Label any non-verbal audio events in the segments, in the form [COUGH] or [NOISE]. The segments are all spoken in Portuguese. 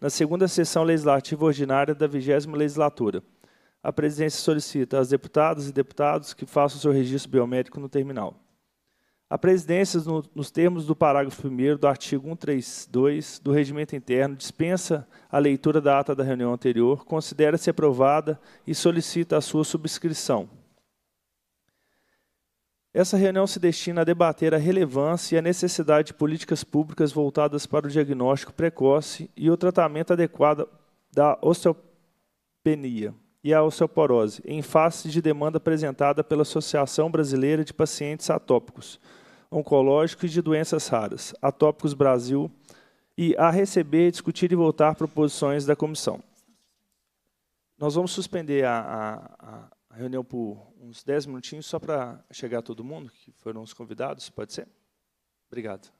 na segunda sessão legislativa ordinária da 20 legislatura. A presidência solicita às deputadas e deputados que façam seu registro biométrico no terminal. A presidência, no, nos termos do parágrafo 1 do artigo 132 do Regimento Interno, dispensa a leitura da ata da reunião anterior, considera-se aprovada e solicita a sua subscrição. Essa reunião se destina a debater a relevância e a necessidade de políticas públicas voltadas para o diagnóstico precoce e o tratamento adequado da osteopenia e a osteoporose, em face de demanda apresentada pela Associação Brasileira de Pacientes Atópicos, Oncológicos e de Doenças Raras, Atópicos Brasil, e a receber, discutir e votar proposições da comissão. Nós vamos suspender a, a, a a reunião por uns 10 minutinhos, só para chegar todo mundo, que foram os convidados, pode ser? Obrigado.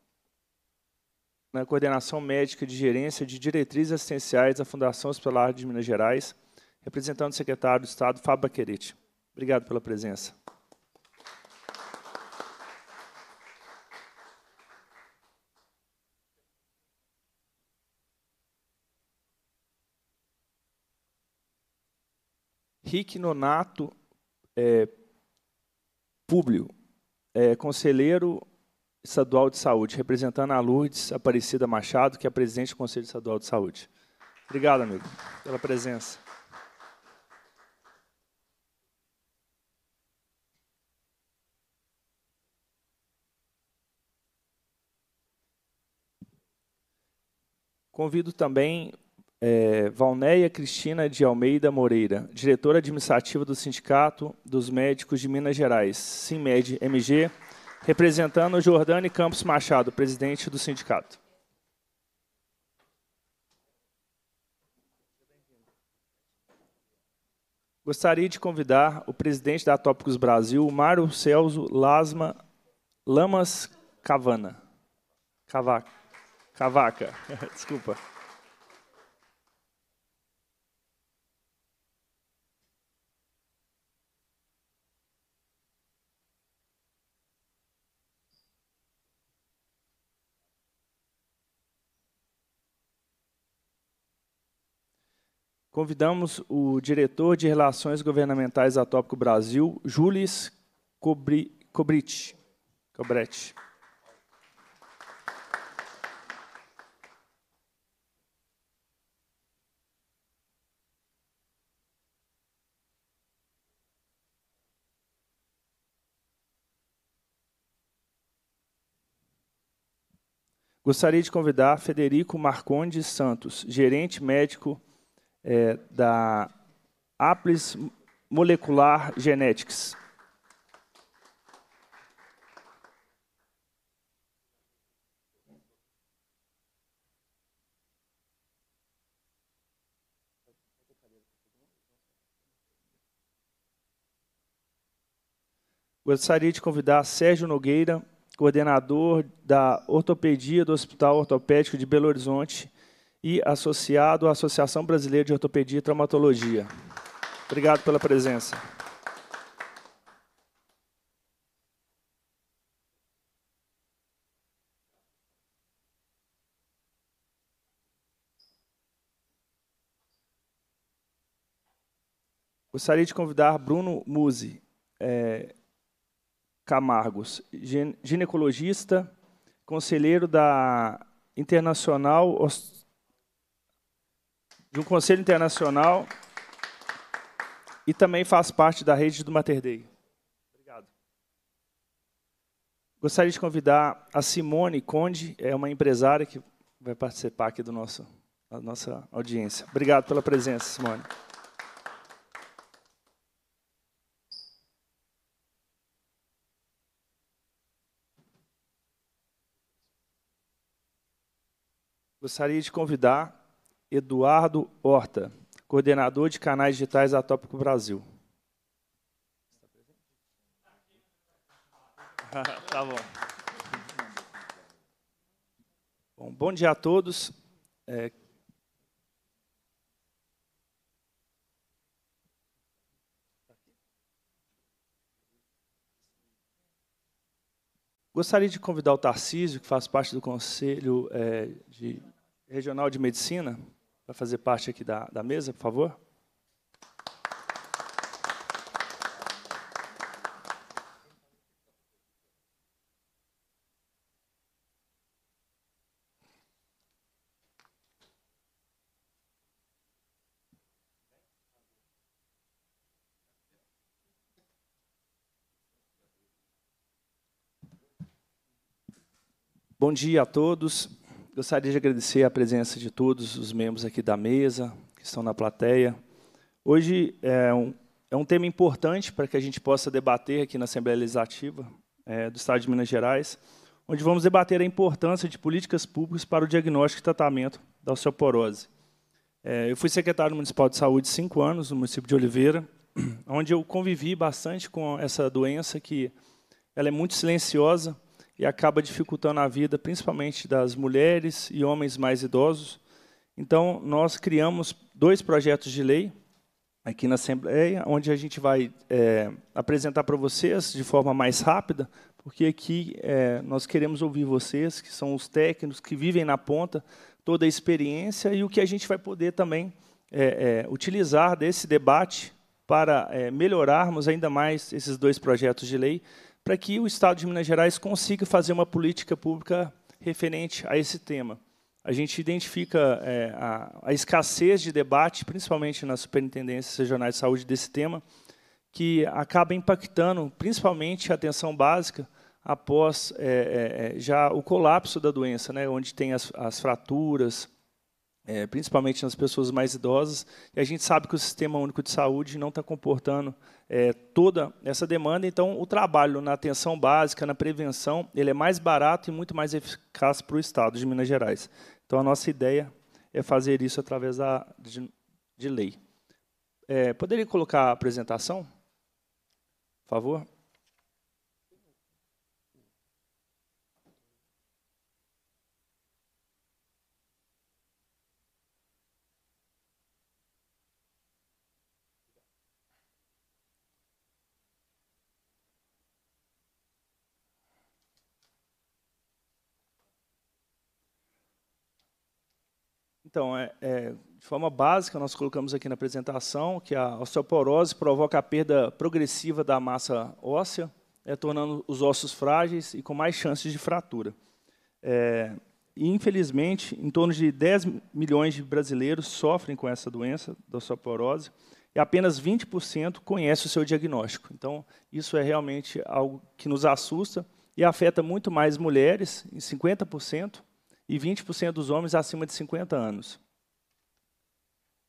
Na coordenação médica de gerência de diretrizes assistenciais da Fundação Hospitalar de Minas Gerais, representando o secretário do Estado, Fábio Baquerete. Obrigado pela presença. Rick Nonato é, Públio, é, conselheiro estadual de saúde, representando a Lourdes Aparecida Machado, que é presidente do Conselho Estadual de Saúde. Obrigado, amigo, pela presença. Convido também é, Cristina de Almeida Moreira, diretora administrativa do Sindicato dos Médicos de Minas Gerais, SIMED MG, representando Jordane Campos Machado, presidente do sindicato. Gostaria de convidar o presidente da Tópicos Brasil, Mário Celso Lasma Lamas Cavana. Cavaca. Cavaca. [LAUGHS] Desculpa. Convidamos o diretor de Relações Governamentais da Tópico Brasil, Jules Cobri Cobretti. Gostaria de convidar Federico Marcondes Santos, gerente médico é, da Aplis Molecular Genetics. Gostaria de convidar Sérgio Nogueira, coordenador da ortopedia do Hospital Ortopédico de Belo Horizonte, e associado à Associação Brasileira de Ortopedia e Traumatologia. Obrigado pela presença. Gostaria de convidar Bruno Musi é, Camargos, ginecologista, conselheiro da Internacional Osteopatia de um conselho internacional e também faz parte da rede do Mater Dei. Obrigado. Gostaria de convidar a Simone Conde, é uma empresária que vai participar aqui do nosso, da nossa audiência. Obrigado pela presença, Simone. Gostaria de convidar Eduardo Horta, coordenador de canais digitais da Tópico Brasil. [LAUGHS] tá bom. bom. Bom dia a todos. É... Gostaria de convidar o Tarcísio, que faz parte do Conselho é, de Regional de Medicina, para fazer parte aqui da, da mesa, por favor? Bom dia a todos. Gostaria de agradecer a presença de todos os membros aqui da mesa, que estão na plateia. Hoje é um, é um tema importante para que a gente possa debater aqui na Assembleia Legislativa é, do Estado de Minas Gerais, onde vamos debater a importância de políticas públicas para o diagnóstico e tratamento da osteoporose. É, eu fui secretário municipal de saúde cinco anos, no município de Oliveira, [CLEARS THROAT] onde eu convivi bastante com essa doença que ela é muito silenciosa, e acaba dificultando a vida, principalmente das mulheres e homens mais idosos. Então, nós criamos dois projetos de lei aqui na Assembleia, onde a gente vai é, apresentar para vocês de forma mais rápida, porque aqui é, nós queremos ouvir vocês, que são os técnicos que vivem na ponta, toda a experiência e o que a gente vai poder também é, é utilizar desse debate para é, melhorarmos ainda mais esses dois projetos de lei para que o Estado de Minas Gerais consiga fazer uma política pública referente a esse tema. A gente identifica é, a, a, escassez de debate, principalmente nas superintendências regionais de saúde desse tema, que acaba impactando principalmente a atenção básica após é, é, é já o colapso da doença, né, onde tem as, as fraturas, é, principalmente nas pessoas mais idosas, e a gente sabe que o Sistema Único de Saúde não está comportando é, toda essa demanda, então o trabalho na atenção básica, na prevenção, ele é mais barato e muito mais eficaz para o Estado de Minas Gerais. Então a nossa ideia é fazer isso através da, de, de lei. É, poderia colocar a apresentação? Por favor. Então, é, é, de forma básica, nós colocamos aqui na apresentação que a osteoporose provoca a perda progressiva da massa óssea, é, tornando os ossos frágeis e com mais chances de fratura. É, e, infelizmente, em torno de 10 milhões de brasileiros sofrem com essa doença da osteoporose e apenas 20% conhece o seu diagnóstico. Então, isso é realmente algo que nos assusta e afeta muito mais mulheres, em 50%, e 20% dos homens acima de 50 anos.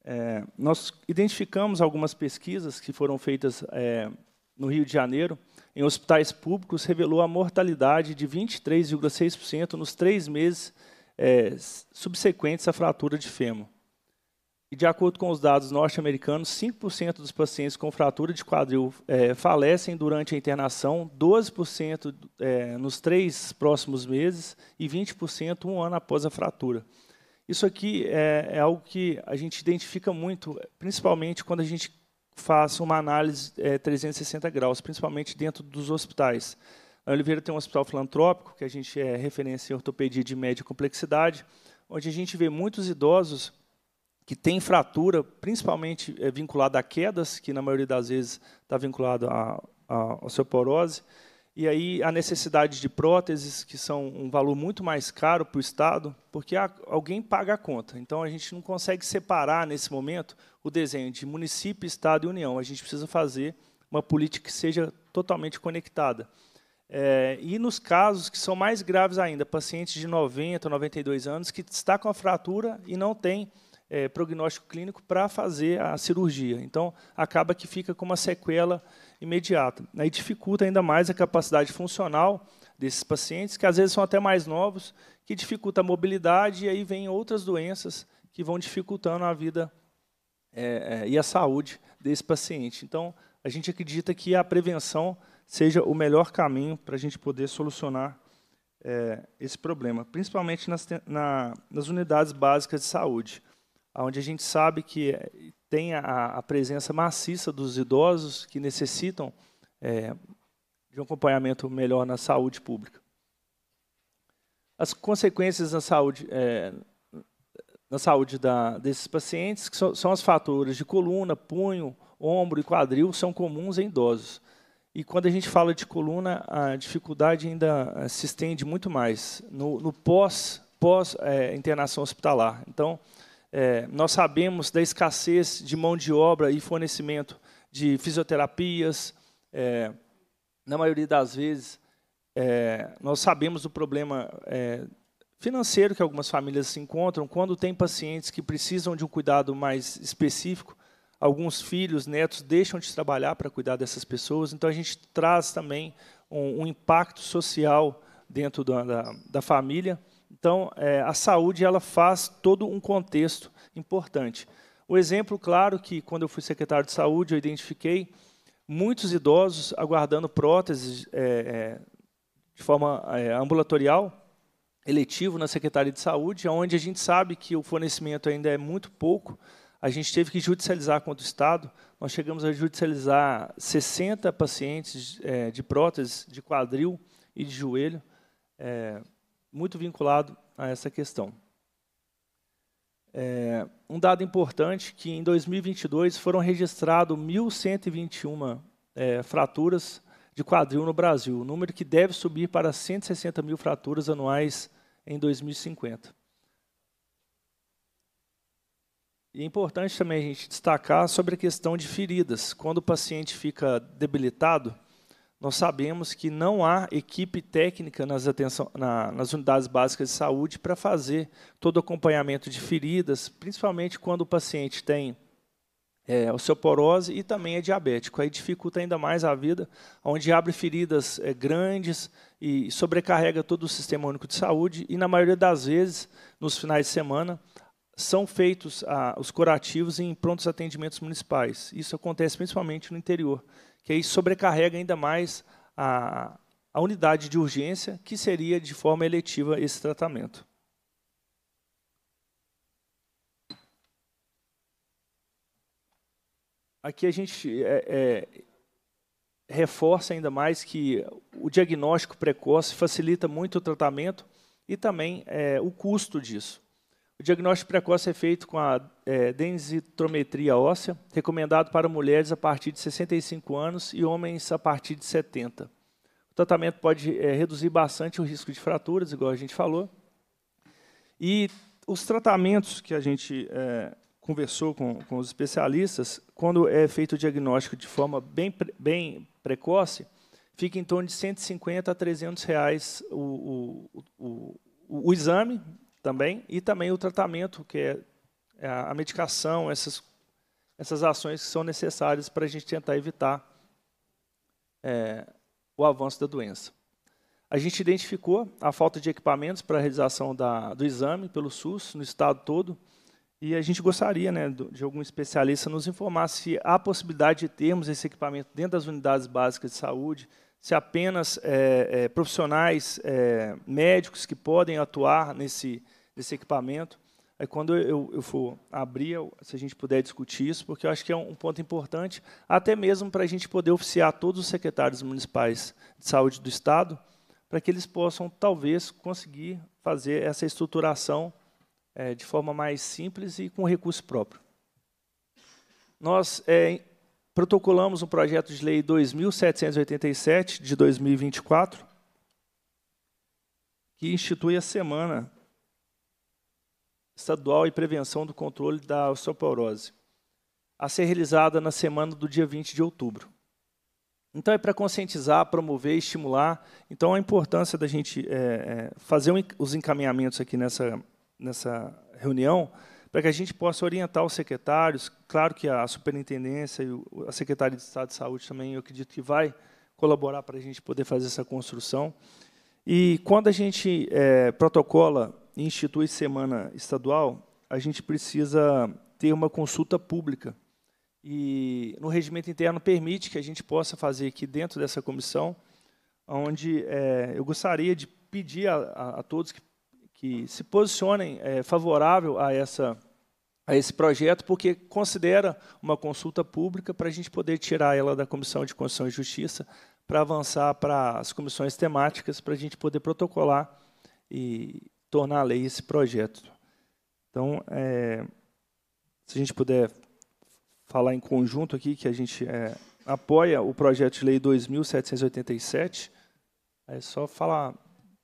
É, nós identificamos algumas pesquisas que foram feitas é, no Rio de Janeiro, em hospitais públicos, revelou a mortalidade de 23,6% nos três meses é, subsequentes à fratura de fêmur. E, de acordo com os dados norte-americanos, 5% dos pacientes com fratura de quadril é, falecem durante a internação, 12% é, nos três próximos meses e 20% um ano após a fratura. Isso aqui é, é, algo que a gente identifica muito, principalmente quando a gente faz uma análise 360 é, graus, principalmente dentro dos hospitais. A Oliveira tem um hospital filantrópico, que a gente é referência em ortopedia de média complexidade, onde a gente vê muitos idosos que tem fratura, principalmente é vinculada a quedas, que na maioria das vezes está vinculado à, osteoporose, e aí a necessidade de próteses, que são um valor muito mais caro para o Estado, porque alguém paga a conta. Então a gente não consegue separar nesse momento o desenho de município, Estado e União. A gente precisa fazer uma política que seja totalmente conectada. É, e nos casos que são mais graves ainda, pacientes de 90, 92 anos, que está com a fratura e não tem é, prognóstico clínico para fazer a cirurgia. Então, acaba que fica com uma sequela imediata. Aí dificulta ainda mais a capacidade funcional desses pacientes, que às vezes são até mais novos, que dificulta a mobilidade e aí vem outras doenças que vão dificultando a vida é, é, e a saúde desse paciente. Então, a gente acredita que a prevenção seja o melhor caminho para a gente poder solucionar é, esse problema, principalmente nas, na, nas unidades básicas de saúde onde a gente sabe que eh, tem a, a presença maciça dos idosos que necessitam é, de um acompanhamento melhor na saúde pública. As consequências na saúde, é, na saúde da, desses pacientes, que so, são as faturas de coluna, punho, ombro e quadril, são comuns em idosos. E quando a gente fala de coluna, a dificuldade ainda se estende muito mais no, no pós, pós é, internação hospitalar. Então, é, nós sabemos da escassez de mão de obra e fornecimento de fisioterapias. É, na maioria das vezes, é, nós sabemos do problema é, financeiro que algumas famílias se encontram quando tem pacientes que precisam de um cuidado mais específico. Alguns filhos, netos deixam de trabalhar para cuidar dessas pessoas. Então, a gente traz também um, um impacto social dentro da, da, da família. Então, é, a saúde ela faz todo um contexto importante. O exemplo claro que quando eu fui secretário de saúde eu identifiquei muitos idosos aguardando próteses é, é de forma é, ambulatorial, eletivo na Secretaria de Saúde, onde a gente sabe que o fornecimento ainda é muito pouco. A gente teve que judicializar contra o Estado. Nós chegamos a judicializar 60 pacientes é, de próteses de quadril e de joelho. É, muito vinculado a essa questão. É, um dado importante que em 2022 foram registrados 1.121 é, fraturas de quadril no Brasil, número que deve subir para 160 mil fraturas anuais em 2050. E é importante também a gente destacar sobre a questão de feridas. Quando o paciente fica debilitado, nós sabemos que não há equipe técnica nas, atenção, na, nas unidades básicas de saúde para fazer todo o acompanhamento de feridas, principalmente quando o paciente tem é, osteoporose e também é diabético. Aí dificulta ainda mais a vida, onde abre feridas é, grandes e sobrecarrega todo o sistema único de saúde. E na maioria das vezes, nos finais de semana, são feitos ah, os curativos em prontos atendimentos municipais. Isso acontece principalmente no interior que aí sobrecarrega ainda mais a, a unidade de urgência, que seria de forma eletiva esse tratamento. Aqui a gente é, é, reforça ainda mais que o diagnóstico precoce facilita muito o tratamento e também é, o custo disso. O diagnóstico precoce é feito com a é, óssea, recomendado para mulheres a partir de 65 anos e homens a partir de 70. O tratamento pode é, reduzir bastante o risco de fraturas, igual a gente falou. E os tratamentos que a gente é, conversou com, com, os especialistas, quando é feito o diagnóstico de forma bem, bem precoce, fica em torno de 150 a 300 reais o, o, o, o exame também, e também o tratamento, que é, é a medicação, essas, essas ações que são necessárias para a gente tentar evitar é, o avanço da doença. A gente identificou a falta de equipamentos para a realização da, do exame pelo SUS no estado todo, e a gente gostaria né, de algum especialista nos informar se há possibilidade de termos esse equipamento dentro das unidades básicas de saúde, se apenas é, é, profissionais é, médicos que podem atuar nesse, nesse equipamento. É quando eu, eu for abrir, se a gente puder discutir isso, porque eu acho que é um ponto importante, até mesmo para a gente poder oficiar todos os secretários municipais de saúde do Estado, para que eles possam, talvez, conseguir fazer essa estruturação é, de forma mais simples e com recurso próprio. Nós é, protocolamos o um projeto de lei 2787 de 2024, que institui a Semana Estadual e Prevenção do Controle da Osteoporose, a ser realizada na semana do dia 20 de outubro. Então, é para conscientizar, promover, estimular. Então, a importância da gente é, fazer os encaminhamentos aqui nessa, nessa reunião para que a gente possa orientar os secretários. Claro que a superintendência e a Secretaria de Estado de Saúde também, eu acredito que vai colaborar para a gente poder fazer essa construção. E quando a gente é, protocola e institui semana estadual, a gente precisa ter uma consulta pública. E no regimento interno permite que a gente possa fazer aqui dentro dessa comissão, onde é, eu gostaria de pedir a, a, a todos que que se posicionem é, favorável a, essa, a esse projeto, porque considera uma consulta pública para a gente poder tirar ela da Comissão de Constituição e Justiça para avançar para as comissões temáticas, para a gente poder protocolar e tornar a lei esse projeto. Então, é, se a gente puder falar em conjunto aqui, que a gente é, apoia o projeto de lei 2787, é só falar,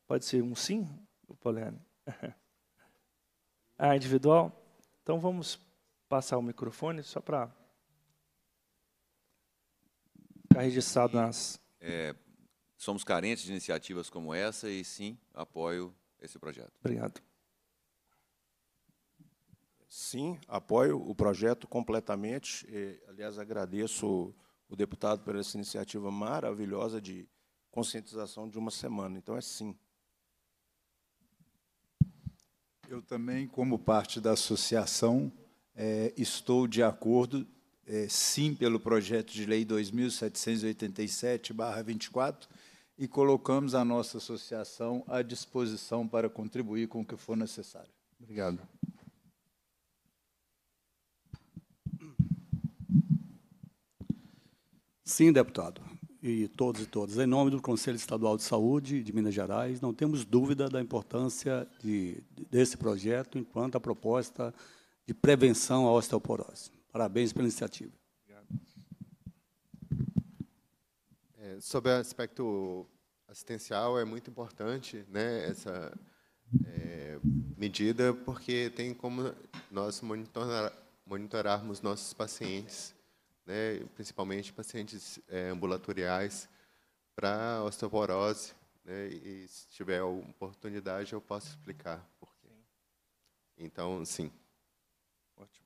pode ser um sim, Poliane? a [LAUGHS] ah, individual. Então vamos passar o microfone só para ficar registrado nas. É, somos carentes de iniciativas como essa e sim apoio esse projeto. Obrigado. Sim, apoio o projeto completamente. E, aliás, agradeço o deputado por essa iniciativa maravilhosa de conscientização de uma semana. Então, é sim. Eu também, como parte da associação, é, estou de acordo, é, sim, pelo projeto de lei 2787-24 e colocamos a nossa associação à disposição para contribuir com o que for necessário. Obrigado. Sim, deputado e todos e todas, em nome do Conselho Estadual de Saúde de Minas Gerais, não temos dúvida da importância de, desse projeto enquanto a proposta de prevenção à osteoporose. Parabéns pela iniciativa. É, sobre o aspecto assistencial, é muito importante né, essa é, medida, porque tem como nós monitorar, monitorarmos nossos pacientes né, principalmente pacientes é, ambulatoriais, para osteoporose. Né, e se tiver oportunidade, eu posso explicar por quê. Então, sim. Ótimo.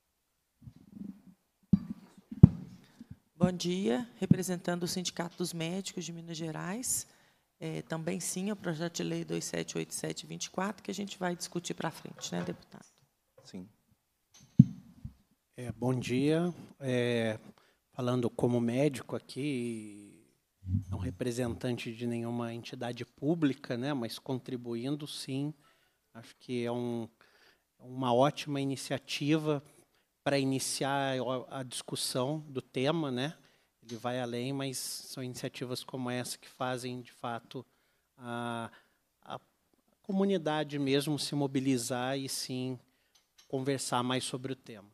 Bom dia, representando o Sindicato dos Médicos de Minas Gerais. É, também sim é o projeto de lei 278724, que a gente vai discutir para frente, né, deputado? Sim. É, bom dia. É, falando como médico aqui, não representante de nenhuma entidade pública, né, mas contribuindo sim, acho que é um, uma ótima iniciativa para iniciar a discussão do tema, né? Ele vai além, mas são iniciativas como essa que fazem, de fato, a, a comunidade mesmo se mobilizar e sim conversar mais sobre o tema.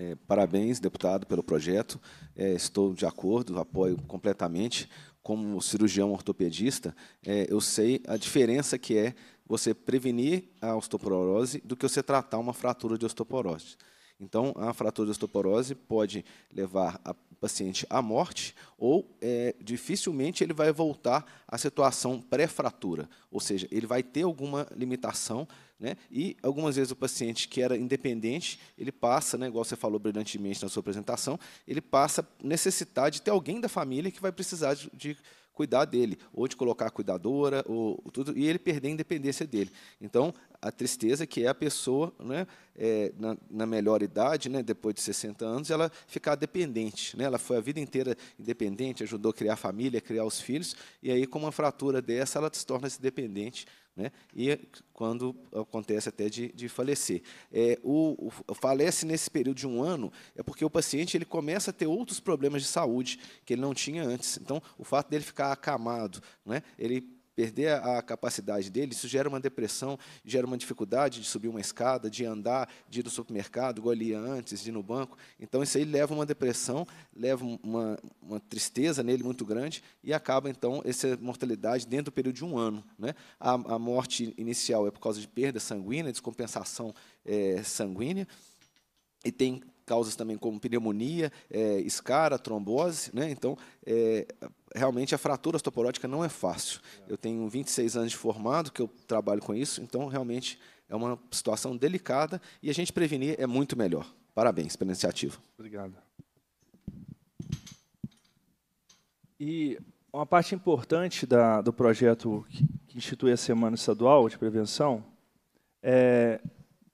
É, parabéns, deputado, pelo projeto. É, estou de acordo, apoio completamente. Como cirurgião ortopedista, é, eu sei a diferença que é você prevenir a osteoporose do que você tratar uma fratura de osteoporose. Então, a fratura de osteoporose pode levar o paciente à morte ou é, dificilmente ele vai voltar à situação pré-fratura, ou seja, ele vai ter alguma limitação né? E, algumas vezes, o paciente que era independente, ele passa, né, igual você falou brilhantemente na sua apresentação, ele passa a necessitar de ter alguém da família que vai precisar de, de cuidar dele, ou de colocar a cuidadora, ou tudo, e ele perder a independência dele. Então, a tristeza que é a pessoa, né, é, na, na, melhor idade, né, depois de 60 anos, ela ficar dependente. Né, ela foi a vida inteira independente, ajudou a criar a família, criar os filhos, e aí, com uma fratura dessa, ela se torna-se dependente. Né, e quando acontece até de, de falecer. É, o, o, falece nesse período de um ano é porque o paciente ele começa a ter outros problemas de saúde que ele não tinha antes. Então, o fato dele ficar acamado, né, ele perder a capacidade dele, isso gera uma depressão, gera uma dificuldade de subir uma escada, de andar, de ir no supermercado, golear antes, de ir no banco. Então, isso aí leva uma depressão, leva uma, uma tristeza nele muito grande e acaba, então, essa mortalidade dentro do período de um ano. Né? A, a morte inicial é por causa de perda sanguínea, descompensação é, sanguínea, e tem causas também como pneumonia, é, escara, trombose. Né? Então, é, realmente a fratura osteoporótica não é fácil. Eu tenho 26 anos de formado que eu trabalho com isso, então realmente é uma situação delicada e a gente prevenir é muito melhor. Parabéns pela iniciativa. Obrigado. E uma parte importante da, do projeto que, institui a Semana Estadual de Prevenção é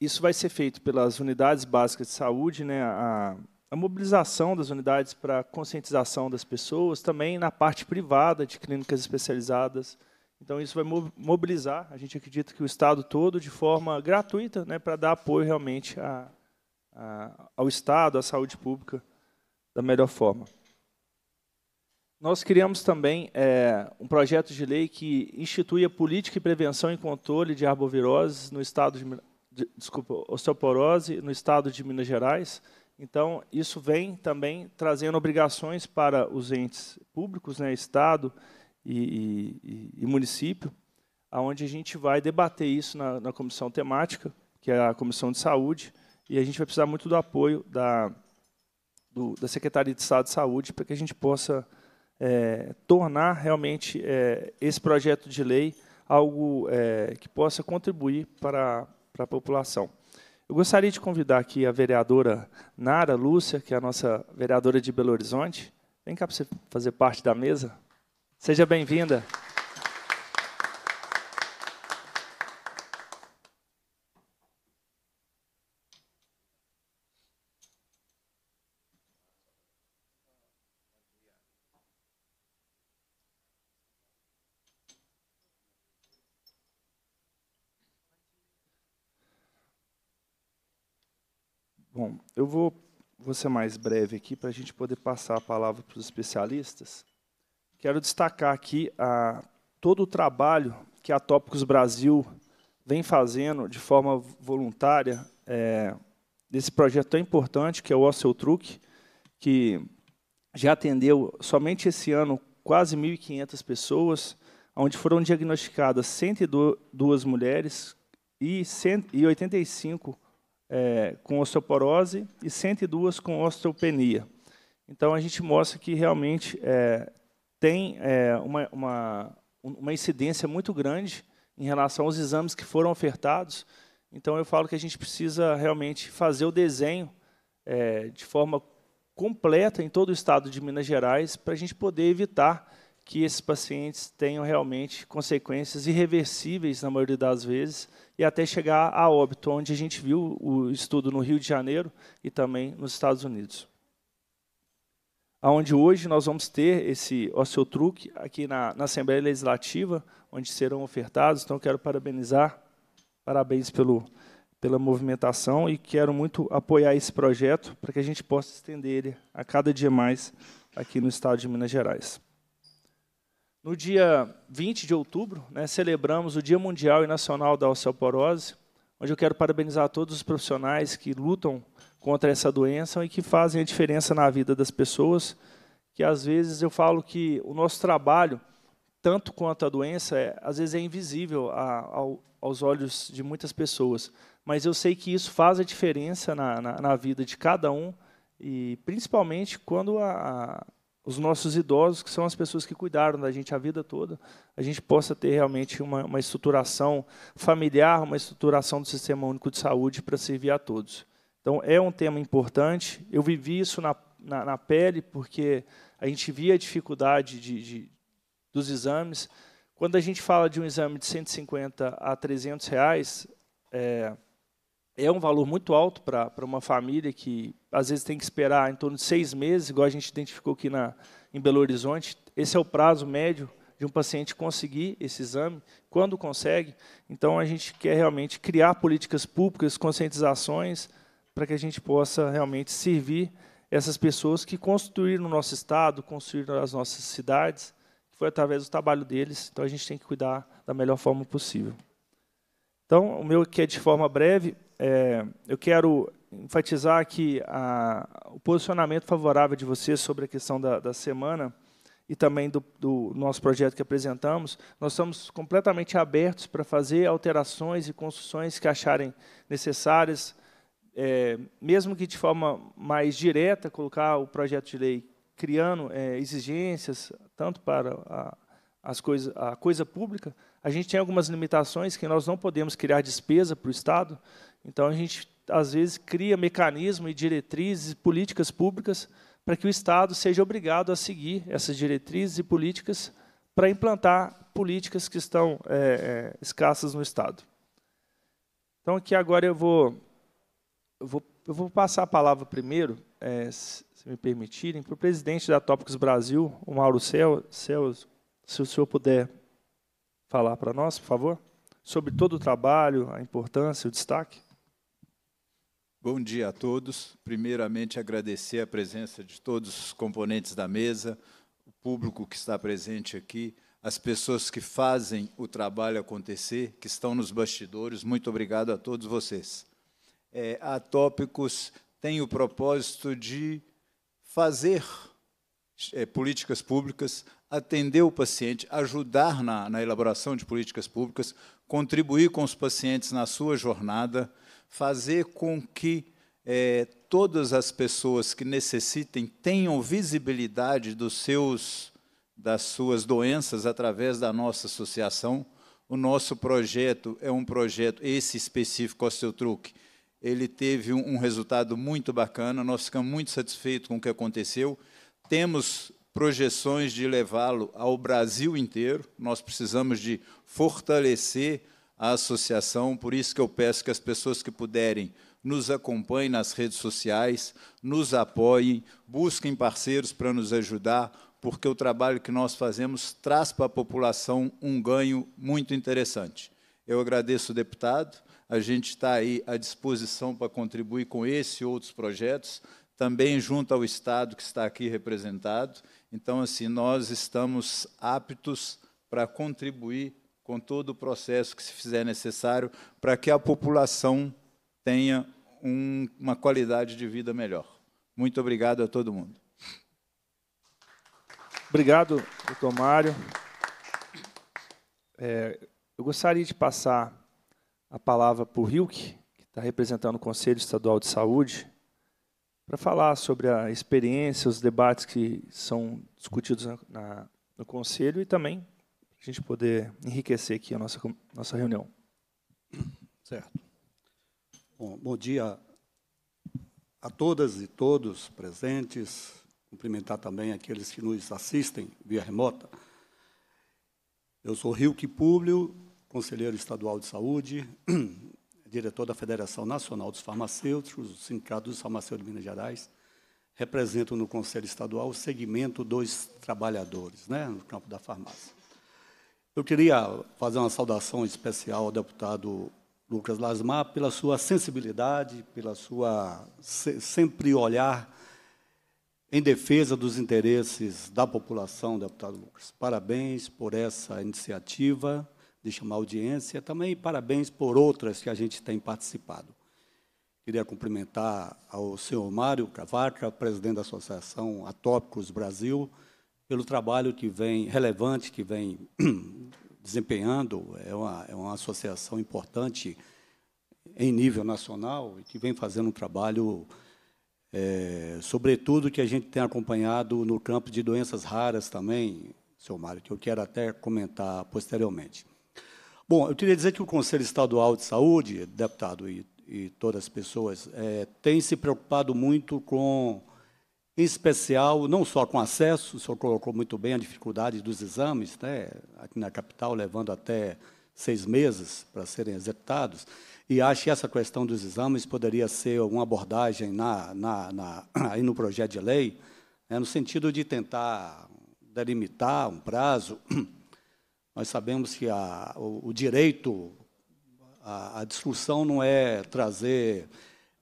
isso vai ser feito pelas unidades básicas de saúde, né, a, a mobilização das unidades para a conscientização das pessoas, também na parte privada de clínicas especializadas. Então, isso vai mobilizar, a gente acredita que o Estado todo, de forma gratuita, né, para dar apoio realmente a, a, ao Estado, à saúde pública, da melhor forma. Nós criamos também é, um projeto de lei que institui a política de prevenção e controle de arboviroses no estado de, de desculpa, osteoporose no estado de Minas Gerais, então, isso vem também trazendo obrigações para os entes públicos, né, Estado e, e, e município, aonde a gente vai debater isso na, na, comissão temática, que é a comissão de saúde, e a gente vai precisar muito do apoio da, do, da Secretaria de Estado de Saúde para que a gente possa é, tornar realmente é, esse projeto de lei algo é, que possa contribuir para, para a população. Eu gostaria de convidar aqui a vereadora Nara Lúcia, que é a nossa vereadora de Belo Horizonte. Vem cá para você fazer parte da mesa. Seja bem-vinda. eu vou, vou ser mais breve aqui para a gente poder passar a palavra para os especialistas. Quero destacar aqui a, todo o trabalho que a Tópicos Brasil vem fazendo de forma voluntária é, nesse projeto tão importante que é o Ocel Truque, que já atendeu somente esse ano quase 1.500 pessoas, onde foram diagnosticadas 102 mulheres e 85 é, com osteoporose e 102 com osteopenia. Então, a gente mostra que realmente é, tem é, uma, uma, uma incidência muito grande em relação aos exames que foram ofertados. Então, eu falo que a gente precisa realmente fazer o desenho é, de forma completa em todo o estado de Minas Gerais para a gente poder evitar que esses pacientes tenham realmente consequências irreversíveis, na maioria das vezes, e até chegar a óbito, onde a gente viu o estudo no Rio de Janeiro e também nos Estados Unidos. Onde hoje nós vamos ter esse osteotruque aqui na, na Assembleia Legislativa, onde serão ofertados. Então, quero parabenizar, parabéns pelo, pela movimentação e quero muito apoiar esse projeto para que a gente possa estender ele a cada dia mais aqui no estado de Minas Gerais. No dia 20 de outubro, né, celebramos o Dia Mundial e Nacional da Osteoporose, onde eu quero parabenizar todos os profissionais que lutam contra essa doença e que fazem a diferença na vida das pessoas, que às vezes eu falo que o nosso trabalho, tanto quanto a doença, é, às vezes é invisível a, ao, aos olhos de muitas pessoas. Mas eu sei que isso faz a diferença na, na, na vida de cada um, e principalmente quando a, os nossos idosos, que são as pessoas que cuidaram da gente a vida toda, a gente possa ter realmente uma, uma estruturação familiar, uma estruturação do Sistema Único de Saúde para servir a todos. Então, é um tema importante. Eu vivi isso na, na, na pele, porque a gente via a dificuldade de, de, dos exames. Quando a gente fala de um exame de 150 a 300 reais, é, é um valor muito alto para uma família que às vezes tem que esperar em torno de seis meses, igual a gente identificou aqui na, em Belo Horizonte. Esse é o prazo médio de um paciente conseguir esse exame, quando consegue. Então, a gente quer realmente criar políticas públicas, conscientizações, para que a gente possa realmente servir essas pessoas que construíram o nosso Estado, construíram as nossas cidades, foi através do trabalho deles. Então, a gente tem que cuidar da melhor forma possível. Então, o meu aqui é de forma breve, é, eu quero enfatizar que a, o posicionamento favorável de vocês sobre a questão da, da semana e também do, do, nosso projeto que apresentamos, nós estamos completamente abertos para fazer alterações e construções que acharem necessárias, é, mesmo que de forma mais direta, colocar o projeto de lei criando é, exigências, tanto para a, as coisa, a coisa pública, a gente tem algumas limitações que nós não podemos criar despesa para o Estado, então, a gente, às vezes, cria mecanismos e diretrizes e políticas públicas para que o Estado seja obrigado a seguir essas diretrizes e políticas para implantar políticas que estão é, é escassas no Estado. Então, aqui agora eu vou, eu vou, eu vou passar a palavra primeiro, é, se me permitirem, para o presidente da Tópicos Brasil, o Mauro Celso, se o senhor puder falar para nós, por favor, sobre todo o trabalho, a importância, o destaque. Bom dia a todos. Primeiramente, agradecer a presença de todos os componentes da mesa, o público que está presente aqui, as pessoas que fazem o trabalho acontecer, que estão nos bastidores. Muito obrigado a todos vocês. É, a Tópicos tem o propósito de fazer é, políticas públicas, atender o paciente, ajudar na, na elaboração de políticas públicas, contribuir com os pacientes na sua jornada fazer com que é, todas as pessoas que necessitem tenham visibilidade dos seus, das suas doenças através da nossa associação. O nosso projeto é um projeto, esse específico, truque. ele teve um, um resultado muito bacana, nós ficamos muito satisfeitos com o que aconteceu. Temos projeções de levá-lo ao Brasil inteiro, nós precisamos de fortalecer a associação, por isso que eu peço que as pessoas que puderem nos acompanhem nas redes sociais, nos apoiem, busquem parceiros para nos ajudar, porque o trabalho que nós fazemos traz para a população um ganho muito interessante. Eu agradeço o deputado, a gente está aí à disposição para contribuir com esse e outros projetos, também junto ao Estado que está aqui representado. Então, assim, nós estamos aptos para contribuir com todo o processo que se fizer necessário para que a população tenha um, uma qualidade de vida melhor. Muito obrigado a todo mundo. Obrigado, doutor Mário. É, eu gostaria de passar a palavra para o Hilk, que está representando o Conselho Estadual de Saúde, para falar sobre a experiência, os debates que são discutidos na, na, no Conselho e também a gente poder enriquecer aqui a nossa, nossa reunião. Certo. Bom, bom dia a todas e todos presentes. Cumprimentar também aqueles que nos assistem via remota. Eu sou Rilke Públio, conselheiro estadual de saúde, [CLEARS THROAT] diretor da Federação Nacional dos Farmacêuticos, Sindicato dos Farmacêuticos de Minas Gerais. Represento no Conselho Estadual o segmento dos trabalhadores, né, no campo da farmácia. Eu queria fazer uma saudação especial ao deputado Lucas Lasmar pela sua sensibilidade, pela sua se, sempre olhar em defesa dos interesses da população, deputado Lucas. Parabéns por essa iniciativa de chamar audiência, também parabéns por outras que a gente tem participado. Queria cumprimentar ao senhor Mário Cavaca, presidente da Associação Atópicos Brasil, pelo trabalho que vem, relevante que vem [CLEARS THROAT] desempenhando, é uma, é uma associação importante em nível nacional e que vem fazendo um trabalho, é, sobretudo, que a gente tem acompanhado no campo de doenças raras também, seu Mário, que eu quero até comentar posteriormente. Bom, eu queria dizer que o Conselho Estadual de Saúde, deputado, e, e todas as pessoas, é, tem se preocupado muito com em especial, não só com acesso, o senhor colocou muito bem a dificuldade dos exames, né, aqui na capital, levando até seis meses para serem executados, e acho que essa questão dos exames poderia ser uma abordagem na, na, na [CLEARS THROAT] aí no projeto de lei, né, no sentido de tentar delimitar um prazo. [CLEARS THROAT] Nós sabemos que a, o, o direito, à discussão não é trazer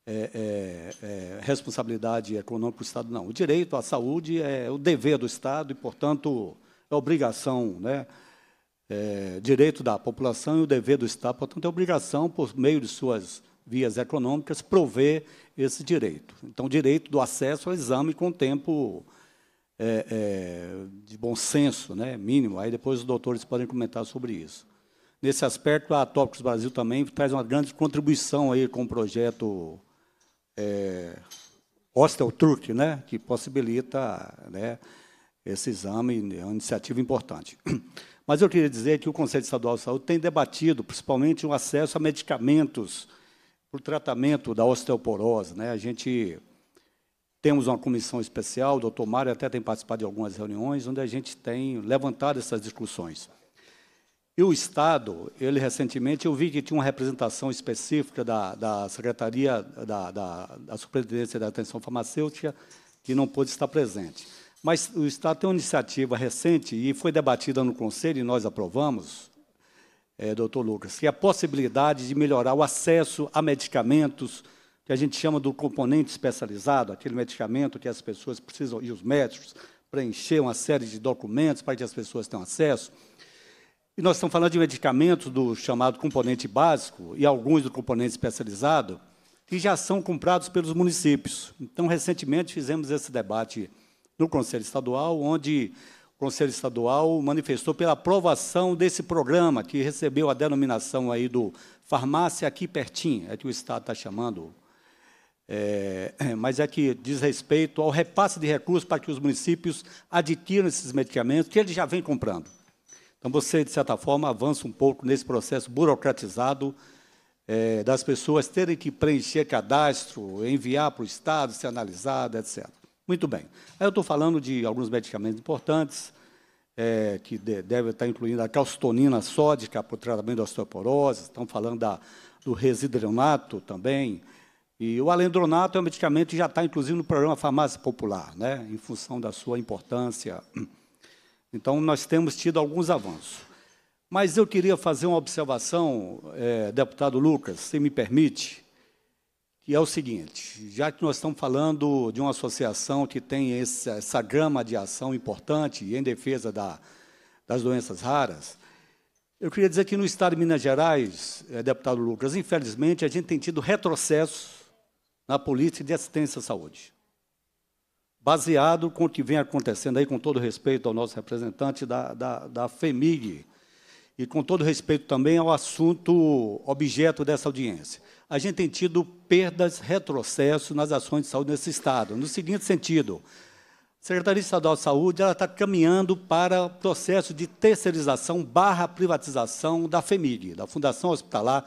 é, é, é, responsabilidade econômica do Estado, não. O direito à saúde é o dever do Estado e, portanto, é obrigação, né? É, direito da população e o dever do Estado, portanto, é obrigação, por meio de suas vias econômicas, prover esse direito. Então, direito do acesso ao exame com tempo é, é, de bom senso, né, mínimo. Aí depois os doutores podem comentar sobre isso. Nesse aspecto, a Tópicos Brasil também traz uma grande contribuição aí com o projeto é, né, que possibilita né, esse exame, né, é uma iniciativa importante. [CLEARS THROAT] Mas eu queria dizer que o Conselho Estadual de Saúde tem debatido, principalmente, o acesso a medicamentos para o tratamento da osteoporose. Né? A gente temos uma comissão especial, o doutor Mário até tem participado de algumas reuniões, onde a gente tem levantado essas discussões. E o Estado, ele recentemente, eu vi que tinha uma representação específica da, da Secretaria da, da, da Superintendência da Atenção Farmacêutica, que não pôde estar presente. Mas o Estado tem uma iniciativa recente, e foi debatida no Conselho, e nós aprovamos, é, doutor Lucas, que é a possibilidade de melhorar o acesso a medicamentos, que a gente chama do componente especializado, aquele medicamento que as pessoas precisam, e os médicos, preencher uma série de documentos para que as pessoas tenham acesso. E nós estamos falando de medicamentos do chamado componente básico e alguns do componente especializado, que já são comprados pelos municípios. Então, recentemente, fizemos esse debate no Conselho Estadual, onde o Conselho Estadual manifestou pela aprovação desse programa, que recebeu a denominação aí do Farmácia Aqui Pertinho, é que o Estado está chamando, é, mas é que diz respeito ao repasse de recursos para que os municípios adquiram esses medicamentos que eles já vêm comprando. Então, você, de certa forma, avança um pouco nesse processo burocratizado é, das pessoas terem que preencher cadastro, enviar para o Estado, ser analisado, etc. Muito bem. Aí eu estou falando de alguns medicamentos importantes, é, que de, deve estar tá incluindo a calcitonina sódica para o tratamento da osteoporose, estão falando da, do residronato também, e o alendronato é um medicamento que já está, inclusive, no programa Farmácia Popular, né, em função da sua importância então, nós temos tido alguns avanços. Mas eu queria fazer uma observação, é, deputado Lucas, se me permite, que é o seguinte: já que nós estamos falando de uma associação que tem essa, essa gama de ação importante em defesa da, das doenças raras, eu queria dizer que no Estado de Minas Gerais, é, deputado Lucas, infelizmente a gente tem tido retrocessos na política de assistência à saúde baseado com o que vem acontecendo aí, com todo respeito ao nosso representante da, da, da FEMIG, e com todo respeito também ao assunto objeto dessa audiência. A gente tem tido perdas, retrocessos nas ações de saúde nesse Estado, no seguinte sentido, a Secretaria Estadual de Saúde está caminhando para o processo de terceirização barra privatização da FEMIG, da Fundação Hospitalar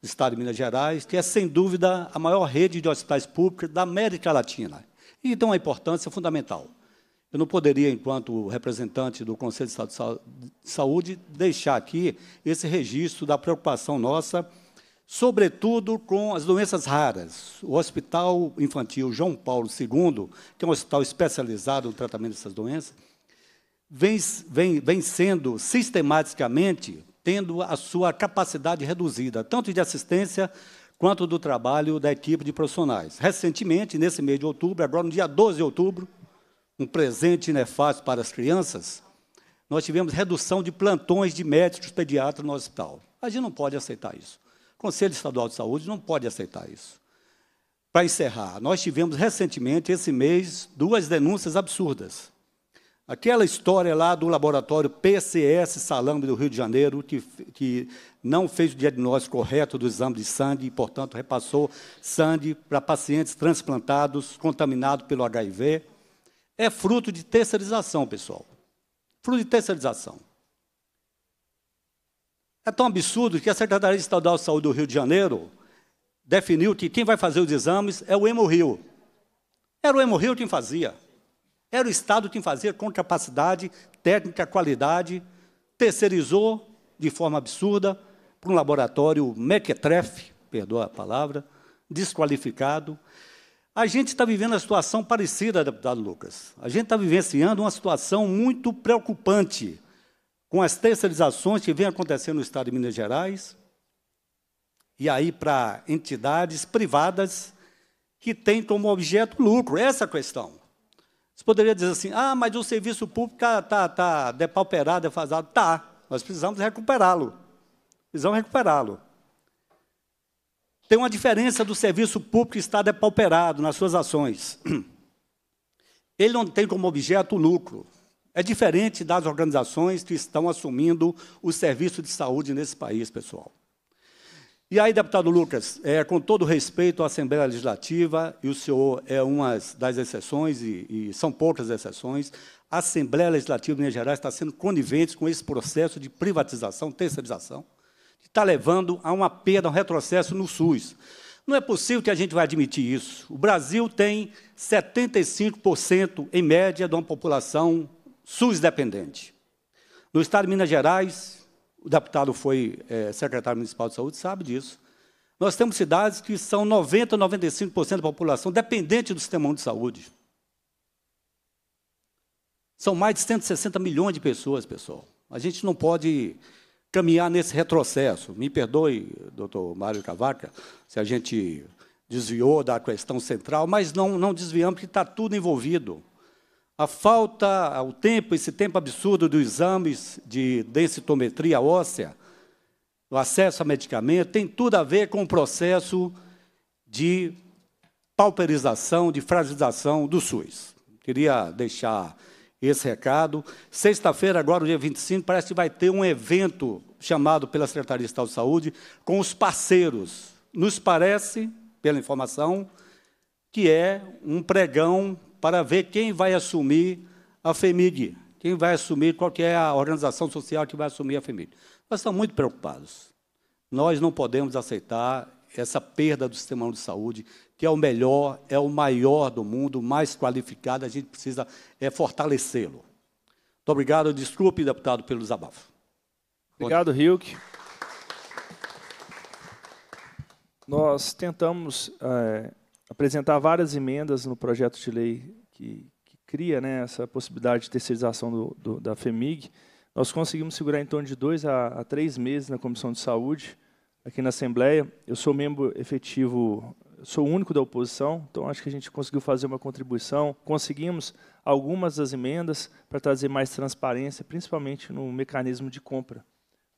do Estado de Minas Gerais, que é, sem dúvida, a maior rede de hospitais públicos da América Latina. E tem uma importância fundamental. Eu não poderia, enquanto representante do Conselho de Estado de Saúde, deixar aqui esse registro da preocupação nossa, sobretudo com as doenças raras. O Hospital Infantil João Paulo II, que é um hospital especializado no tratamento dessas doenças, vem, vem, vem sendo sistematicamente tendo a sua capacidade reduzida, tanto de assistência quanto do trabalho da equipe de profissionais. Recentemente, nesse mês de outubro, agora no dia 12 de outubro, um presente nefasto para as crianças, nós tivemos redução de plantões de médicos pediatras no hospital. A gente não pode aceitar isso. O Conselho Estadual de Saúde não pode aceitar isso. Para encerrar, nós tivemos recentemente, esse mês, duas denúncias absurdas Aquela história lá do laboratório PCS Salambe do Rio de Janeiro, que, que não fez o diagnóstico correto do exame de sangue e, portanto, repassou sangue para pacientes transplantados contaminados pelo HIV, é fruto de terceirização, pessoal. Fruto de terceirização. É tão absurdo que a Secretaria Estadual de Saúde do Rio de Janeiro definiu que quem vai fazer os exames é o Hemorrio. Era o Hemorrio quem fazia. Era o Estado que fazia com capacidade técnica, qualidade, terceirizou de forma absurda para um laboratório mequetrefe, perdoa a palavra, desqualificado. A gente está vivendo uma situação parecida, deputado Lucas. A gente está vivenciando uma situação muito preocupante com as terceirizações que vem acontecendo no Estado de Minas Gerais e aí para entidades privadas que têm como objeto lucro. Essa é a questão. Você poderia dizer assim, ah, mas o serviço público está tá, tá, depauperado, defasado. Tá, nós precisamos recuperá-lo. Precisamos recuperá-lo. Tem uma diferença do serviço público estar depauperado nas suas ações. [CLEARS THROAT] Ele não tem como objeto o lucro. É diferente das organizações que estão assumindo o serviço de saúde nesse país, pessoal. E aí, deputado Lucas, é, com todo respeito à Assembleia Legislativa, e o senhor é uma das exceções, e, e são poucas exceções, a Assembleia Legislativa de Minas Gerais está sendo conivente com esse processo de privatização, terceirização, que está levando a uma perda, um retrocesso no SUS. Não é possível que a gente vai admitir isso. O Brasil tem 75%, em média, de uma população SUS-dependente. No estado de Minas Gerais, o deputado foi é, secretário municipal de saúde, sabe disso. Nós temos cidades que são 90%, 95% da população dependente do sistema de saúde. São mais de 160 milhões de pessoas, pessoal. A gente não pode caminhar nesse retrocesso. Me perdoe, doutor Mário Cavaca, se a gente desviou da questão central, mas não, não desviamos, porque está tudo envolvido. A falta ao tempo, esse tempo absurdo dos exames de densitometria óssea, o acesso a medicamento, tem tudo a ver com o processo de pauperização, de fragilização do SUS. Queria deixar esse recado. Sexta-feira, agora, dia 25, parece que vai ter um evento chamado pela Secretaria de Estado de Saúde com os parceiros. Nos parece, pela informação, que é um pregão para ver quem vai assumir a FEMIG, quem vai assumir, qual que é a organização social que vai assumir a FEMIG. Nós estamos muito preocupados. Nós não podemos aceitar essa perda do sistema de saúde, que é o melhor, é o maior do mundo, mais qualificado, a gente precisa é, fortalecê-lo. Muito obrigado. Desculpe, deputado, pelo desabafo. Obrigado, Hilk. Nós tentamos é, apresentar várias emendas no projeto de lei que, que cria né, essa possibilidade de terceirização do, do, da FEMIG. Nós conseguimos segurar em torno de dois a, a três meses na Comissão de Saúde, aqui na Assembleia. Eu sou membro efetivo, sou o único da oposição, então acho que a gente conseguiu fazer uma contribuição. Conseguimos algumas das emendas para trazer mais transparência, principalmente no mecanismo de compra.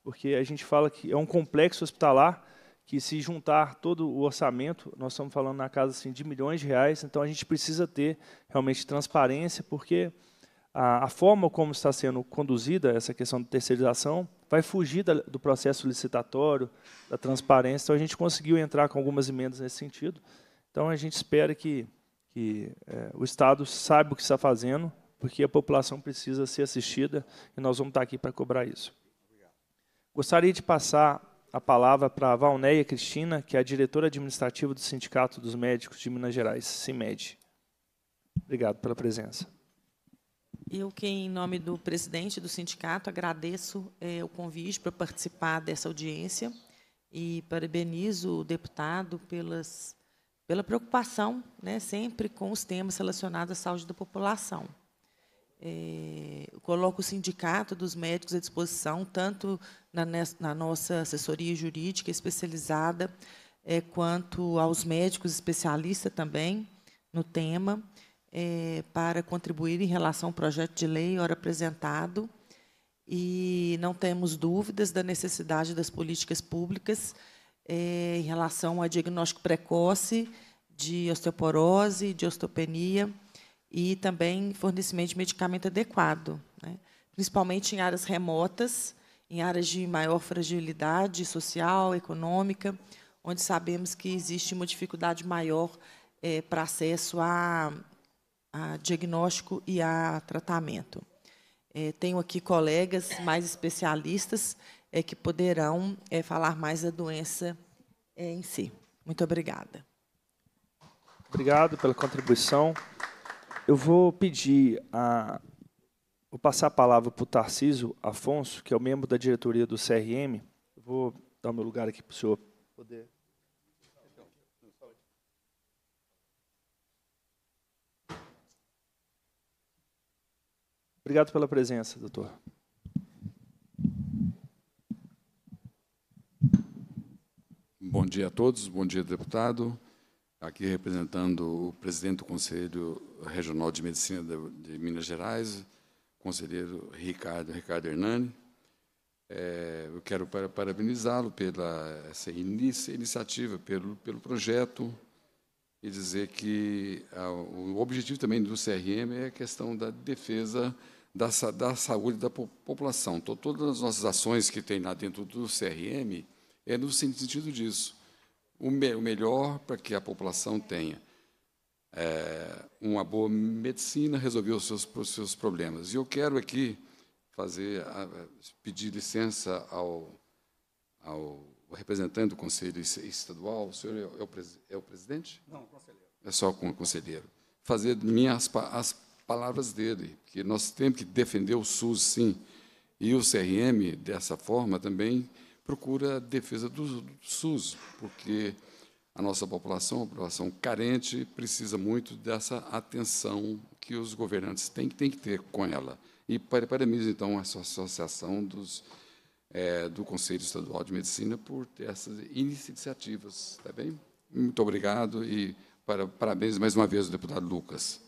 Porque a gente fala que é um complexo hospitalar que se juntar todo o orçamento, nós estamos falando na casa assim, de milhões de reais, então a gente precisa ter realmente transparência, porque a, a forma como está sendo conduzida essa questão de terceirização vai fugir da, do processo licitatório, da transparência, então a gente conseguiu entrar com algumas emendas nesse sentido, então a gente espera que, que é, o Estado saiba o que está fazendo, porque a população precisa ser assistida e nós vamos estar aqui para cobrar isso. Gostaria de passar a palavra para a Valneia Cristina, que é a diretora administrativa do Sindicato dos Médicos de Minas Gerais, CIMED. Obrigado pela presença. Eu que, em nome do presidente do sindicato, agradeço é, o convite para participar dessa audiência e parabenizo o deputado pelas, pela preocupação né, sempre com os temas relacionados à saúde da população é, coloco o sindicato dos médicos à disposição, tanto na, na nossa assessoria jurídica especializada, é, quanto aos médicos especialistas também no tema, é, para contribuir em relação ao projeto de lei, ora apresentado. E não temos dúvidas da necessidade das políticas públicas é, em relação ao diagnóstico precoce de osteoporose, de osteopenia e também fornecimento de medicamento adequado, né? principalmente em áreas remotas, em áreas de maior fragilidade social, econômica, onde sabemos que existe uma dificuldade maior é, para acesso a, a, diagnóstico e a tratamento. É, tenho aqui colegas mais especialistas é, que poderão falar mais da doença em si. Muito obrigada. Obrigado pela contribuição eu vou pedir a. Vou passar a palavra para o Tarciso Afonso, que é o membro da diretoria do CRM. vou dar o meu lugar aqui para o senhor poder. Obrigado pela presença, doutor. Bom dia a todos, bom dia, deputado aqui representando o presidente do Conselho Regional de Medicina de Minas Gerais, conselheiro Ricardo, Ricardo Hernani. É, eu quero parabenizá-lo pela essa inicia, iniciativa, pelo, pelo projeto, e dizer que a, o objetivo também do CRM é a questão da defesa da, da saúde da população. todas as nossas ações que tem lá dentro do CRM é no sentido disso o, me o melhor para que a população tenha é, uma boa medicina, resolver os seus, os seus problemas. E eu quero aqui fazer, pedir licença ao, ao representante do Conselho Estadual, o senhor é, é o, é o presidente? Não, conselheiro. É só o conselheiro. Fazer minhas as palavras dele, que nós temos que defender o SUS, sim, e o CRM, dessa forma, também procura a defesa do SUS, porque a nossa população, a população carente, precisa muito dessa atenção que os governantes têm, têm que ter com ela. E parabenizo, então, a associação dos, é, do Conselho Estadual de Medicina por ter essas iniciativas, está bem? Muito obrigado e parabéns mais uma vez ao deputado Lucas.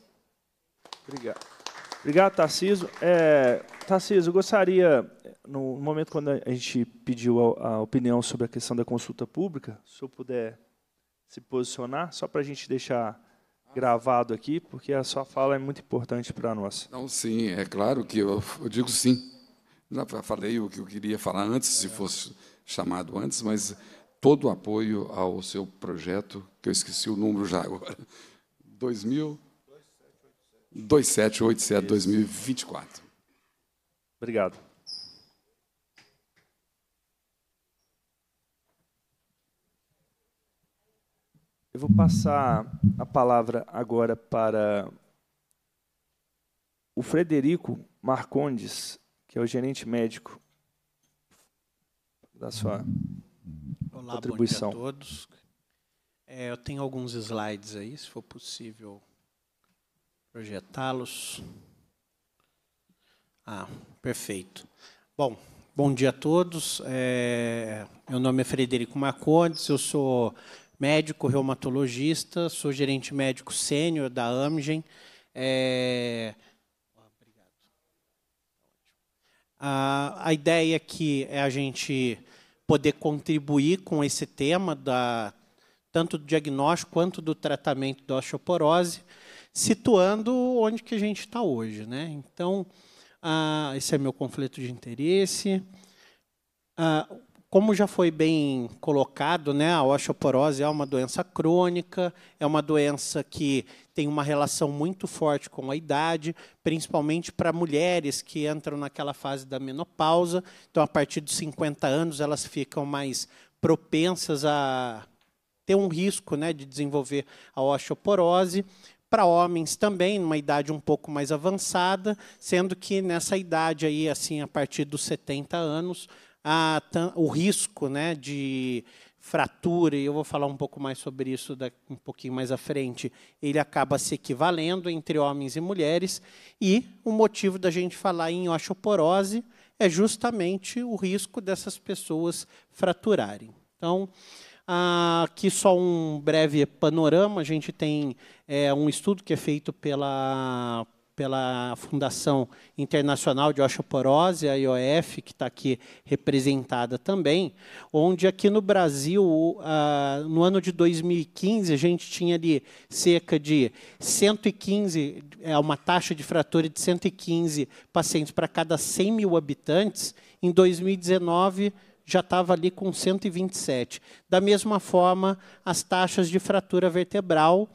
Obrigado. Obrigado, Tarciso. É, Tarciso, eu gostaria, no momento quando a gente pediu a, a opinião sobre a questão da consulta pública, se eu puder se posicionar, só para a gente deixar gravado aqui, porque a sua fala é muito importante para nós. Não, sim, é claro que eu, eu digo sim. Já falei o que eu queria falar antes, se fosse chamado antes, mas todo o apoio ao seu projeto, que eu esqueci o número já agora, 2000 2787 2024. Obrigado. Eu vou passar a palavra agora para o Frederico Marcondes, que é o gerente médico da sua Olá, contribuição. Olá, bom dia a todos. É, eu tenho alguns slides aí, se for possível projetá-los. Ah, perfeito. Bom, bom dia a todos. É, meu nome é Frederico Macondes, eu sou médico reumatologista, sou gerente médico sênior da Amgen. É, a, a ideia aqui é a gente poder contribuir com esse tema da, tanto do diagnóstico quanto do tratamento da osteoporose situando onde que a gente está hoje. Né? Então, ah, esse é meu conflito de interesse. Ah, como já foi bem colocado, né, a osteoporose é uma doença crônica, é uma doença que tem uma relação muito forte com a idade, principalmente para mulheres que entram naquela fase da menopausa. Então, a partir dos 50 anos, elas ficam mais propensas a ter um risco né, de desenvolver a osteoporose para homens também, numa idade um pouco mais avançada, sendo que nessa idade aí, assim, a partir dos 70 anos, a, o risco né, de fratura, e eu vou falar um pouco mais sobre isso um pouquinho mais à frente, ele acaba se equivalendo entre homens e mulheres, e o motivo da gente falar em osteoporose é justamente o risco dessas pessoas fraturarem. Então, ah, aqui só um breve panorama. A gente tem é, um estudo que é feito pela, pela Fundação Internacional de Osteoporose, a IOF, que está aqui representada também, onde aqui no Brasil, ah, no ano de 2015, a gente tinha ali cerca de 115, é uma taxa de fratura de 115 pacientes para cada 100 mil habitantes. Em 2019, já estava ali com 127. Da mesma forma, as taxas de fratura vertebral,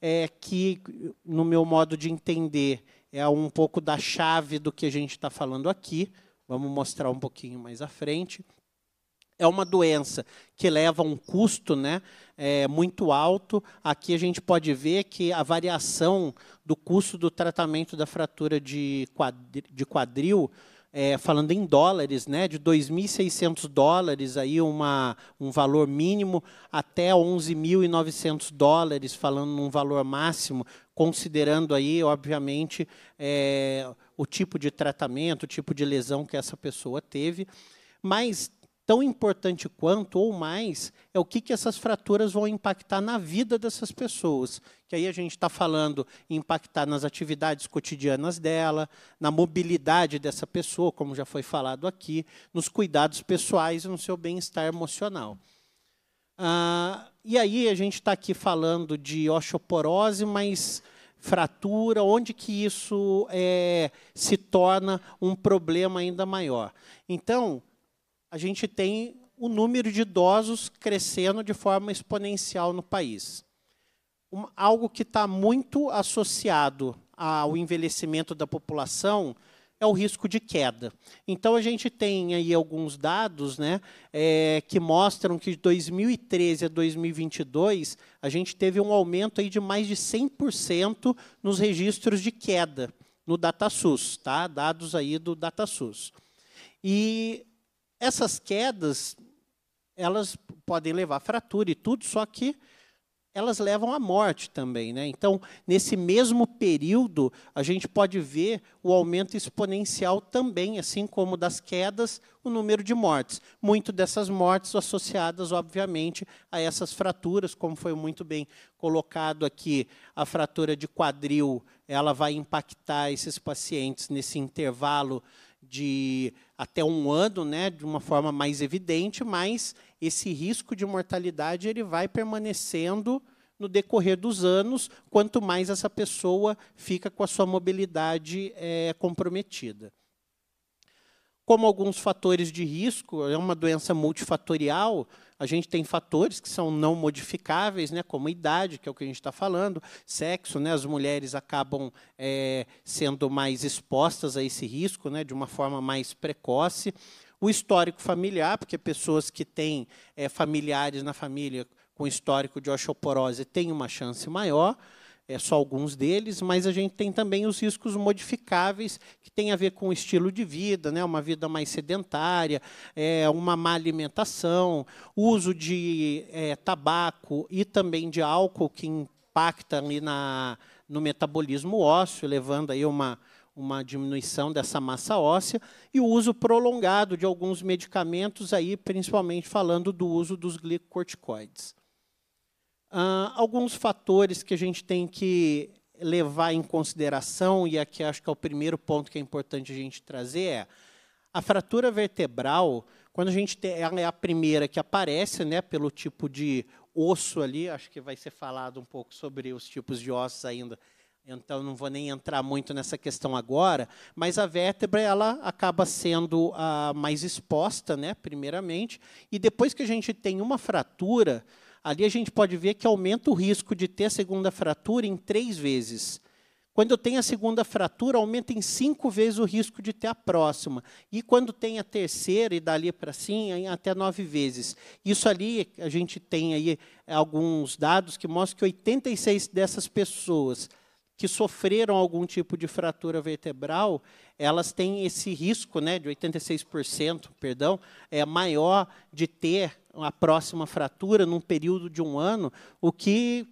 é, que, no meu modo de entender, é um pouco da chave do que a gente está falando aqui. Vamos mostrar um pouquinho mais à frente. É uma doença que leva a um custo né, é, muito alto. Aqui a gente pode ver que a variação do custo do tratamento da fratura de quadril, de quadril é, falando em dólares, né, de 2.600 dólares, aí uma, um valor mínimo, até 11.900 dólares, falando num valor máximo, considerando aí, obviamente, é, o tipo de tratamento, o tipo de lesão que essa pessoa teve. Mas tão importante quanto ou mais é o que, que essas fraturas vão impactar na vida dessas pessoas. Que aí a gente está falando impactar nas atividades cotidianas dela, na mobilidade dessa pessoa, como já foi falado aqui, nos cuidados pessoais e no seu bem-estar emocional. Ah, e aí a gente está aqui falando de osteoporose, mas fratura, onde que isso é, se torna um problema ainda maior. Então, a gente tem o número de idosos crescendo de forma exponencial no país. Um, algo que está muito associado ao envelhecimento da população é o risco de queda. Então a gente tem aí alguns dados, né, é, que mostram que de 2013 a 2022 a gente teve um aumento aí de mais de 100% nos registros de queda no DataSUS, tá? Dados aí do DataSUS. E essas quedas, elas podem levar a fratura e tudo, só que elas levam à morte também. Né? Então, nesse mesmo período, a gente pode ver o aumento exponencial também, assim como das quedas, o número de mortes. Muito dessas mortes associadas, obviamente, a essas fraturas, como foi muito bem colocado aqui, a fratura de quadril, ela vai impactar esses pacientes nesse intervalo de até um ano, né, de uma forma mais evidente, mas esse risco de mortalidade ele vai permanecendo no decorrer dos anos, quanto mais essa pessoa fica com a sua mobilidade é, comprometida. Como alguns fatores de risco, é uma doença multifatorial, a gente tem fatores que são não modificáveis, né, como idade, que é o que a gente está falando, sexo, né, as mulheres acabam é, sendo mais expostas a esse risco né, de uma forma mais precoce. O histórico familiar, porque pessoas que têm é, familiares na família com histórico de osteoporose têm uma chance maior é só alguns deles, mas a gente tem também os riscos modificáveis, que tem a ver com o estilo de vida, né? uma vida mais sedentária, é, uma má alimentação, uso de é, tabaco e também de álcool, que impacta ali na, no metabolismo ósseo, levando aí uma, uma diminuição dessa massa óssea e o uso prolongado de alguns medicamentos aí, principalmente falando do uso dos glicocorticoides. Ah, alguns fatores que a gente tem que levar em consideração, e aqui acho que é o primeiro ponto que é importante a gente trazer, é a fratura vertebral, quando a gente tem, ela é a primeira que aparece, né, pelo tipo de osso ali, acho que vai ser falado um pouco sobre os tipos de ossos ainda, então não vou nem entrar muito nessa questão agora, mas a vértebra ela acaba sendo a mais exposta, né, primeiramente, e depois que a gente tem uma fratura, Ali a gente pode ver que aumenta o risco de ter a segunda fratura em três vezes. Quando eu tenho a segunda fratura, aumenta em cinco vezes o risco de ter a próxima. E quando tem a terceira e dali para sim, até nove vezes. Isso ali, a gente tem aí é, alguns dados que mostram que 86 dessas pessoas que sofreram algum tipo de fratura vertebral, elas têm esse risco, né, de 86%, perdão, é maior de ter a próxima fratura num período de um ano, o que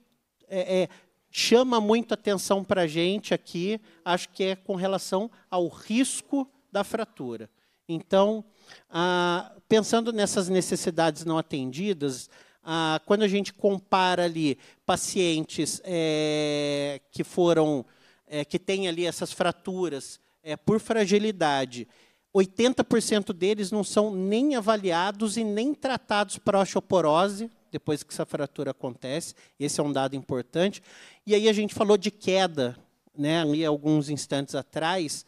é, é, chama muito atenção para a gente aqui, acho que é com relação ao risco da fratura. Então, ah, pensando nessas necessidades não atendidas, ah, quando a gente compara ali pacientes é, que foram, é, que têm ali essas fraturas é, por fragilidade, 80% deles não são nem avaliados e nem tratados para osteoporose, depois que essa fratura acontece. Esse é um dado importante. E aí a gente falou de queda, né, ali alguns instantes atrás,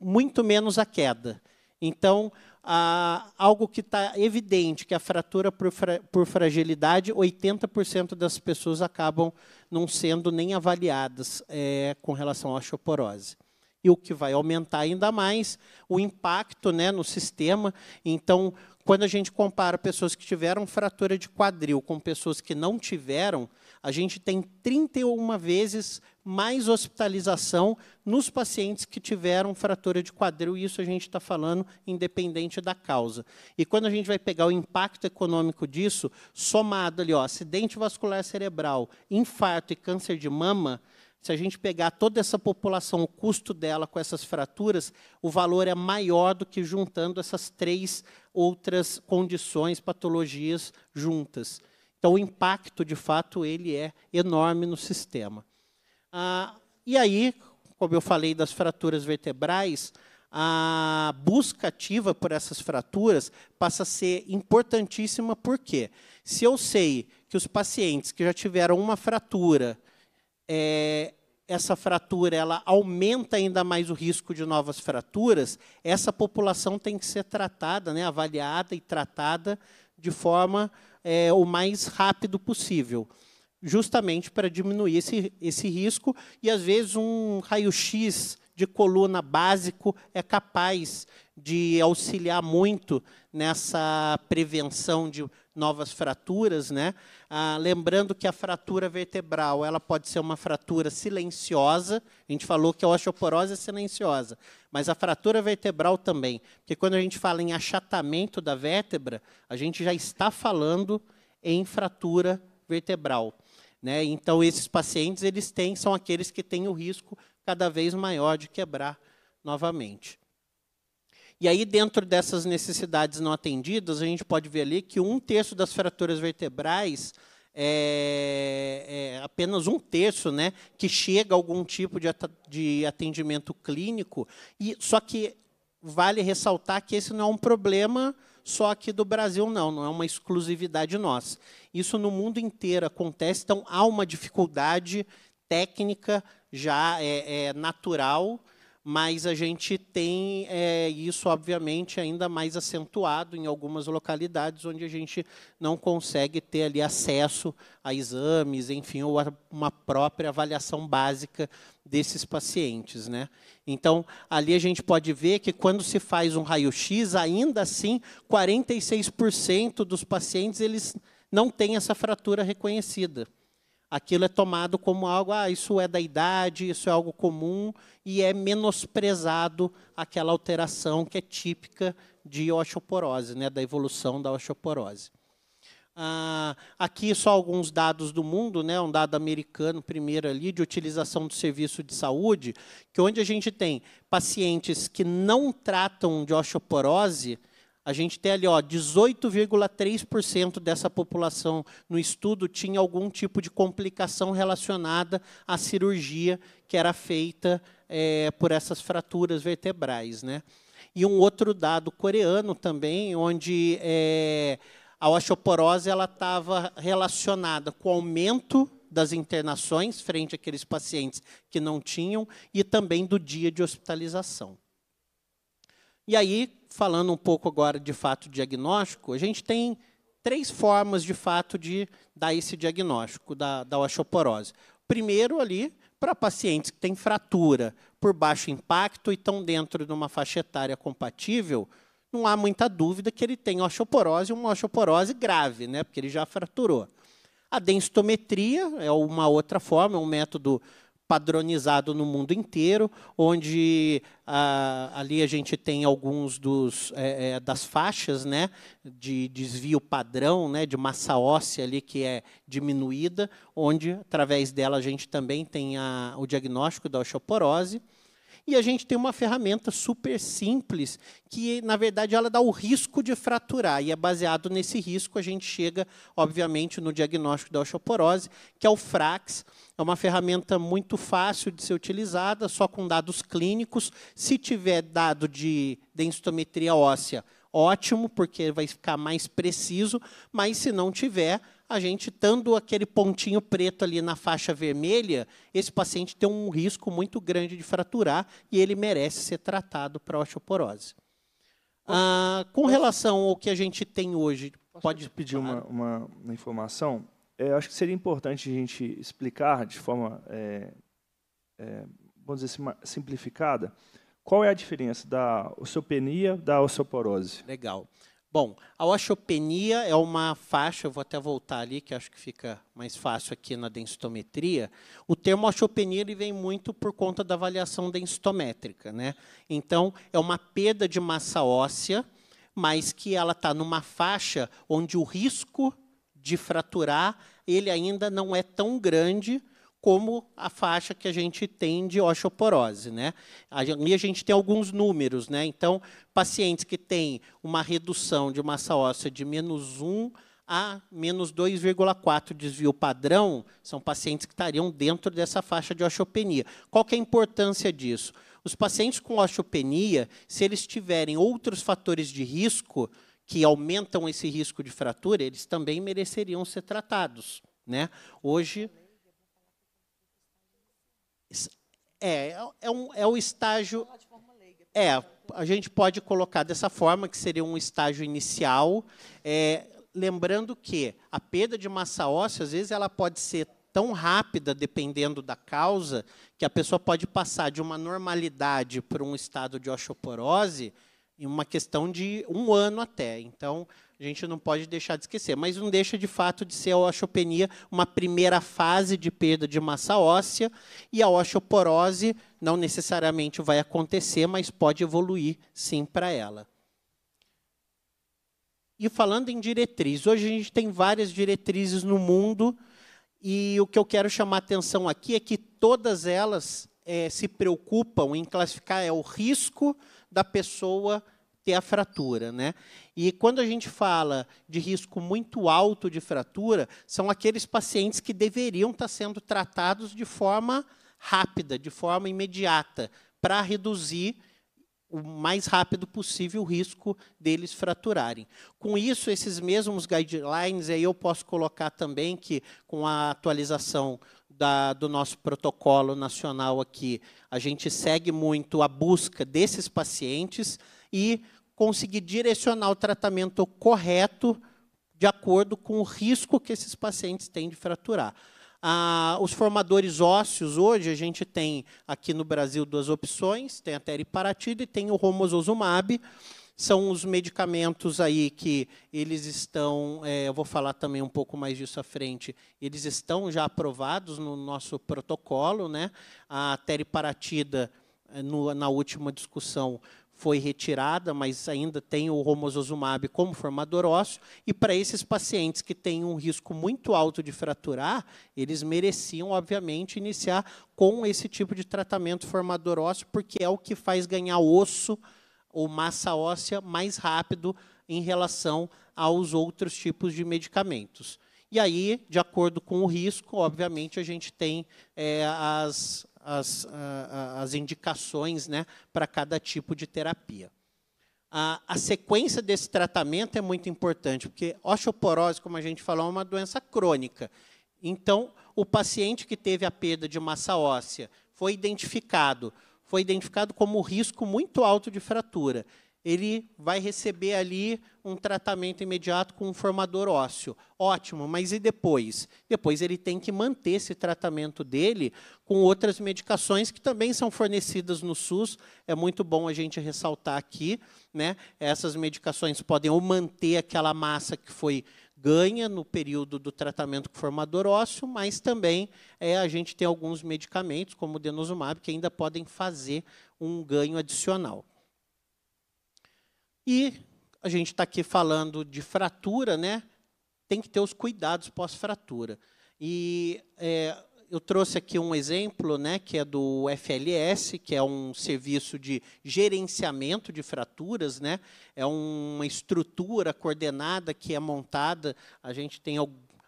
muito menos a queda. Então, ah, algo que está evidente, que a fratura por, fra por fragilidade, 80% das pessoas acabam não sendo nem avaliadas é, com relação à osteoporose e o que vai aumentar ainda mais o impacto né, no sistema. Então, quando a gente compara pessoas que tiveram fratura de quadril com pessoas que não tiveram, a gente tem 31 vezes mais hospitalização nos pacientes que tiveram fratura de quadril, e isso a gente está falando independente da causa. E quando a gente vai pegar o impacto econômico disso, somado ali, ó, acidente vascular cerebral, infarto e câncer de mama, se a gente pegar toda essa população, o custo dela com essas fraturas, o valor é maior do que juntando essas três outras condições, patologias juntas. Então, o impacto, de fato, ele é enorme no sistema. Ah, e aí, como eu falei das fraturas vertebrais, a busca ativa por essas fraturas passa a ser importantíssima, porque se eu sei que os pacientes que já tiveram uma fratura, é, essa fratura ela aumenta ainda mais o risco de novas fraturas, essa população tem que ser tratada, né, avaliada e tratada de forma é, o mais rápido possível, justamente para diminuir esse, esse risco. E, às vezes, um raio-x de coluna básico é capaz de auxiliar muito nessa prevenção de novas fraturas, né? Ah, lembrando que a fratura vertebral ela pode ser uma fratura silenciosa. A gente falou que a osteoporose é silenciosa, mas a fratura vertebral também, porque quando a gente fala em achatamento da vértebra, a gente já está falando em fratura vertebral. Né? Então esses pacientes eles têm são aqueles que têm o risco cada vez maior de quebrar novamente. E aí, dentro dessas necessidades não atendidas, a gente pode ver ali que um terço das fraturas vertebrais é, é, apenas um terço né, que chega a algum tipo de, de atendimento clínico. E Só que vale ressaltar que esse não é um problema só aqui do Brasil, não, não é uma exclusividade nossa. Isso no mundo inteiro acontece, então há uma dificuldade técnica já é, é natural mas a gente tem é, isso, obviamente, ainda mais acentuado em algumas localidades onde a gente não consegue ter ali acesso a exames, enfim, ou a uma própria avaliação básica desses pacientes. Né? Então, ali a gente pode ver que quando se faz um raio-x, ainda assim, 46% dos pacientes eles não têm essa fratura reconhecida aquilo é tomado como algo, ah, isso é da idade, isso é algo comum, e é menosprezado aquela alteração que é típica de osteoporose, né, da evolução da osteoporose. Ah, aqui só alguns dados do mundo, né, um dado americano primeiro ali de utilização do serviço de saúde, que onde a gente tem pacientes que não tratam de osteoporose, a gente tem ali 18,3% dessa população no estudo tinha algum tipo de complicação relacionada à cirurgia que era feita é, por essas fraturas vertebrais. Né? E um outro dado coreano também, onde é, a osteoporose estava relacionada com o aumento das internações frente àqueles pacientes que não tinham e também do dia de hospitalização. E aí, falando um pouco agora de fato diagnóstico, a gente tem três formas de fato de dar esse diagnóstico da, da osteoporose. Primeiro ali, para pacientes que têm fratura por baixo impacto e estão dentro de uma faixa etária compatível, não há muita dúvida que ele tem osteoporose, uma osteoporose grave, né? porque ele já fraturou. A densitometria é uma outra forma, é um método padronizado no mundo inteiro, onde ah, ali a gente tem alguns dos é, é, das faixas, né, de desvio padrão, né, de massa óssea ali que é diminuída, onde através dela a gente também tem a, o diagnóstico da osteoporose. E a gente tem uma ferramenta super simples que, na verdade, ela dá o risco de fraturar. E é baseado nesse risco a gente chega, obviamente, no diagnóstico da osteoporose, que é o FRAX. É uma ferramenta muito fácil de ser utilizada, só com dados clínicos. Se tiver dado de densitometria óssea, ótimo, porque vai ficar mais preciso, mas se não tiver, a gente estando aquele pontinho preto ali na faixa vermelha, esse paciente tem um risco muito grande de fraturar e ele merece ser tratado para osteoporose. Ah, com relação ao que a gente tem hoje, Posso pode pedir uma, uma, uma, informação? É, acho que seria importante a gente explicar de forma, é, é, vamos dizer, assim, simplificada, qual é a diferença da osteopenia da osteoporose. Legal. Bom, a osteopenia é uma faixa, eu vou até voltar ali, que acho que fica mais fácil aqui na densitometria. O termo osteopenia ele vem muito por conta da avaliação densitométrica. Né? Então, é uma perda de massa óssea, mas que ela está numa faixa onde o risco de fraturar ele ainda não é tão grande como a faixa que a gente tem de osteoporose. Né? Ali a gente tem alguns números. Né? Então, pacientes que têm uma redução de massa óssea de menos 1 a menos 2,4 desvio padrão, são pacientes que estariam dentro dessa faixa de osteopenia. Qual que é a importância disso? Os pacientes com osteopenia, se eles tiverem outros fatores de risco que aumentam esse risco de fratura, eles também mereceriam ser tratados. Né? Hoje, é, é, é, um, é um estágio. É, a gente pode colocar dessa forma, que seria um estágio inicial. É, lembrando que a perda de massa óssea, às vezes, ela pode ser tão rápida, dependendo da causa, que a pessoa pode passar de uma normalidade para um estado de osteoporose em uma questão de um ano até. Então, a gente não pode deixar de esquecer, mas não deixa de fato de ser a osteopenia uma primeira fase de perda de massa óssea e a osteoporose não necessariamente vai acontecer, mas pode evoluir sim para ela. E falando em diretriz, hoje a gente tem várias diretrizes no mundo e o que eu quero chamar a atenção aqui é que todas elas é, se preocupam em classificar é, o risco da pessoa ter a fratura. Né? E quando a gente fala de risco muito alto de fratura, são aqueles pacientes que deveriam estar tá sendo tratados de forma rápida, de forma imediata, para reduzir o mais rápido possível o risco deles fraturarem. Com isso, esses mesmos guidelines, aí eu posso colocar também que, com a atualização da, do nosso protocolo nacional aqui, a gente segue muito a busca desses pacientes, e conseguir direcionar o tratamento correto de acordo com o risco que esses pacientes têm de fraturar. Ah, os formadores ósseos, hoje, a gente tem aqui no Brasil duas opções, tem a teriparatida e tem o romosozumab. São os medicamentos aí que eles estão, é, eu vou falar também um pouco mais disso à frente, eles estão já aprovados no nosso protocolo. Né? A teriparatida, é, no, na última discussão, foi retirada, mas ainda tem o romosozumab como formador ósseo, e para esses pacientes que têm um risco muito alto de fraturar, eles mereciam, obviamente, iniciar com esse tipo de tratamento formador ósseo, porque é o que faz ganhar osso ou massa óssea mais rápido em relação aos outros tipos de medicamentos. E aí, de acordo com o risco, obviamente, a gente tem é, as, as, ah, ah, as indicações né, para cada tipo de terapia. A, a, sequência desse tratamento é muito importante, porque osteoporose, como a gente falou, é uma doença crônica. Então, o paciente que teve a perda de massa óssea foi identificado, foi identificado como risco muito alto de fratura ele vai receber ali um tratamento imediato com um formador ósseo. Ótimo, mas e depois? Depois ele tem que manter esse tratamento dele com outras medicações que também são fornecidas no SUS. É muito bom a gente ressaltar aqui, né? Essas medicações podem ou manter aquela massa que foi ganha no período do tratamento com formador ósseo, mas também é, a gente tem alguns medicamentos, como o denosumab, que ainda podem fazer um ganho adicional. E a gente está aqui falando de fratura, né? Tem que ter os cuidados pós-fratura. E é, eu trouxe aqui um exemplo, né, que é do FLS, que é um serviço de gerenciamento de fraturas, né? É uma estrutura coordenada que é montada. A gente tem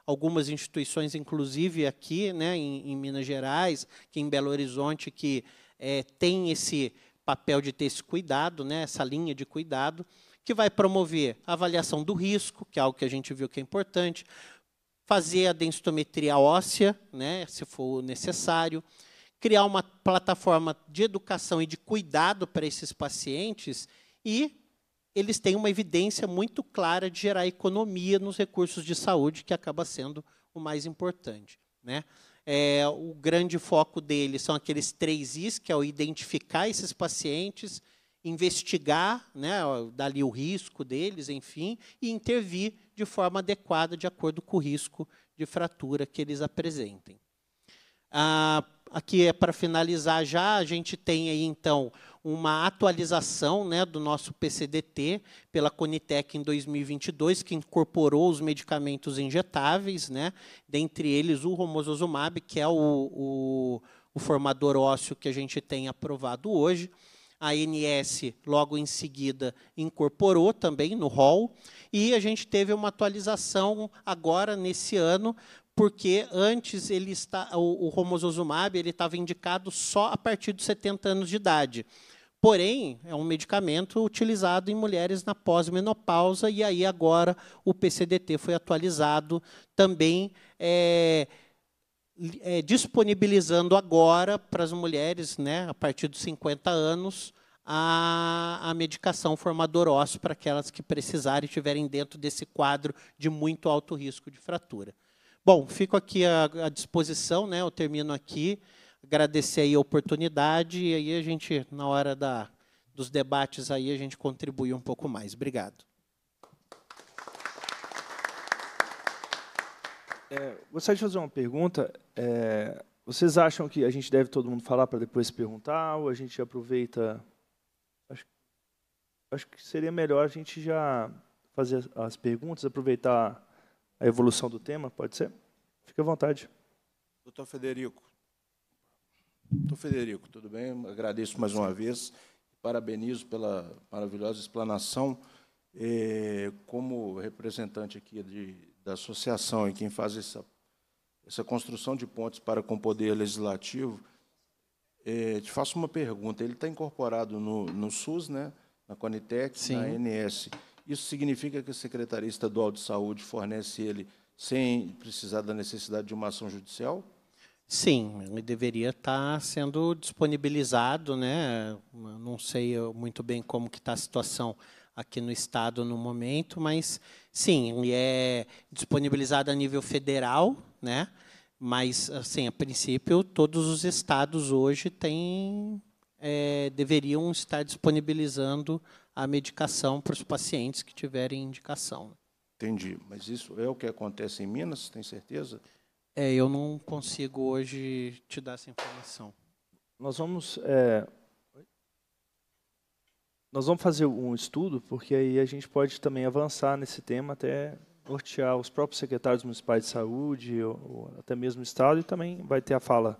algumas instituições, inclusive aqui, né, em, em Minas Gerais, que em Belo Horizonte, que é, tem esse papel de ter esse cuidado, né, essa linha de cuidado, que vai promover a avaliação do risco, que é algo que a gente viu que é importante, fazer a densitometria óssea, né, se for necessário, criar uma plataforma de educação e de cuidado para esses pacientes e eles têm uma evidência muito clara de gerar economia nos recursos de saúde, que acaba sendo o mais importante. Né? É, o grande foco dele são aqueles três Is, que é o identificar esses pacientes, investigar, né, dali o risco deles, enfim, e intervir de forma adequada, de acordo com o risco de fratura que eles apresentem. Ah, aqui é para finalizar já, a gente tem aí, então, uma atualização né, do nosso PCDT pela Conitec em 2022, que incorporou os medicamentos injetáveis, né, dentre eles o romosozumab, que é o, o, o formador ósseo que a gente tem aprovado hoje. A ANS, logo em seguida, incorporou também no rol. E a gente teve uma atualização agora, nesse ano, porque antes ele está, o, o romosozumab ele estava indicado só a partir dos 70 anos de idade. Porém, é um medicamento utilizado em mulheres na pós-menopausa, e aí agora o PCDT foi atualizado também, é, é, disponibilizando agora para as mulheres, né, a partir dos 50 anos, a, a medicação formador ósseo para aquelas que precisarem e estiverem dentro desse quadro de muito alto risco de fratura. Bom, fico aqui à, à disposição, né, eu termino aqui agradecer aí a oportunidade e aí a gente, na hora da, dos debates, aí a gente contribui um pouco mais. Obrigado. É, gostaria de fazer uma pergunta. É, vocês acham que a gente deve todo mundo falar para depois se perguntar ou a gente aproveita? Acho, acho que seria melhor a gente já fazer as perguntas, aproveitar a evolução do tema, pode ser? Fique à vontade. Doutor Federico. Doutor Federico, tudo bem? Agradeço mais uma vez. Parabenizo pela maravilhosa explanação. É, como representante aqui de, da associação e quem faz essa, essa construção de pontes para com o poder legislativo, é, te faço uma pergunta. Ele está incorporado no, no SUS, né? na Conitec, Sim. na ANS. Isso significa que a Secretaria Estadual de Saúde fornece ele sem precisar da necessidade de uma ação judicial? Sim, ele deveria estar tá sendo disponibilizado, né? Não sei muito bem como que está a situação aqui no estado no momento, mas sim, ele é disponibilizado a nível federal, né? Mas assim, a princípio, todos os estados hoje têm é, deveriam estar disponibilizando a medicação para os pacientes que tiverem indicação. Entendi, mas isso é o que acontece em Minas, tem certeza? É, eu não consigo hoje te dar essa informação. Nós vamos é, nós vamos fazer um estudo, porque aí a gente pode também avançar nesse tema até nortear os próprios secretários municipais de saúde, ou, ou até mesmo o Estado, e também vai ter a fala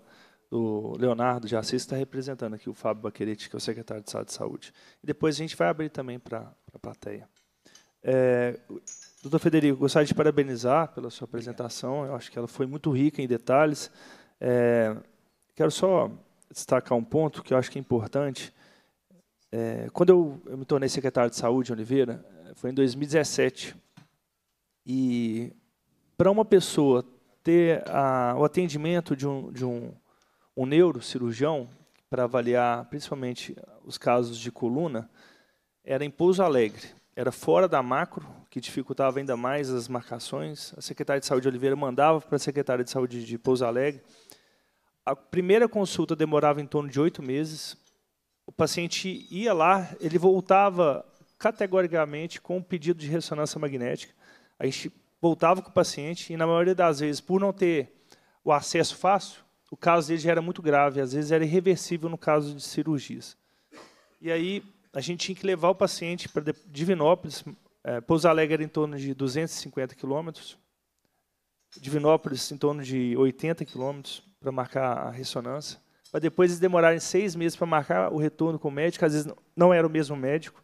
do Leonardo de Assis, que está representando aqui o Fábio Baquerete, que é o secretário de Estado de Saúde. E depois a gente vai abrir também para a plateia. É, Doutor Federico, gostaria de parabenizar pela sua apresentação. Eu acho que ela foi muito rica em detalhes. É, quero só destacar um ponto que eu acho que é importante. É, quando eu, eu, me tornei secretário de saúde em Oliveira, foi em 2017. E para uma pessoa ter a, o atendimento de um, de um, um neurocirurgião para avaliar principalmente os casos de coluna, era em Pouso Alegre era fora da macro, que dificultava ainda mais as marcações. A secretária de saúde Oliveira mandava para a secretária de saúde de Pouso Alegre. A primeira consulta demorava em torno de oito meses. O paciente ia lá, ele voltava categoricamente com o pedido de ressonância magnética. A gente voltava com o paciente e, na maioria das vezes, por não ter o acesso fácil, o caso dele já era muito grave, às vezes era irreversível no caso de cirurgias. E aí, a gente tinha que levar o paciente para Divinópolis, é, Pouso Alegre em torno de 250 quilômetros, Divinópolis em torno de 80 quilômetros para marcar a ressonância, para depois eles demorarem seis meses para marcar o retorno com o médico, às vezes não era o mesmo médico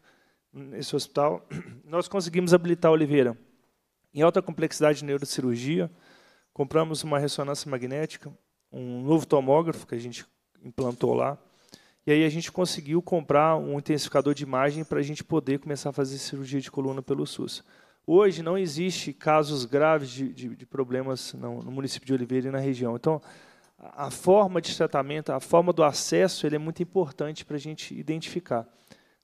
nesse hospital. [CLEARS THROAT] Nós conseguimos habilitar Oliveira em alta complexidade de neurocirurgia, compramos uma ressonância magnética, um novo tomógrafo que a gente implantou lá, e aí a gente conseguiu comprar um intensificador de imagem para a gente poder começar a fazer cirurgia de coluna pelo SUS. Hoje não existe casos graves de, de, de problemas no município de Oliveira e na região. Então, a forma de tratamento, a forma do acesso, ele é muito importante para a gente identificar.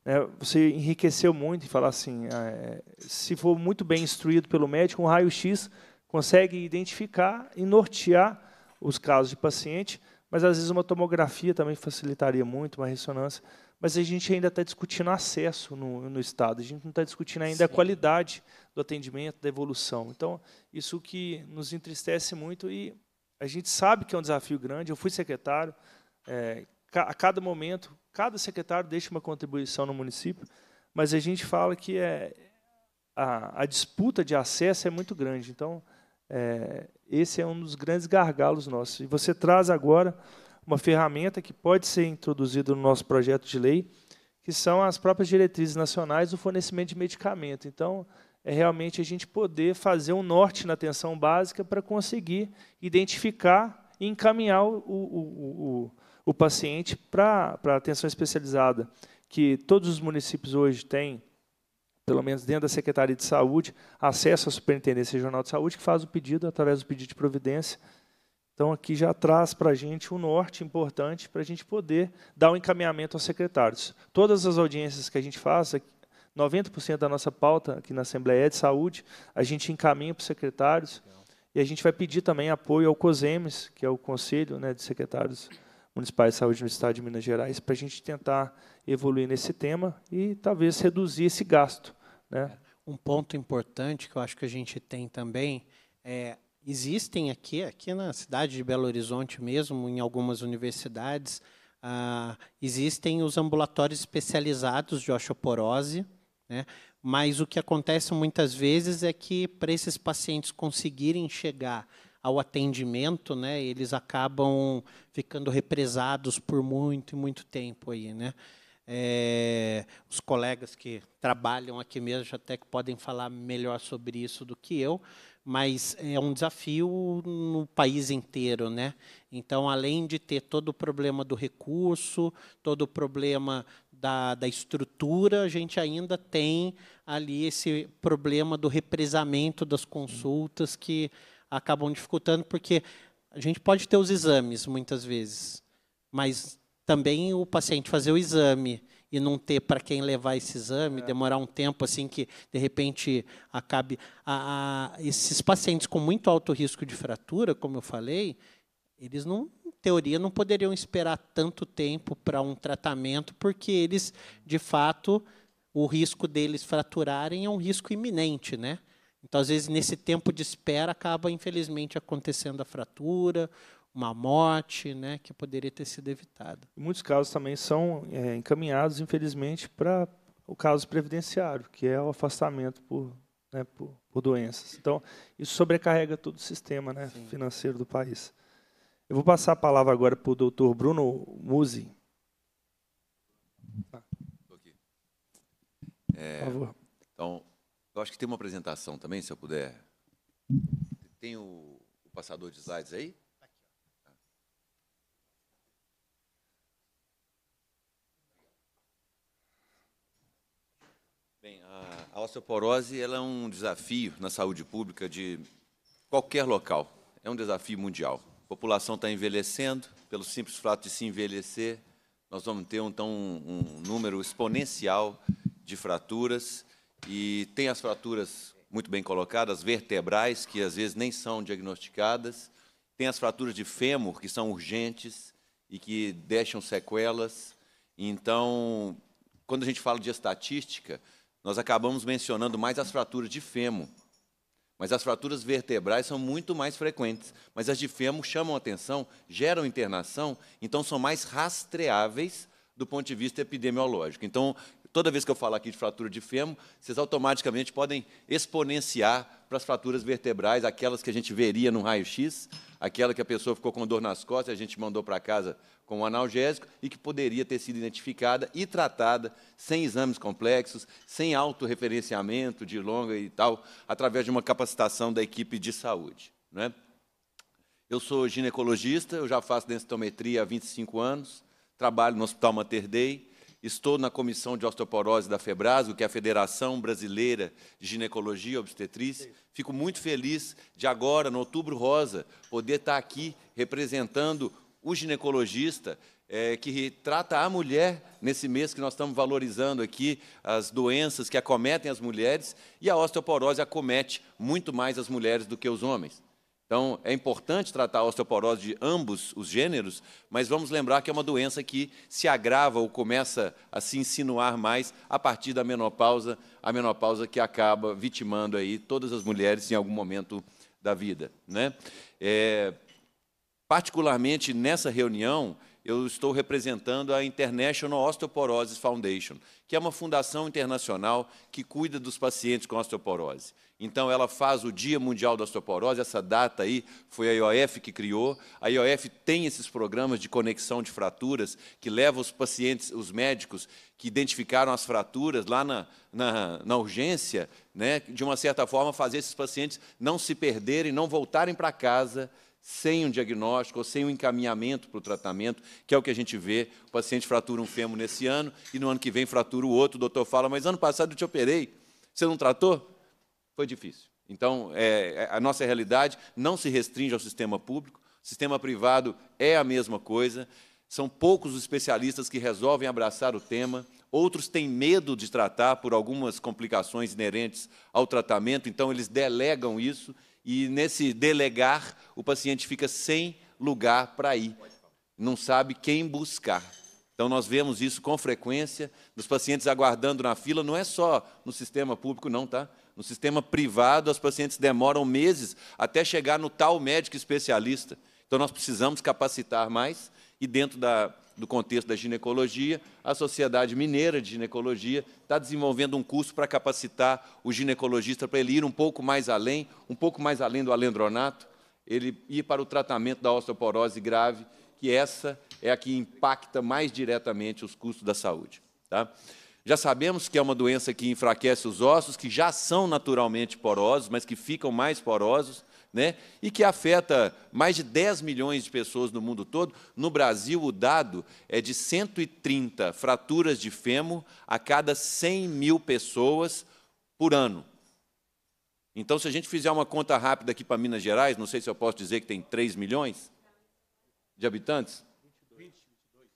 É, você enriqueceu muito e falar assim, ah, é, se for muito bem instruído pelo médico, um raio-x consegue identificar e nortear os casos de paciente mas às vezes uma tomografia também facilitaria muito, uma ressonância. Mas a gente ainda está discutindo acesso no, no, Estado, a gente não está discutindo ainda Sim. a qualidade do atendimento, da evolução. Então, isso que nos entristece muito e a gente sabe que é um desafio grande. Eu fui secretário, é, a cada momento, cada secretário deixa uma contribuição no município, mas a gente fala que é, a, a disputa de acesso é muito grande. Então, é, esse é um dos grandes gargalos nossos. E você traz agora uma ferramenta que pode ser introduzida no nosso projeto de lei, que são as próprias diretrizes nacionais do fornecimento de medicamento. Então, é realmente a gente poder fazer um norte na atenção básica para conseguir identificar e encaminhar o, o, o, o paciente para a atenção especializada, que todos os municípios hoje têm pelo menos dentro da Secretaria de Saúde, acessa a Superintendência Regional de Saúde, que faz o pedido através do pedido de providência. Então, aqui já traz para a gente um norte importante para a gente poder dar um encaminhamento aos secretários. Todas as audiências que a gente faz, 90% da nossa pauta aqui na Assembleia é de Saúde, a gente encaminha para os secretários. E a gente vai pedir também apoio ao COSEMES, que é o Conselho né, de Secretários municipais de saúde no estado de Minas Gerais, para a gente tentar evoluir nesse tema e talvez reduzir esse gasto. Né? É, um ponto importante que eu acho que a gente tem também é existem aqui, aqui na cidade de Belo Horizonte mesmo, em algumas universidades, ah, existem os ambulatórios especializados de osteoporose, né? mas o que acontece muitas vezes é que para esses pacientes conseguirem chegar ao atendimento, né, eles acabam ficando represados por muito e muito tempo aí, né? É, os colegas que trabalham aqui mesmo até que podem falar melhor sobre isso do que eu, mas é um desafio no país inteiro, né? Então, além de ter todo o problema do recurso, todo o problema da, da estrutura, a gente ainda tem ali esse problema do represamento das consultas que acabam dificultando, porque a gente pode ter os exames muitas vezes, mas também o paciente fazer o exame e não ter para quem levar esse exame, é. demorar um tempo assim que de repente acabe a, a, esses pacientes com muito alto risco de fratura, como eu falei, eles não em teoria não poderiam esperar tanto tempo para um tratamento, porque eles de fato o risco deles fraturarem é um risco iminente, né? Então, às vezes, nesse tempo de espera, acaba, infelizmente, acontecendo a fratura, uma morte, né, que poderia ter sido evitada. Muitos casos também são é, encaminhados, infelizmente, para o caso previdenciário, que é o afastamento por, né, por, por, doenças. Então, isso sobrecarrega todo o sistema né, financeiro do país. Eu vou passar a palavra agora para o doutor Bruno Musi. Ah. É, Por favor. É, então, eu acho que tem uma apresentação também, se eu puder. Tem o, o passador de slides aí? Bem, a osteoporose ela é um desafio na saúde pública de qualquer local. É um desafio mundial. A população está envelhecendo, pelo simples fato de se envelhecer, nós vamos ter então um, um número exponencial de fraturas e tem as fraturas muito bem colocadas, vertebrais, que às vezes nem são diagnosticadas, tem as fraturas de fêmur, que são urgentes e que deixam sequelas. Então, quando a gente fala de estatística, nós acabamos mencionando mais as fraturas de fêmur. Mas as fraturas vertebrais são muito mais frequentes. Mas as de fêmur chamam atenção, geram internação, então são mais rastreáveis do ponto de vista epidemiológico. Então, Toda vez que eu falar aqui de fratura de fêmur, vocês automaticamente podem exponenciar para as fraturas vertebrais, aquelas que a gente veria no raio-x, aquela que a pessoa ficou com dor nas costas, a gente mandou para casa com um analgésico e que poderia ter sido identificada e tratada sem exames complexos, sem autorreferenciamento de longa e tal, através de uma capacitação da equipe de saúde. Né? Eu sou ginecologista, eu já faço densitometria há 25 anos, trabalho no Hospital Mater Dei, Estou na comissão de osteoporose da FEBRASO, que é a Federação Brasileira de Ginecologia e Obstetrícia. Fico muito feliz de agora, no Outubro Rosa, poder estar aqui representando o ginecologista é, que trata a mulher nesse mês que nós estamos valorizando aqui as doenças que acometem as mulheres e a osteoporose acomete muito mais as mulheres do que os homens. Então, é importante tratar a osteoporose de ambos os gêneros, mas vamos lembrar que é uma doença que se agrava ou começa a se insinuar mais a partir da menopausa, a menopausa que acaba vitimando aí todas as mulheres em algum momento da vida. Né? É, particularmente nessa reunião, eu estou representando a International Osteoporosis Foundation, que é uma fundação internacional que cuida dos pacientes com osteoporose. Então, ela faz o Dia Mundial da Osteoporose, essa data aí foi a IOF que criou. A IOF tem esses programas de conexão de fraturas que leva os pacientes, os médicos que identificaram as fraturas lá na, na, na urgência, né, de uma certa forma, fazer esses pacientes não se perderem, não voltarem para casa sem um diagnóstico ou sem um encaminhamento para o tratamento, que é o que a gente vê. O paciente fratura um fêmur nesse ano e no ano que vem fratura o outro. O doutor fala, mas ano passado eu te operei, você não tratou? Foi difícil. Então, é, é a nossa realidade não se restringe ao sistema público, o sistema privado é a mesma coisa. São poucos os especialistas que resolvem abraçar o tema. Outros têm medo de tratar por algumas complicações inerentes ao tratamento, então eles delegam isso e nesse delegar, o paciente fica sem lugar para ir, não sabe quem buscar. Então, nós vemos isso com frequência, dos pacientes aguardando na fila, não é só no sistema público, não, tá? No sistema privado, as pacientes demoram meses até chegar no tal médico especialista. Então, nós precisamos capacitar mais e, dentro da, do contexto da ginecologia, a Sociedade Mineira de Ginecologia está desenvolvendo um curso para capacitar o ginecologista para ele ir um pouco mais além, um pouco mais além do alendronato, ele ir para o tratamento da osteoporose grave, que essa é a que impacta mais diretamente os custos da saúde. Tá? Já sabemos que é uma doença que enfraquece os ossos, que já são naturalmente porosos, mas que ficam mais porosos, né, e que afeta mais de 10 milhões de pessoas no mundo todo. No Brasil, o dado é de 130 fraturas de fêmur a cada 100 mil pessoas por ano. Então, se a gente fizer uma conta rápida aqui para Minas Gerais, não sei se eu posso dizer que tem 3 milhões de habitantes.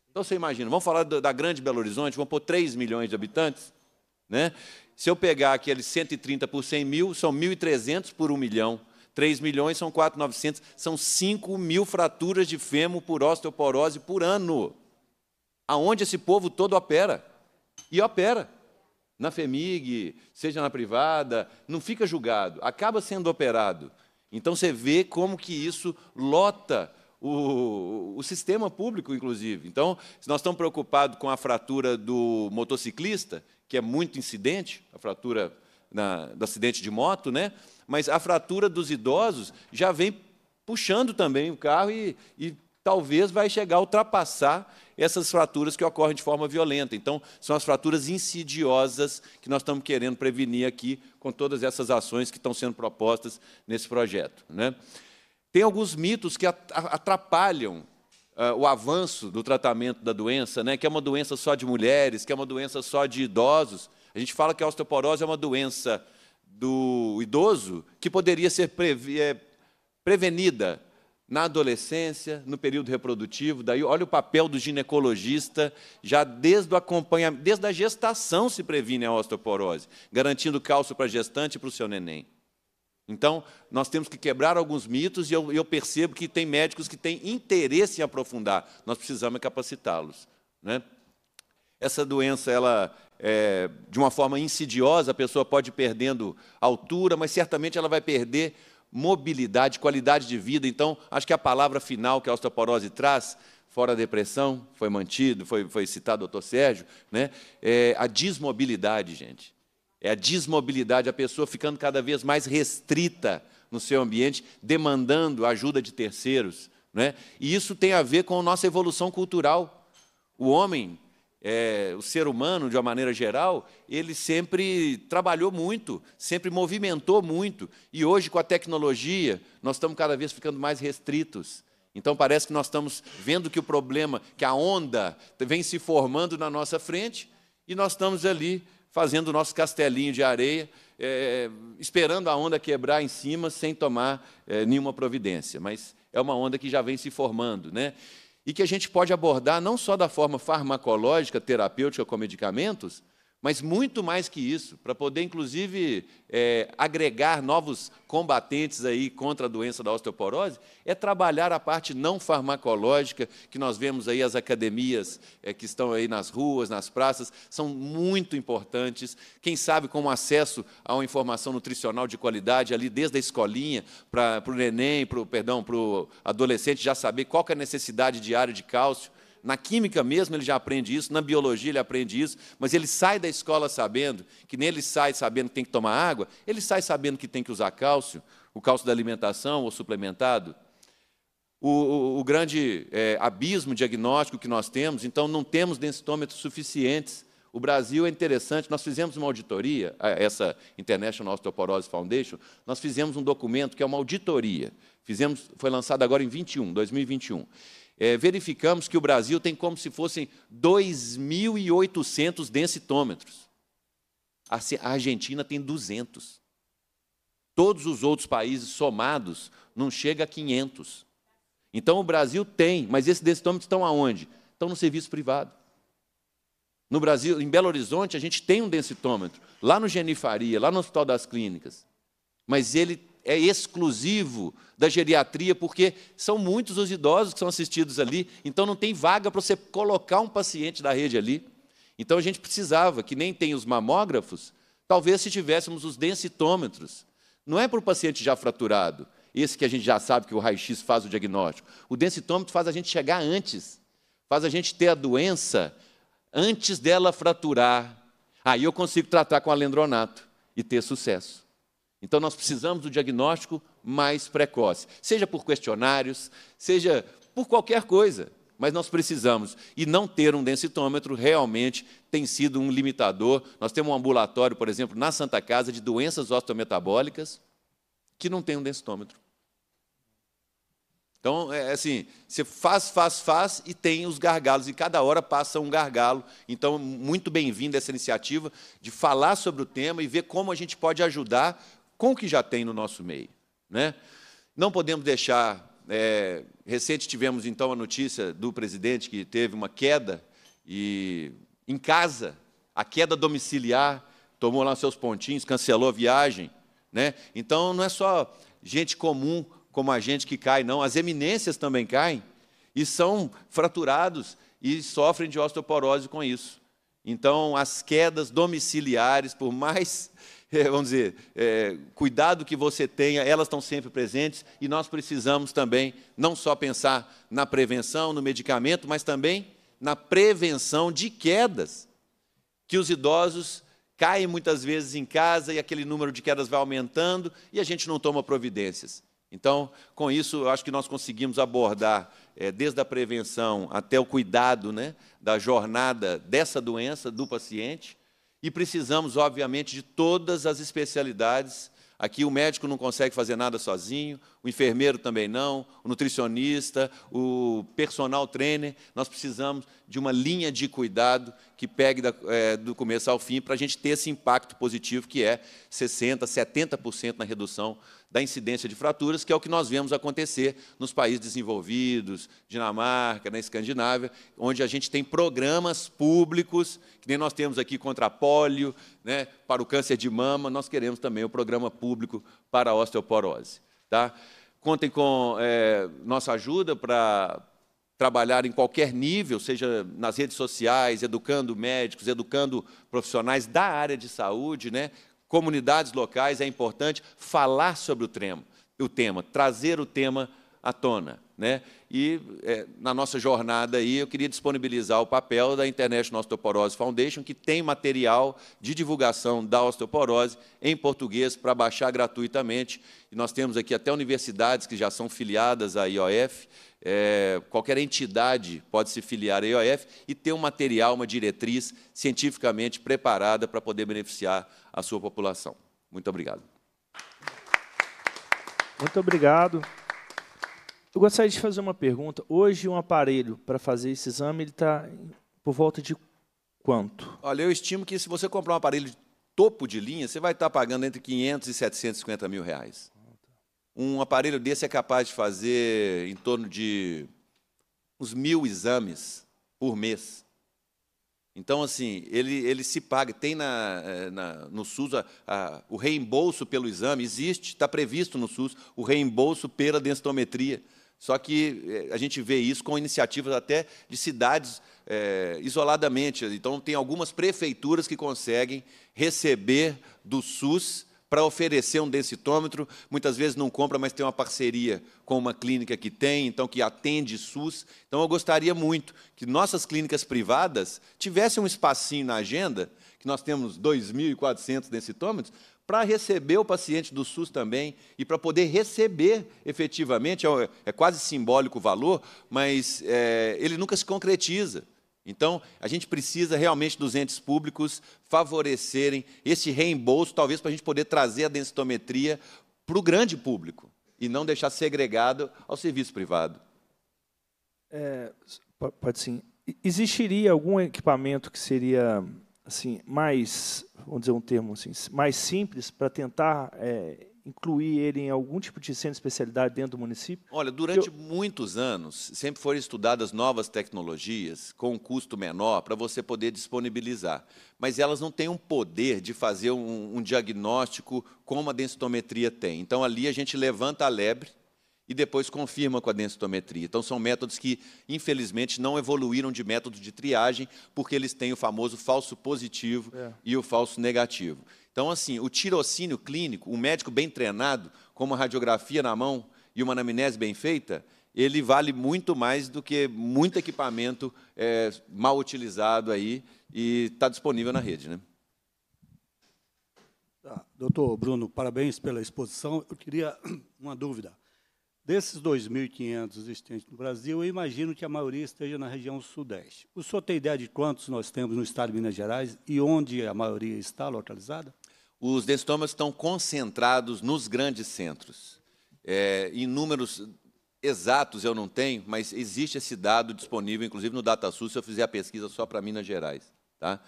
Então, você imagina, vamos falar da grande Belo Horizonte, vamos pôr 3 milhões de habitantes. Né? Se eu pegar aqueles 130 por 100 mil, são 1.300 por 1 milhão. 3 milhões são 4,900, são 5 mil fraturas de fêmur por osteoporose por ano. Aonde esse povo todo opera? E opera. Na FEMIG, seja na privada, não fica julgado, acaba sendo operado. Então você vê como que isso lota o, o, sistema público, inclusive. Então, se nós estamos preocupados com a fratura do motociclista, que é muito incidente, a fratura na, do acidente de moto, né? mas a fratura dos idosos já vem puxando também o carro e, e talvez vai chegar a ultrapassar essas fraturas que ocorrem de forma violenta. Então, são as fraturas insidiosas que nós estamos querendo prevenir aqui com todas essas ações que estão sendo propostas nesse projeto. Né? Tem alguns mitos que atrapalham uh, o avanço do tratamento da doença, né? que é uma doença só de mulheres, que é uma doença só de idosos. A gente fala que a osteoporose é uma doença do idoso que poderia ser eh, prevenida na adolescência, no período reprodutivo. Daí, olha o papel do ginecologista, já desde o acompanhamento, desde a gestação se previne a osteoporose, garantindo cálcio para a gestante e para o seu neném. Então, nós temos que quebrar alguns mitos e eu, eu, percebo que tem médicos que têm interesse em aprofundar. Nós precisamos capacitá-los. Né? Essa doença ela, é, de uma forma insidiosa, a pessoa pode ir perdendo altura, mas certamente ela vai perder mobilidade, qualidade de vida. Então, acho que a palavra final que a osteoporose traz, fora a depressão, foi mantido, foi, foi citado o doutor Sérgio, né? é a desmobilidade, gente. É a desmobilidade, a pessoa ficando cada vez mais restrita no seu ambiente, demandando ajuda de terceiros. Né? E isso tem a ver com a nossa evolução cultural. O homem é, o ser humano, de uma maneira geral, ele sempre trabalhou muito, sempre movimentou muito. E hoje, com a tecnologia, nós estamos cada vez ficando mais restritos. Então parece que nós estamos vendo que o problema, que a onda vem se formando na nossa frente, e nós estamos ali fazendo o nosso castelinho de areia, é, esperando a onda quebrar em cima sem tomar é, nenhuma providência. Mas é uma onda que já vem se formando. Né? e que a gente pode abordar não só da forma farmacológica, terapêutica com medicamentos, mas muito mais que isso, para poder, inclusive, é, agregar novos combatentes aí contra a doença da osteoporose, é trabalhar a parte não farmacológica, que nós vemos aí as academias é, que estão aí nas ruas, nas praças, são muito importantes. Quem sabe com acesso a uma informação nutricional de qualidade ali desde a escolinha, para o neném, pro, perdão, para o adolescente já saber qual é a necessidade diária de cálcio, na química mesmo ele já aprende isso, na biologia ele aprende isso, mas ele sai da escola sabendo que nem ele sai sabendo que tem que tomar água, ele sai sabendo que tem que usar cálcio, o cálcio da alimentação ou suplementado. O, o, o grande é, abismo diagnóstico que nós temos, então não temos densitômetros suficientes. O Brasil é interessante, nós fizemos uma auditoria, essa International Osteoporose Foundation, nós fizemos um documento que é uma auditoria. Fizemos, foi lançado agora em 21, 2021 é, verificamos que o Brasil tem como se fossem 2.800 densitômetros. A Argentina tem 200. Todos os outros países somados não chega a 500. Então o Brasil tem, mas esses densitômetros estão aonde? Estão no serviço privado. No Brasil, em Belo Horizonte, a gente tem um densitômetro, lá no Genifaria, lá no Hospital das Clínicas. Mas ele é exclusivo da geriatria, porque são muitos os idosos que são assistidos ali, então não tem vaga para você colocar um paciente da rede ali. Então a gente precisava, que nem tem os mamógrafos, talvez se tivéssemos os densitômetros. Não é para o paciente já fraturado, esse que a gente já sabe que o raio-x faz o diagnóstico. O densitômetro faz a gente chegar antes, faz a gente ter a doença antes dela fraturar. Aí eu consigo tratar com alendronato e ter sucesso. Então, nós precisamos do diagnóstico mais precoce, seja por questionários, seja por qualquer coisa, mas nós precisamos. E não ter um densitômetro realmente tem sido um limitador. Nós temos um ambulatório, por exemplo, na Santa Casa de doenças osteometabólicas que não tem um densitômetro. Então, é, é assim, você faz, faz, faz e tem os gargalos, e cada hora passa um gargalo. Então, muito bem-vinda essa iniciativa de falar sobre o tema e ver como a gente pode ajudar com o que já tem no nosso meio. Né? Não podemos deixar. É, recente tivemos então a notícia do presidente que teve uma queda e em casa, a queda domiciliar, tomou lá seus pontinhos, cancelou a viagem. Né? Então não é só gente comum como a gente que cai, não. As eminências também caem e são fraturados e sofrem de osteoporose com isso. Então, as quedas domiciliares, por mais [LAUGHS] É, vamos dizer, é, cuidado que você tenha, elas estão sempre presentes e nós precisamos também não só pensar na prevenção, no medicamento, mas também na prevenção de quedas, que os idosos caem muitas vezes em casa e aquele número de quedas vai aumentando e a gente não toma providências. Então, com isso, eu acho que nós conseguimos abordar, é, desde a prevenção até o cuidado né, da jornada dessa doença do paciente, e precisamos, obviamente, de todas as especialidades. Aqui o médico não consegue fazer nada sozinho, o enfermeiro também não, o nutricionista, o personal trainer. Nós precisamos de uma linha de cuidado que pegue da, é, do começo ao fim para a gente ter esse impacto positivo que é 60%, 70% na redução da incidência de fraturas, que é o que nós vemos acontecer nos países desenvolvidos, Dinamarca, na Escandinávia, onde a gente tem programas públicos, que nem nós temos aqui contra a polio, né, para o câncer de mama, nós queremos também o programa público para a osteoporose. Tá? Contem com é, nossa ajuda para trabalhar em qualquer nível, seja nas redes sociais, educando médicos, educando profissionais da área de saúde, né, comunidades locais, é importante falar sobre o tema, o tema trazer o tema à tona. Né? E é, na nossa jornada aí, eu queria disponibilizar o papel da International Osteoporose Foundation, que tem material de divulgação da osteoporose em português para baixar gratuitamente. E nós temos aqui até universidades que já são filiadas à IOF. É, qualquer entidade pode se filiar à IOF e ter um material, uma diretriz cientificamente preparada para poder beneficiar a sua população. Muito obrigado. Muito obrigado. Eu gostaria de fazer uma pergunta. Hoje, um aparelho para fazer esse exame ele está por volta de quanto? Olha, eu estimo que se você comprar um aparelho de topo de linha, você vai estar tá pagando entre 500 e 750 mil reais. Um aparelho desse é capaz de fazer em torno de uns mil exames por mês. Então, assim, ele, ele se paga. Tem na, é, na no SUS a, a, o reembolso pelo exame, existe, está previsto no SUS o reembolso pela densitometria. Só que eh, a gente vê isso com iniciativas até de cidades é, isoladamente. Então, tem algumas prefeituras que conseguem receber do SUS para oferecer um densitômetro. Muitas vezes não compra, mas tem uma parceria com uma clínica que tem, então que atende SUS. Então, eu gostaria muito que nossas clínicas privadas tivessem um espacinho na agenda, que nós temos 2.400 densitômetros, para receber o paciente do SUS também e para poder receber efetivamente, é, é, quase simbólico o valor, mas é, ele nunca se concretiza. Então, a gente precisa realmente dos entes públicos favorecerem esse reembolso, talvez para a gente poder trazer a densitometria para o grande público e não deixar segregado ao serviço privado. É, pode sim. Existiria algum equipamento que seria assim, mais, vamos dizer um termo assim, mais simples para tentar é, incluir ele em algum tipo de centro de especialidade dentro do município? Olha, durante eu... muitos anos sempre foram estudadas novas tecnologias com um custo menor para você poder disponibilizar, mas elas não têm um poder de fazer um, um diagnóstico como a densitometria tem. Então ali a gente levanta a lebre e depois confirma com a densitometria. Então, são métodos que, infelizmente, não evoluíram de método de triagem, porque eles têm o famoso falso positivo é. e o falso negativo. Então, assim, o tirocínio clínico, um médico bem treinado, com uma radiografia na mão e uma anamnese bem feita, ele vale muito mais do que muito equipamento é, mal utilizado aí e está disponível na rede. Né? Tá. Doutor Bruno, parabéns pela exposição. Eu queria [CLEARS THROAT] uma dúvida. Desses 2.500 existentes no Brasil, eu imagino que a maioria esteja na região sudeste. O senhor tem ideia de quantos nós temos no estado de Minas Gerais e onde a maioria está localizada? Os densitomas estão concentrados nos grandes centros. É, em números exatos eu não tenho, mas existe esse dado disponível, inclusive no DataSUS, se eu fizer a pesquisa só para Minas Gerais. Tá?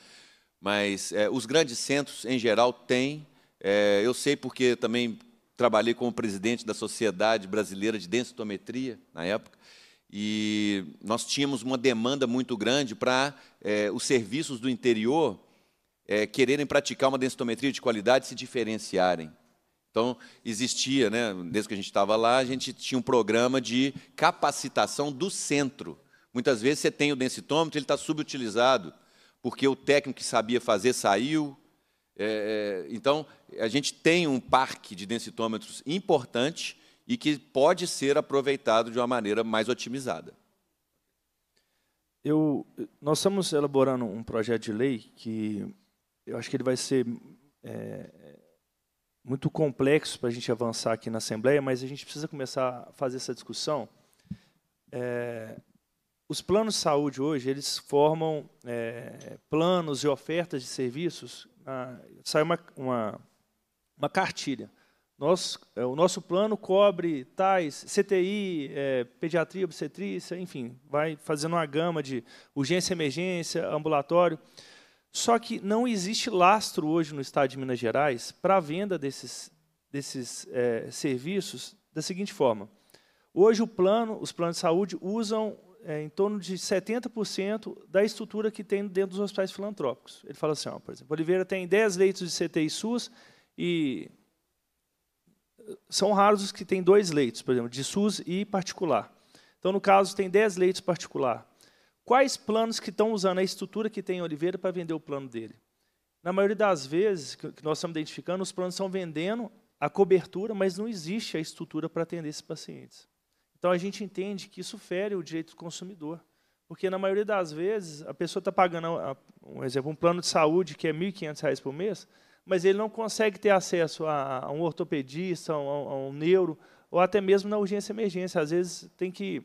Mas é, os grandes centros, em geral, têm. É, eu sei porque também trabalhei como presidente da Sociedade Brasileira de Densitometria, na época, e nós tínhamos uma demanda muito grande para é, os serviços do interior é, quererem praticar uma densitometria de qualidade e se diferenciarem. Então, existia, né, desde que a gente estava lá, a gente tinha um programa de capacitação do centro. Muitas vezes você tem o densitômetro, ele está subutilizado, porque o técnico que sabia fazer saiu, é, é, então, a gente tem um parque de densitômetros importante e que pode ser aproveitado de uma maneira mais otimizada. Eu, nós estamos elaborando um projeto de lei que eu acho que ele vai ser é, muito complexo para a gente avançar aqui na Assembleia, mas a gente precisa começar a fazer essa discussão. É, os planos de saúde hoje, eles formam é, planos e ofertas de serviços ah, sai uma, uma, uma cartilha. Nós, é, o nosso plano cobre tais CTI, é, pediatria, obstetrícia, enfim, vai fazendo uma gama de urgência, emergência, ambulatório. Só que não existe lastro hoje no Estado de Minas Gerais para a venda desses, desses é, serviços da seguinte forma. Hoje plano, os planos de saúde usam é, em torno de 70% da estrutura que tem dentro dos hospitais filantrópicos. Ele fala assim, ó, por exemplo, Oliveira tem 10 leitos de CTI SUS e eh, são raros os que têm dois leitos, por exemplo, de SUS e particular. Então, no caso, tem 10 leitos particular. Quais planos que estão usando a estrutura que tem em Oliveira para vender o plano dele? Na maioria das vezes que nós estamos identificando, os planos estão vendendo a cobertura, mas não existe a estrutura para atender esses pacientes. Então a gente entende que isso fere o direito do consumidor. Porque, na maioria das vezes, a pessoa está pagando, um exemplo, um plano de saúde que é R$ 1.500 por mês, mas ele não consegue ter acesso a, a um ortopedista, a um, a um neuro, ou até mesmo na urgência emergência. Às vezes tem que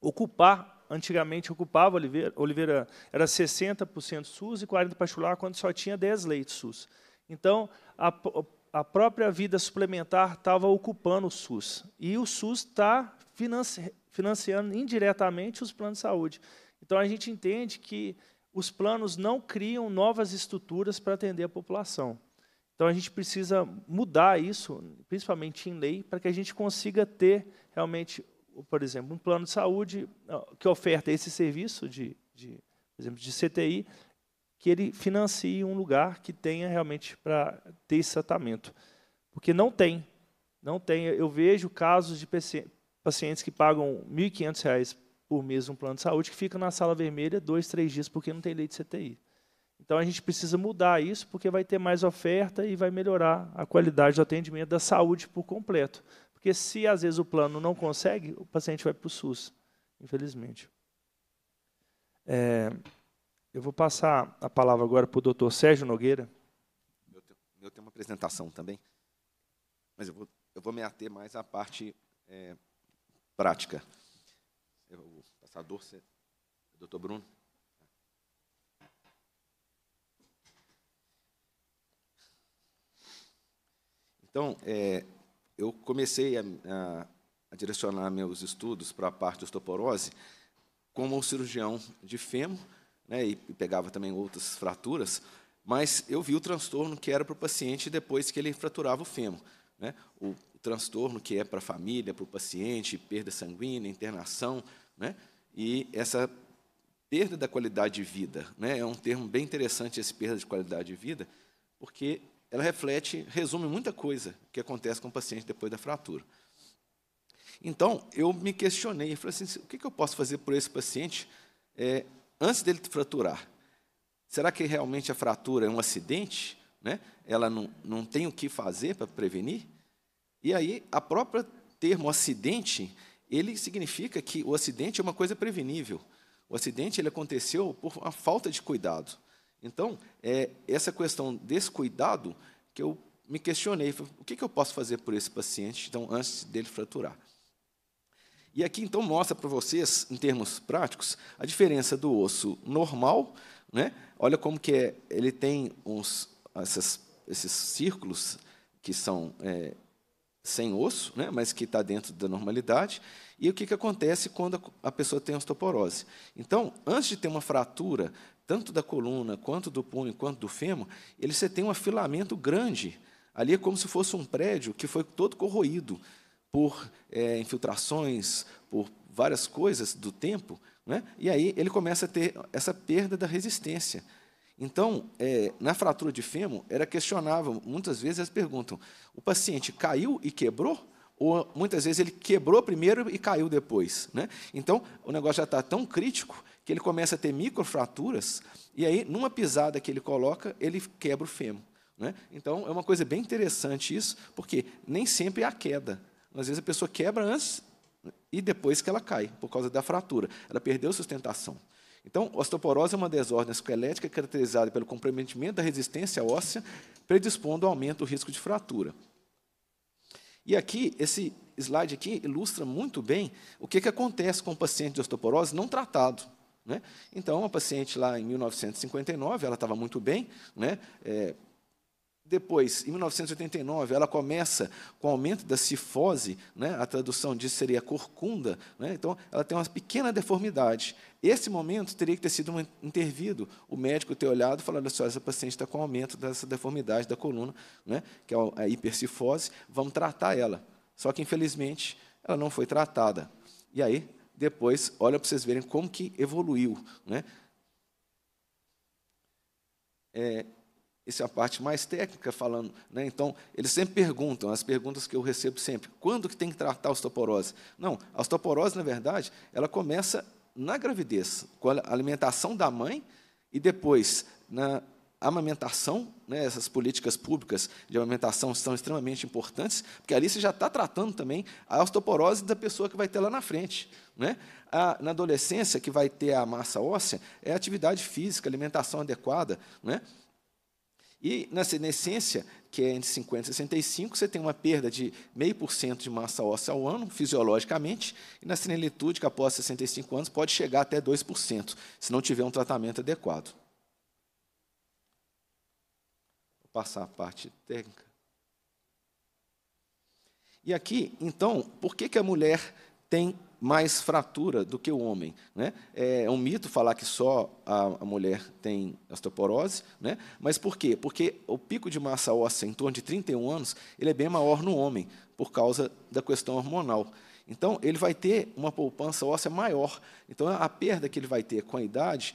ocupar, antigamente ocupava Oliveira, Oliveira era 60% SUS e 40% particular, quando só tinha 10 leitos SUS. Então, a, a própria vida suplementar estava ocupando o SUS. E o SUS está financiando indiretamente os planos de saúde. Então a gente entende que os planos não criam novas estruturas para atender a população. Então a gente precisa mudar isso, principalmente em lei, para que a gente consiga ter realmente, por exemplo, um plano de saúde que oferta esse serviço de, de por exemplo, de CTI, que ele financie um lugar que tenha realmente para ter esse tratamento. Porque não tem. Não tem. Eu vejo casos de pacientes que pagam R$ 1.500 por mês um plano de saúde que fica na sala vermelha dois, três dias porque não tem lei de CTI. Então a gente precisa mudar isso porque vai ter mais oferta e vai melhorar a qualidade do atendimento da saúde por completo. Porque se às vezes o plano não consegue, o paciente vai para o SUS, infelizmente. É, eu vou passar a palavra agora para o doutor Sérgio Nogueira. Eu tenho, eu tenho, uma apresentação também, mas eu vou, eu vou me ater mais à parte é, prática. O passador, é doutor Bruno. Então, é, eu comecei a, a, a, direcionar meus estudos para a parte de osteoporose como um cirurgião de fêmur, né, e, e pegava também outras fraturas, mas eu vi o transtorno que era para o paciente depois que ele fraturava o fêmur. Né? O transtorno que é para a família, para o paciente, perda sanguínea, internação, né? e essa perda da qualidade de vida. Né? É um termo bem interessante esse perda de qualidade de vida, porque ela reflete, resume muita coisa que acontece com o paciente depois da fratura. Então, eu me questionei, eu falei assim, o que, eu posso fazer por esse paciente é, antes dele fraturar? Será que realmente a fratura é um acidente? Né? Ela não, não tem o que fazer para prevenir? E aí, a própria termo acidente, ele significa que o acidente é uma coisa prevenível. O acidente ele aconteceu por uma falta de cuidado. Então, é essa questão desse cuidado que eu me questionei, o que, que eu posso fazer por esse paciente, então, antes dele fraturar? E aqui, então, mostra para vocês, em termos práticos, a diferença do osso normal, né? olha como que é, ele tem uns, essas, esses círculos que são é, sem osso, né, mas que está dentro da normalidade. E o que, que acontece quando a pessoa tem osteoporose? Então, antes de ter uma fratura, tanto da coluna, quanto do punho, quanto do fêmur, ele você tem um afilamento grande. Ali é como se fosse um prédio que foi todo corroído por é, infiltrações, por várias coisas do tempo, né? e aí ele começa a ter essa perda da resistência. Então, é, na fratura de fêmur, era questionável, muitas vezes elas perguntam, o paciente caiu e quebrou? Ou, muitas vezes, ele quebrou primeiro e caiu depois? Né? Então, o negócio já está tão crítico que ele começa a ter microfraturas, e aí, numa pisada que ele coloca, ele quebra o fêmur. Né? Então, é uma coisa bem interessante isso, porque nem sempre há queda. Às vezes, a pessoa quebra antes e depois que ela cai, por causa da fratura. Ela perdeu sustentação. Então, osteoporose é uma desordem esquelética caracterizada pelo comprometimento da resistência óssea, predispondo ao aumento do risco de fratura. E aqui, esse slide aqui ilustra muito bem o que, que acontece com o paciente de osteoporose não tratado. Né? Então, uma paciente lá em 1959, ela estava muito bem, né? É, depois, em 1989, ela começa com o aumento da cifose, né? a tradução disso seria corcunda, né? então ela tem uma pequena deformidade. Esse momento teria que ter sido intervido, o médico ter olhado e falado, olha só, essa paciente está com aumento dessa deformidade da coluna, né? que é a hipercifose, vamos tratar ela. Só que, infelizmente, ela não foi tratada. E aí, depois, olha para vocês verem como que evoluiu. Né? É, isso é a parte mais técnica falando. Né? Então, eles sempre perguntam, as perguntas que eu recebo sempre, quando que tem que tratar a osteoporose? Não, a osteoporose, na verdade, ela começa na gravidez, com a alimentação da mãe e depois na amamentação. Né? Essas políticas públicas de amamentação são extremamente importantes, porque ali você já está tratando também a osteoporose da pessoa que vai ter lá na frente. Né? A, na adolescência, que vai ter a massa óssea, é atividade física, alimentação adequada. Né? E, na senescência, que é entre 50 e 65, você tem uma perda de 0,5% de massa óssea ao ano, fisiologicamente, e na senilitude, que após 65 anos, pode chegar até 2%, se não tiver um tratamento adequado. Vou passar a parte técnica. E aqui, então, por que, que a mulher tem mais fratura do que o homem. Né? É, é um mito falar que só a, mulher tem osteoporose, né? mas por quê? Porque o pico de massa óssea em torno de 31 anos ele é bem maior no homem, por causa da questão hormonal. Então, ele vai ter uma poupança óssea maior. Então, a perda que ele vai ter com a idade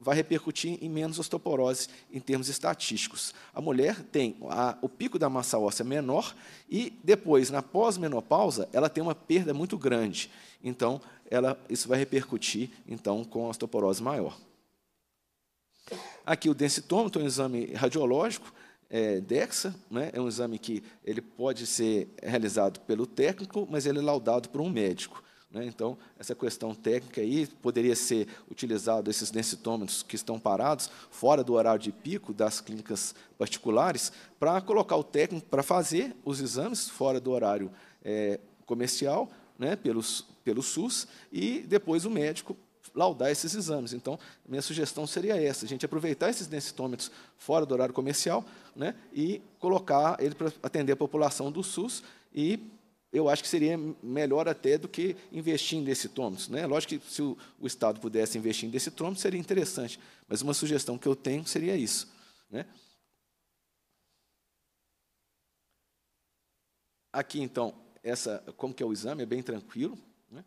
vai repercutir em menos osteoporose em termos estatísticos. A mulher tem a, o pico da massa óssea menor e depois, na pós-menopausa, ela tem uma perda muito grande. Então, ela, isso vai repercutir então com a osteoporose maior. Aqui o densitômetro é um exame radiológico, é, DEXA, né, é um exame que ele pode ser realizado pelo técnico, mas ele é laudado por um médico. Né? Então, essa questão técnica aí poderia ser utilizado esses densitômetros que estão parados fora do horário de pico das clínicas particulares para colocar o técnico para fazer os exames fora do horário é, comercial, né, pelos, pelo SUS, e depois o médico laudar esses exames. Então, minha sugestão seria essa: a gente aproveitar esses densitômetros fora do horário comercial né, e colocar ele para atender a população do SUS e eu acho que seria melhor até do que investir em decitrômetros. Né? Lógico que se o, o Estado pudesse investir em decitrômetros, seria interessante, mas uma sugestão que eu tenho seria isso. Né? Aqui, então, essa, como que é o exame, é bem tranquilo. Né?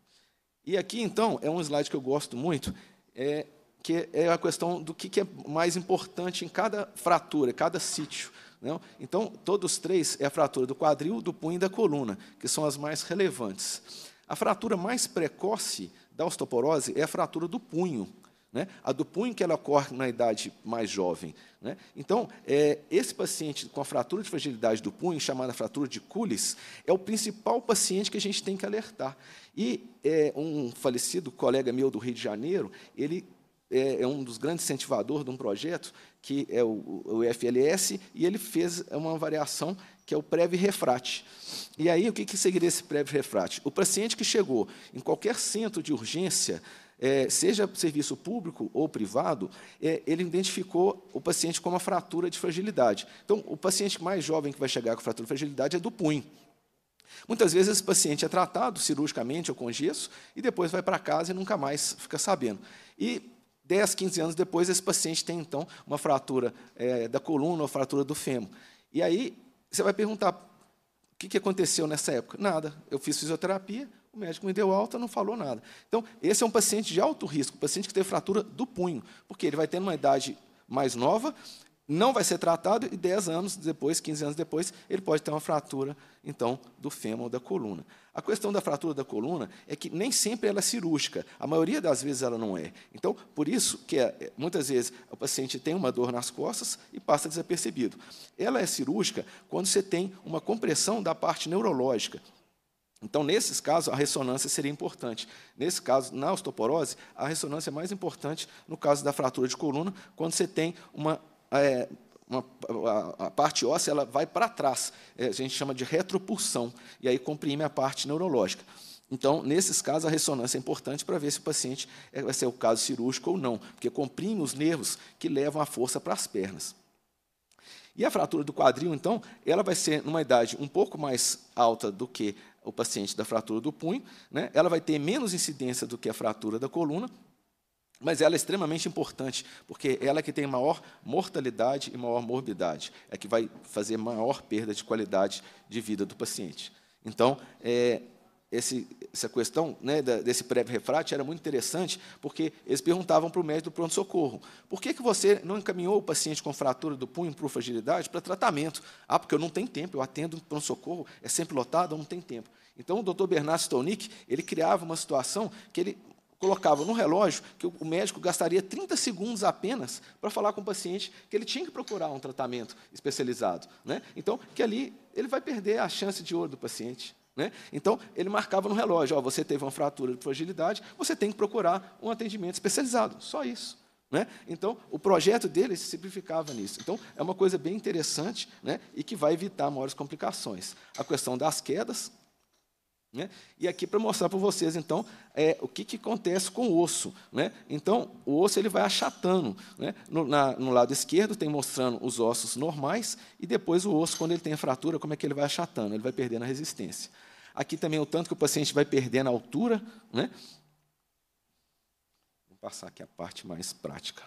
E aqui, então, é um slide que eu gosto muito, é, que é a questão do que, que é mais importante em cada fratura, cada sítio. Não? Então, todos os três é a fratura do quadril, do punho e da coluna, que são as mais relevantes. A fratura mais precoce da osteoporose é a fratura do punho. Né? A do punho que ela ocorre na idade mais jovem. Né? Então, é, esse paciente com a fratura de fragilidade do punho, chamada fratura de Cullis, é o principal paciente que a gente tem que alertar. E é, um falecido colega meu do Rio de Janeiro, ele é, é um dos grandes incentivadores de um projeto, que é o, o FLS, e ele fez uma variação que é o prévio refrate. E aí, o que, que seguiria esse prévio refrate? O paciente que chegou em qualquer centro de urgência, é, seja serviço público ou privado, é, ele identificou o paciente com uma fratura de fragilidade. Então, o paciente mais jovem que vai chegar com fratura de fragilidade é do punho. Muitas vezes esse paciente é tratado cirurgicamente ou com gesso e depois vai para casa e nunca mais fica sabendo. E 10, 15 anos depois, esse paciente tem, então, uma fratura é, da coluna ou fratura do fêmur. E aí, você vai perguntar, o que, que aconteceu nessa época? Nada. Eu fiz fisioterapia, o médico me deu alta, não falou nada. Então, esse é um paciente de alto risco, um paciente que teve fratura do punho, porque ele vai ter uma idade mais nova, não vai ser tratado e 10 anos depois, 15 anos depois, ele pode ter uma fratura, então, do fêmur ou da coluna. A questão da fratura da coluna é que nem sempre ela é cirúrgica, a maioria das vezes ela não é. Então, por isso que é, é, muitas vezes o paciente tem uma dor nas costas e passa desapercebido. Ela é cirúrgica quando você tem uma compressão da parte neurológica, então, nesses casos, a ressonância seria importante. Nesse caso, na osteoporose, a ressonância é mais importante no caso da fratura de coluna, quando você tem uma é, uma, a, a, parte óssea ela vai para trás, é, a gente chama de retropulsão, e aí comprime a parte neurológica. Então, nesses casos, a ressonância é importante para ver se o paciente é, vai ser o caso cirúrgico ou não, porque comprime os nervos que levam a força para as pernas. E a fratura do quadril, então, ela vai ser numa idade um pouco mais alta do que o paciente da fratura do punho, né? ela vai ter menos incidência do que a fratura da coluna, mas ela é extremamente importante, porque ela é que tem maior mortalidade e maior morbidade, é que vai fazer maior perda de qualidade de vida do paciente. Então, é, esse, essa questão né, desse prévio-refrate era muito interessante, porque eles perguntavam para o médico do pronto-socorro, por que, que você não encaminhou o paciente com fratura do punho para fragilidade para tratamento? Ah, porque eu não tenho tempo, eu atendo pronto-socorro, é sempre lotado, eu não tenho tempo. Então, o doutor Bernardo Stonick, ele criava uma situação que ele colocava no relógio que o médico gastaria 30 segundos apenas para falar com o paciente que ele tinha que procurar um tratamento especializado. Né? Então, que ali ele vai perder a chance de ouro do paciente. Né? Então, ele marcava no relógio: você teve uma fratura de fragilidade, você tem que procurar um atendimento especializado. Só isso. Né? Então, o projeto dele se simplificava nisso. Então, é uma coisa bem interessante né? e que vai evitar maiores complicações. A questão das quedas, né? E aqui para mostrar para vocês, então, é, o que, que acontece com o osso. Né? Então, o osso ele vai achatando. Né? No, na, no, lado esquerdo tem mostrando os ossos normais e depois o osso, quando ele tem a fratura, como é que ele vai achatando? Ele vai perdendo a resistência. Aqui também o tanto que o paciente vai perdendo a altura. Né? Vou passar aqui a parte mais prática.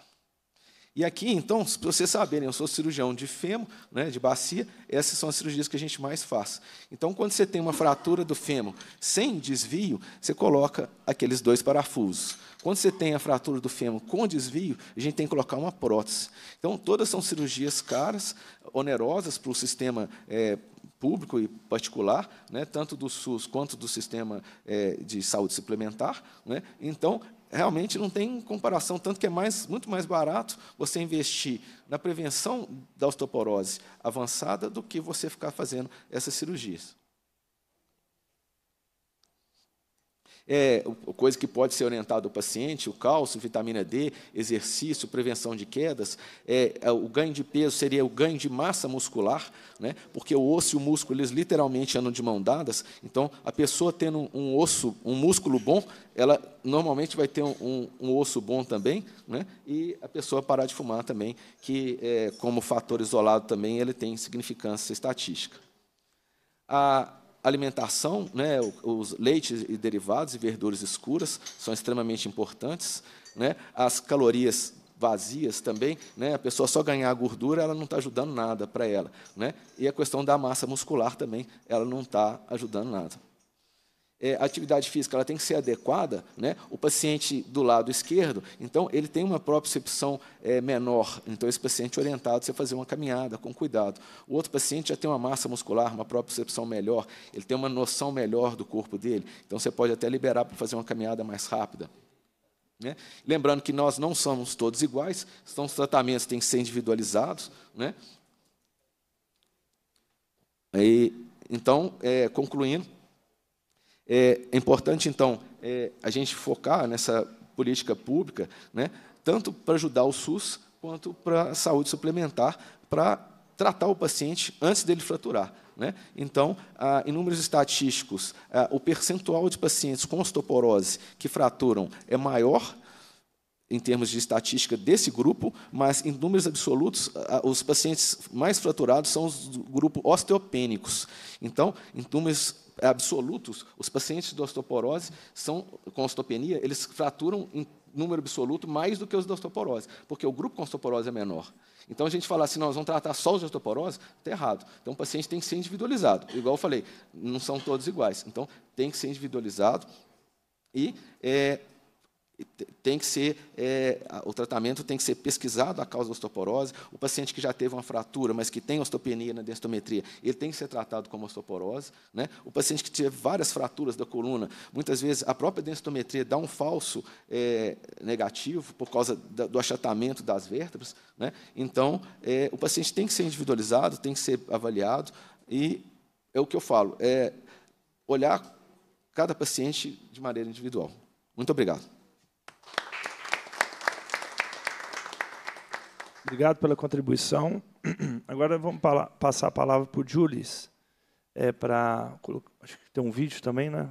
E aqui, então, para vocês saberem, eu sou cirurgião de fêmur, né, de bacia, essas são as cirurgias que a gente mais faz. Então, quando você tem uma fratura do fêmur sem desvio, você coloca aqueles dois parafusos. Quando você tem a fratura do fêmur com desvio, a gente tem que colocar uma prótese. Então, todas são cirurgias caras, onerosas para o sistema é, público e particular, né, tanto do SUS quanto do sistema é, de saúde suplementar. Né? Então, realmente não tem comparação, tanto que é mais, muito mais barato você investir na prevenção da osteoporose avançada do que você ficar fazendo essas cirurgias. é, coisa que pode ser orientada ao paciente, o cálcio, vitamina D, exercício, prevenção de quedas, é, é, o ganho de peso seria o ganho de massa muscular, né, porque o osso e o músculo, eles literalmente andam de mão dadas, então a pessoa tendo um osso, um músculo bom, ela normalmente vai ter um, um, um osso bom também, né, e a pessoa parar de fumar também, que é, como fator isolado também, ele tem significância estatística. A, alimentação, né, os leites e derivados e verduras escuras são extremamente importantes. Né, as calorias vazias também, né, a pessoa só ganhar gordura, ela não está ajudando nada para ela. Né, e a questão da massa muscular também, ela não está ajudando nada é, a atividade física ela tem que ser adequada, né? o paciente do lado esquerdo, então ele tem uma propriocepção é, menor, então esse paciente orientado você fazer uma caminhada com cuidado. O outro paciente já tem uma massa muscular, uma propriocepção melhor, ele tem uma noção melhor do corpo dele, então você pode até liberar para fazer uma caminhada mais rápida. Né? Lembrando que nós não somos todos iguais, então os tratamentos têm que ser individualizados. Né? E, então, é, concluindo, é, é, importante, então, é, a gente focar nessa política pública, né, tanto para ajudar o SUS quanto para a saúde suplementar, para tratar o paciente antes dele fraturar. Né? Então, ah, em números estatísticos, ah, o percentual de pacientes com osteoporose que fraturam é maior em termos de estatística desse grupo, mas em números absolutos, os pacientes mais fraturados são os do grupo osteopênicos. Então, em números absolutos, os pacientes de osteoporose são, com osteopenia, eles fraturam em número absoluto mais do que os de osteoporose, porque o grupo com osteoporose é menor. Então, a gente fala assim, nós vamos tratar só os de osteoporose, está errado. Então, o paciente tem que ser individualizado. Igual eu falei, não são todos iguais. Então, tem que ser individualizado. E é, tem que ser é, o tratamento tem que ser pesquisado a causa da osteoporose. O paciente que já teve uma fratura, mas que tem osteopenia na densitometria, ele tem que ser tratado como osteoporose. Né? O paciente que teve várias fraturas da coluna, muitas vezes a própria densitometria dá um falso é, negativo por causa da, do achatamento das vértebras. Né? Então, é, o paciente tem que ser individualizado, tem que ser avaliado e é o que eu falo, é olhar cada paciente de maneira individual. Muito obrigado. Obrigado pela contribuição. [CLEARS THROAT] Agora vamos passar a palavra para o Július, é, para acho que tem um vídeo também, né?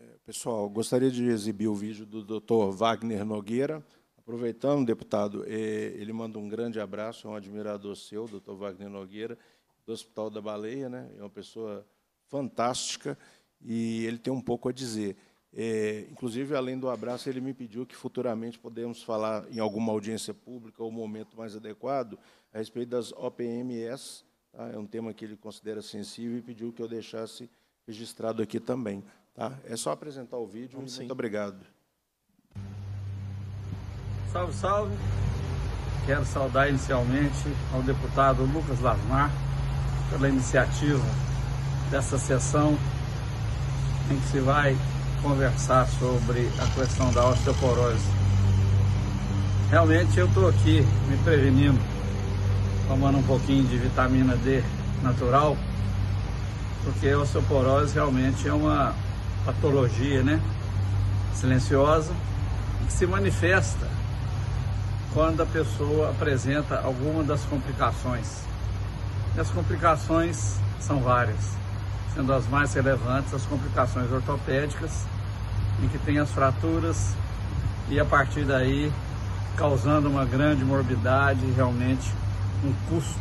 É, pessoal, gostaria de exibir o vídeo do Dr. Wagner Nogueira. Aproveitando, deputado, é, ele manda um grande abraço, é um admirador seu, Dr. Wagner Nogueira, do Hospital da Baleia, né? É uma pessoa fantástica e ele tem um pouco a dizer. É, inclusive, além do abraço, ele me pediu que futuramente podemos falar em alguma audiência pública ou momento mais adequado a respeito das OPMS. Tá? É um tema que ele considera sensível e pediu que eu deixasse registrado aqui também. Tá? É só apresentar o vídeo. Vamos muito obrigado. Salve, salve. Quero saudar inicialmente ao deputado Lucas Lasmar pela iniciativa dessa sessão em que se vai conversar sobre a questão da osteoporose. Realmente eu estou aqui me prevenindo, tomando um pouquinho de vitamina D natural, porque a osteoporose realmente é uma patologia, né? Silenciosa, que se manifesta quando a pessoa apresenta alguma das complicações. E as complicações são várias sendo as mais relevantes as complicações ortopédicas, em que tem as fraturas e a partir daí causando uma grande morbidade realmente um custo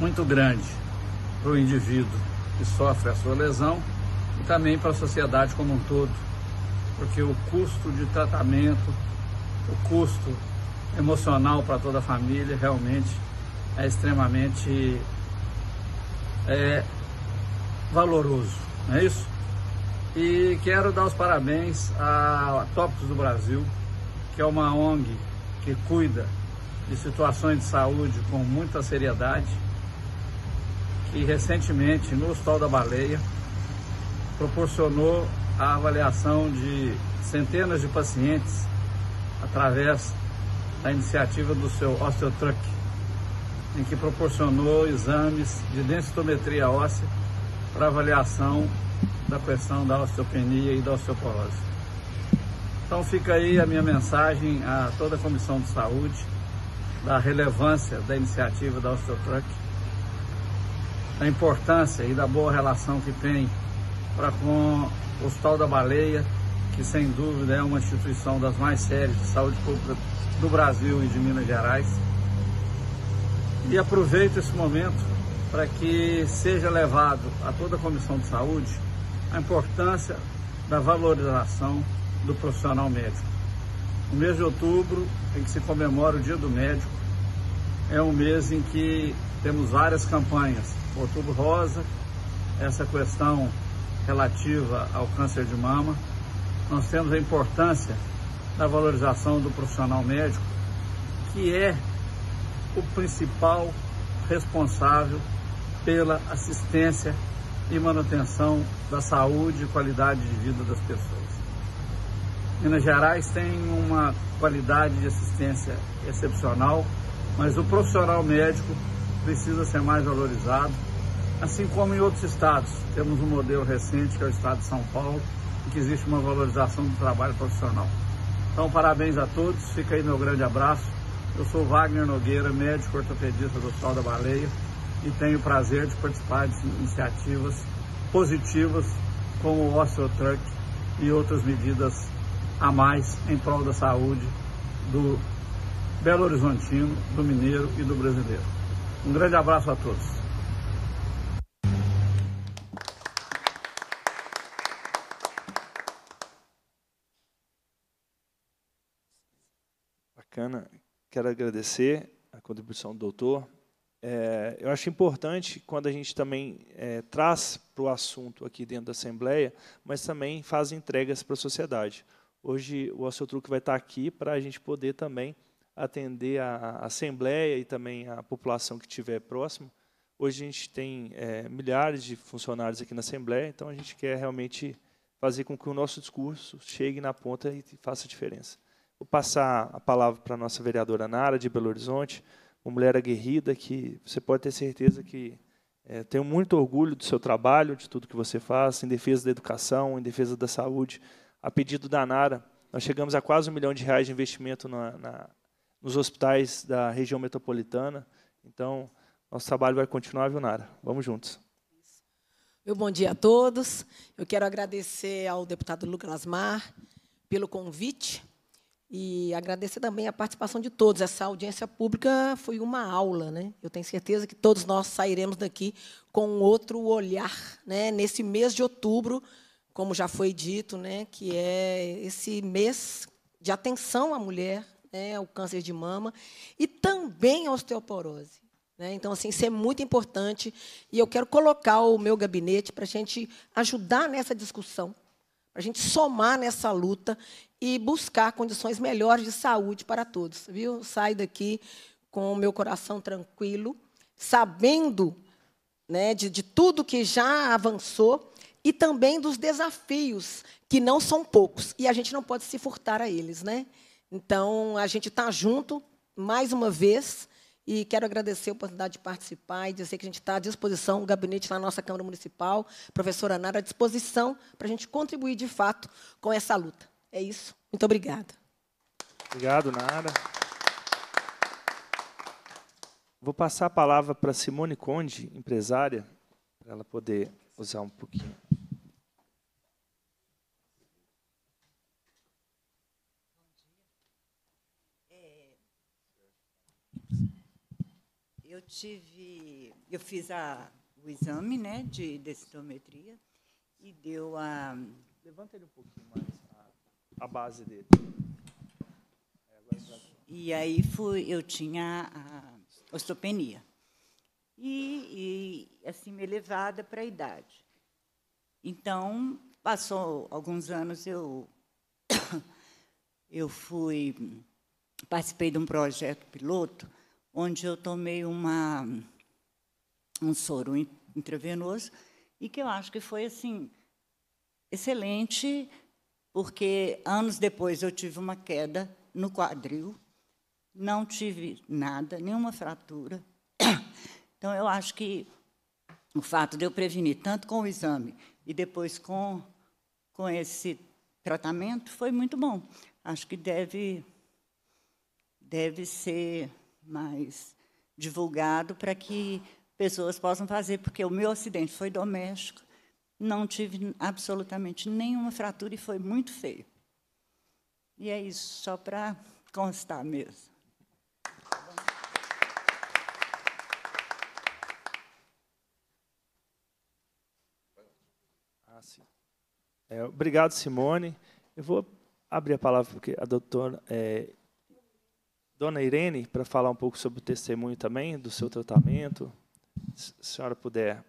muito grande para o indivíduo que sofre a sua lesão e também para a sociedade como um todo, porque o custo de tratamento, o custo emocional para toda a família realmente é extremamente é, valoroso, não é isso? E quero dar os parabéns à Tópicos do Brasil, que é uma ONG que cuida de situações de saúde com muita seriedade, que recentemente no Hospital da Baleia proporcionou a avaliação de centenas de pacientes através da iniciativa do seu Osteotruck, em que proporcionou exames de densitometria óssea para avaliação da questão da osteopenia e da osteoporose. Então fica aí a minha mensagem a toda a Comissão de Saúde da relevância da iniciativa da Osteotruck, da importância e da boa relação que tem para com o Hospital da Baleia, que sem dúvida é uma instituição das mais sérias de saúde pública do Brasil e de Minas Gerais. E aproveito esse momento para que seja levado a toda a Comissão de Saúde a importância da valorização do profissional médico. O mês de outubro, em que se comemora o Dia do Médico, é um mês em que temos várias campanhas. Outubro Rosa, essa questão relativa ao câncer de mama. Nós temos a importância da valorização do profissional médico, que é o principal responsável pela assistência e manutenção da saúde e qualidade de vida das pessoas. Minas Gerais tem uma qualidade de assistência excepcional, mas o profissional médico precisa ser mais valorizado, assim como em outros estados. Temos um modelo recente que é o estado de São Paulo, em que existe uma valorização do trabalho profissional. Então, parabéns a todos, fica aí meu grande abraço. Eu sou Wagner Nogueira, médico ortopedista do Hospital da Baleia e tenho o prazer de participar de iniciativas positivas como o Osteotruck e outras medidas a mais em prol da saúde do Belo Horizontino, do Mineiro e do Brasileiro. Um grande abraço a todos. Bacana. Quero agradecer a contribuição do doutor, é, eu acho importante quando a gente também é, traz para o assunto aqui dentro da Assembleia, mas também faz entregas para a sociedade. Hoje o Truque vai estar aqui para a gente poder também atender a, a, Assembleia e também a população que estiver próximo. Hoje a gente tem é, milhares de funcionários aqui na Assembleia, então a gente quer realmente fazer com que o nosso discurso chegue na ponta e faça diferença. Vou passar a palavra para a nossa vereadora Nara, de Belo Horizonte, uma mulher aguerrida que você pode ter certeza que é, tenho muito orgulho do seu trabalho, de tudo que você faz, em defesa da educação, em defesa da saúde. A pedido da Nara, nós chegamos a quase um milhão de reais de investimento na, na, nos hospitais da região metropolitana. Então, nosso trabalho vai continuar, viu, Nara? Vamos juntos. Meu bom dia a todos. Eu quero agradecer ao deputado Lucas Lasmar pelo convite e agradecer também a participação de todos. Essa audiência pública foi uma aula. Né? Eu tenho certeza que todos nós sairemos daqui com outro olhar né? nesse mês de outubro, como já foi dito, né? que é esse mês de atenção à mulher, né? ao câncer de mama e também à osteoporose. Né? Então, assim, isso é muito importante. E eu quero colocar o meu gabinete para a gente ajudar nessa discussão. A gente somar nessa luta e buscar condições melhores de saúde para todos, viu? Saio daqui com o meu coração tranquilo, sabendo né, de, de tudo que já avançou e também dos desafios, que não são poucos, e a gente não pode se furtar a eles. Né? Então, a gente está junto, mais uma vez, e quero agradecer a oportunidade de participar e dizer que a gente está à disposição, o gabinete na nossa Câmara Municipal, professora Nara, à disposição para a gente contribuir de fato com essa luta. É isso. Muito obrigada. Obrigado, Nara. Vou passar a palavra para Simone Conde, empresária, para ela poder usar um pouquinho. tive, eu fiz a, o exame, né, de densitometria e deu a levanta ele um pouquinho mais a, a base dele. É, e aí fui, eu tinha a osteopenia. E, e assim, elevada para a idade. Então, passou alguns anos, eu, [COUGHS] eu fui, participei de um projeto piloto onde eu tomei uma, um soro intravenoso e que eu acho que foi assim excelente, porque anos depois eu tive uma queda no quadril, não tive nada, nenhuma fratura. [COUGHS] Então eu acho que o fato de eu prevenir tanto com o exame e depois com com esse tratamento foi muito bom. Acho que deve deve ser mais divulgado para que pessoas possam fazer, porque o meu acidente foi doméstico, não tive absolutamente nenhuma fratura e foi muito feio. E é isso, só para constar mesmo. Ah, é, obrigado, Simone. Eu vou abrir a palavra porque a doutora é, Dona Irene, para falar um pouco sobre o testemunho também, do seu tratamento, se a senhora puder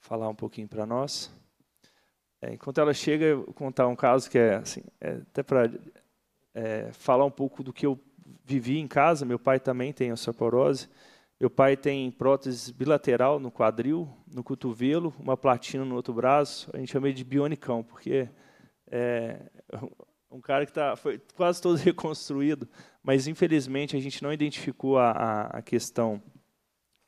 falar um pouquinho para nós. É, enquanto ela chega, eu vou contar um caso que é, assim, é até para é, falar um pouco do que eu vivi em casa. Meu pai também tem osteoporose. Meu pai tem prótese bilateral no quadril, no cotovelo, uma platina no outro braço. A gente chama ele de bionicão, porque é, um cara que tá, foi quase todo [LAUGHS] reconstruído, mas infelizmente a gente não identificou a, a, a questão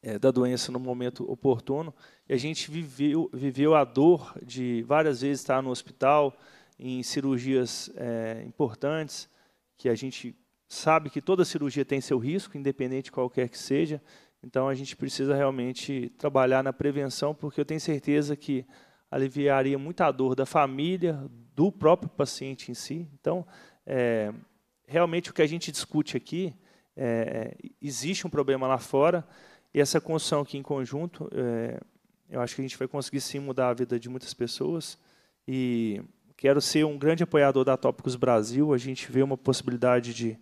é, da doença no momento oportuno e a gente viveu, viveu a dor de várias vezes estar no hospital, em cirurgias é, importantes, que a gente sabe que toda cirurgia tem seu risco, independente de qualquer que seja, então a gente precisa realmente trabalhar na prevenção, porque eu tenho certeza que aliviaria muita dor da família, do próprio paciente em si. Então, é, realmente o que a gente discute aqui, é, existe um problema lá fora, e essa construção aqui em conjunto, é, eu acho que a gente vai conseguir sim mudar a vida de muitas pessoas. E quero ser um grande apoiador da Tópicos Brasil. A gente vê uma possibilidade de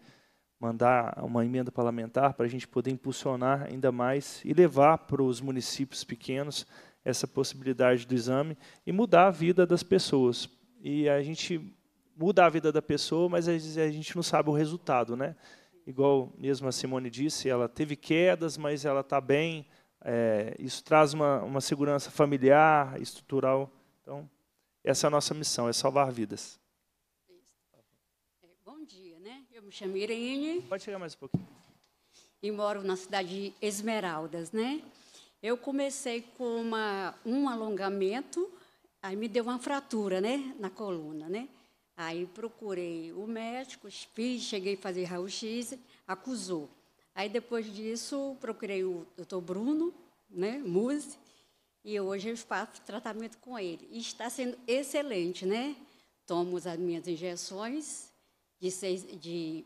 mandar uma emenda parlamentar para a gente poder impulsionar ainda mais e levar para os municípios pequenos essa possibilidade do exame e mudar a vida das pessoas. E a gente muda a vida da pessoa, mas a gente não sabe o resultado, né? Igual mesmo a Simone disse, ela teve quedas, mas ela está bem. É, isso traz uma, uma segurança familiar, estrutural. Então, essa é a nossa missão, é salvar vidas. É, bom dia, né? Eu me chamo Irene. Pode chegar mais um pouquinho. E moro na cidade de Esmeraldas, né? Eu comecei com uma, um alongamento, aí me deu uma fratura, né, na coluna, né? Aí procurei o médico, fiz, cheguei a fazer raio-x, acusou. Aí depois disso procurei o doutor Bruno, né, Muse, e hoje eu faço tratamento com ele. E está sendo excelente, né? Tomo as minhas injeções de, seis, de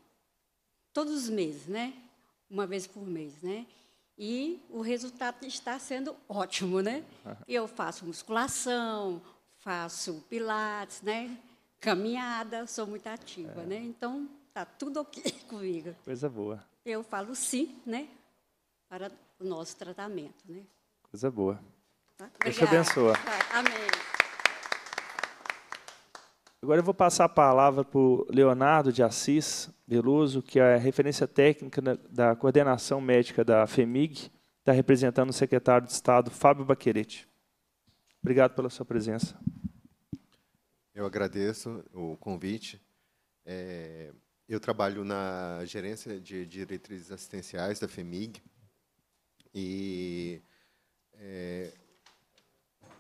todos os meses, né? Uma vez por mês, né? E o resultado está sendo ótimo, né? Eu faço musculação, faço pilates, né? Caminhada, sou muito ativa, é. né? Então, tá tudo ok [LAUGHS] comigo. Coisa boa. Eu falo sim, né? Para o nosso tratamento, né? Coisa boa. Tá? Deus te abençoe. Amém. Agora eu vou passar a palavra para o Leonardo de Assis Veloso, que é a referência técnica da coordenação médica da FEMIG, está representando o secretário de Estado, Fábio Baquerete. Obrigado pela sua presença. Eu agradeço o convite. É, eu trabalho na gerência de diretrizes assistenciais da FEMIG e é,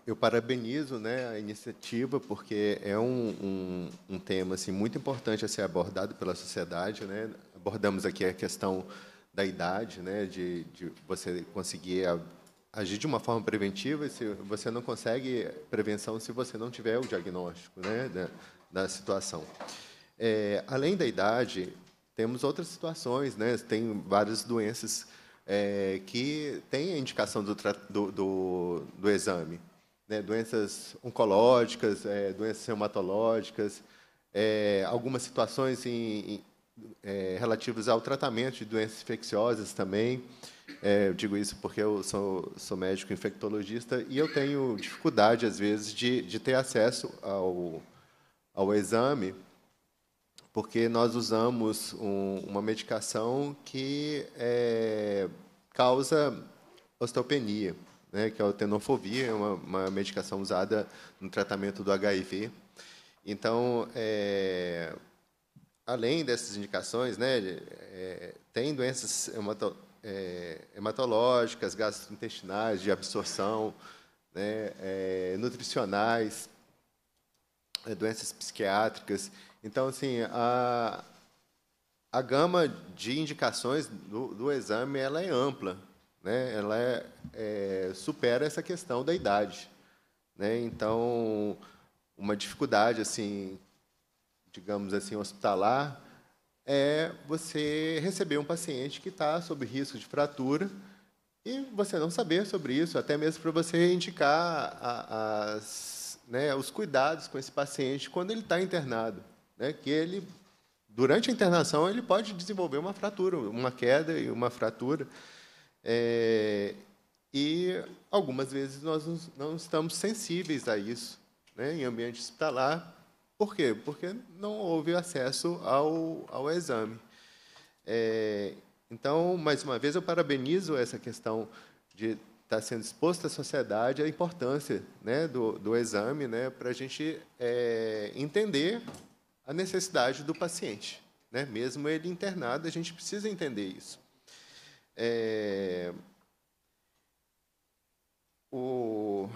eu parabenizo né, a iniciativa, porque é um, um, um, tema assim, muito importante a ser abordado pela sociedade. Né? Abordamos aqui a questão da idade, né, de, de você conseguir agir de uma forma preventiva, e se você não consegue prevenção se você não tiver o diagnóstico né, da, da situação. É, além da idade, temos outras situações, né? tem várias doenças é, que têm a indicação do, do, do, do exame né, doenças oncológicas, é, doenças reumatológicas, é, algumas situações em, em, é, relativas ao tratamento de doenças infecciosas também. É, eu digo isso porque eu sou, sou, médico infectologista e eu tenho dificuldade, às vezes, de, de ter acesso ao, ao exame, porque nós usamos um, uma medicação que é, causa osteopenia né, que é a tenofovir, é uma, uma, medicação usada no tratamento do HIV. Então, é, além dessas indicações, né, é, tem doenças hemato, é, hematológicas, gastrointestinais, de absorção, né, é, nutricionais, é, doenças psiquiátricas. Então, assim, a, a gama de indicações do, do exame ela é ampla né, ela é, é, supera essa questão da idade. Né? Então, uma dificuldade, assim, digamos assim, hospitalar, é você receber um paciente que está sob risco de fratura e você não saber sobre isso, até mesmo para você indicar a, as, né, os cuidados com esse paciente quando ele está internado. Né? Que ele, durante a internação, ele pode desenvolver uma fratura, uma queda e uma fratura. É, e algumas vezes nós não estamos sensíveis a isso né, em ambiente hospitalar. Por quê? Porque não houve acesso ao, ao exame. É, então, mais uma vez, eu parabenizo essa questão de estar tá sendo exposto à sociedade a importância né, do, do, exame né, para a gente é, entender a necessidade do paciente. Né? Mesmo ele internado, a gente precisa entender isso. É, o,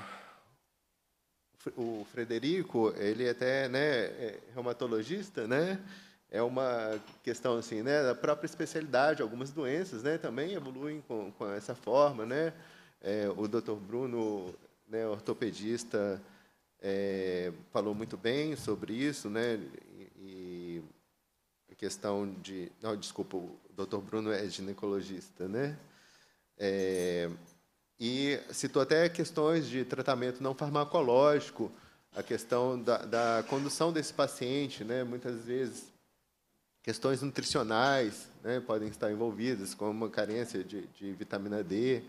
o Frederico, ele é até né, é reumatologista, né? É uma questão assim, né, da própria especialidade. Algumas doenças, né, também evoluem com, com essa forma, né? É, o Dr. Bruno, né, ortopedista, é, falou muito bem sobre isso, né? questão de. Não, desculpa, o doutor Bruno é ginecologista, né? É, e citou até questões de tratamento não farmacológico, a questão da, da condução desse paciente, né? Muitas vezes questões nutricionais né, podem estar envolvidas, como uma carência de, de vitamina D,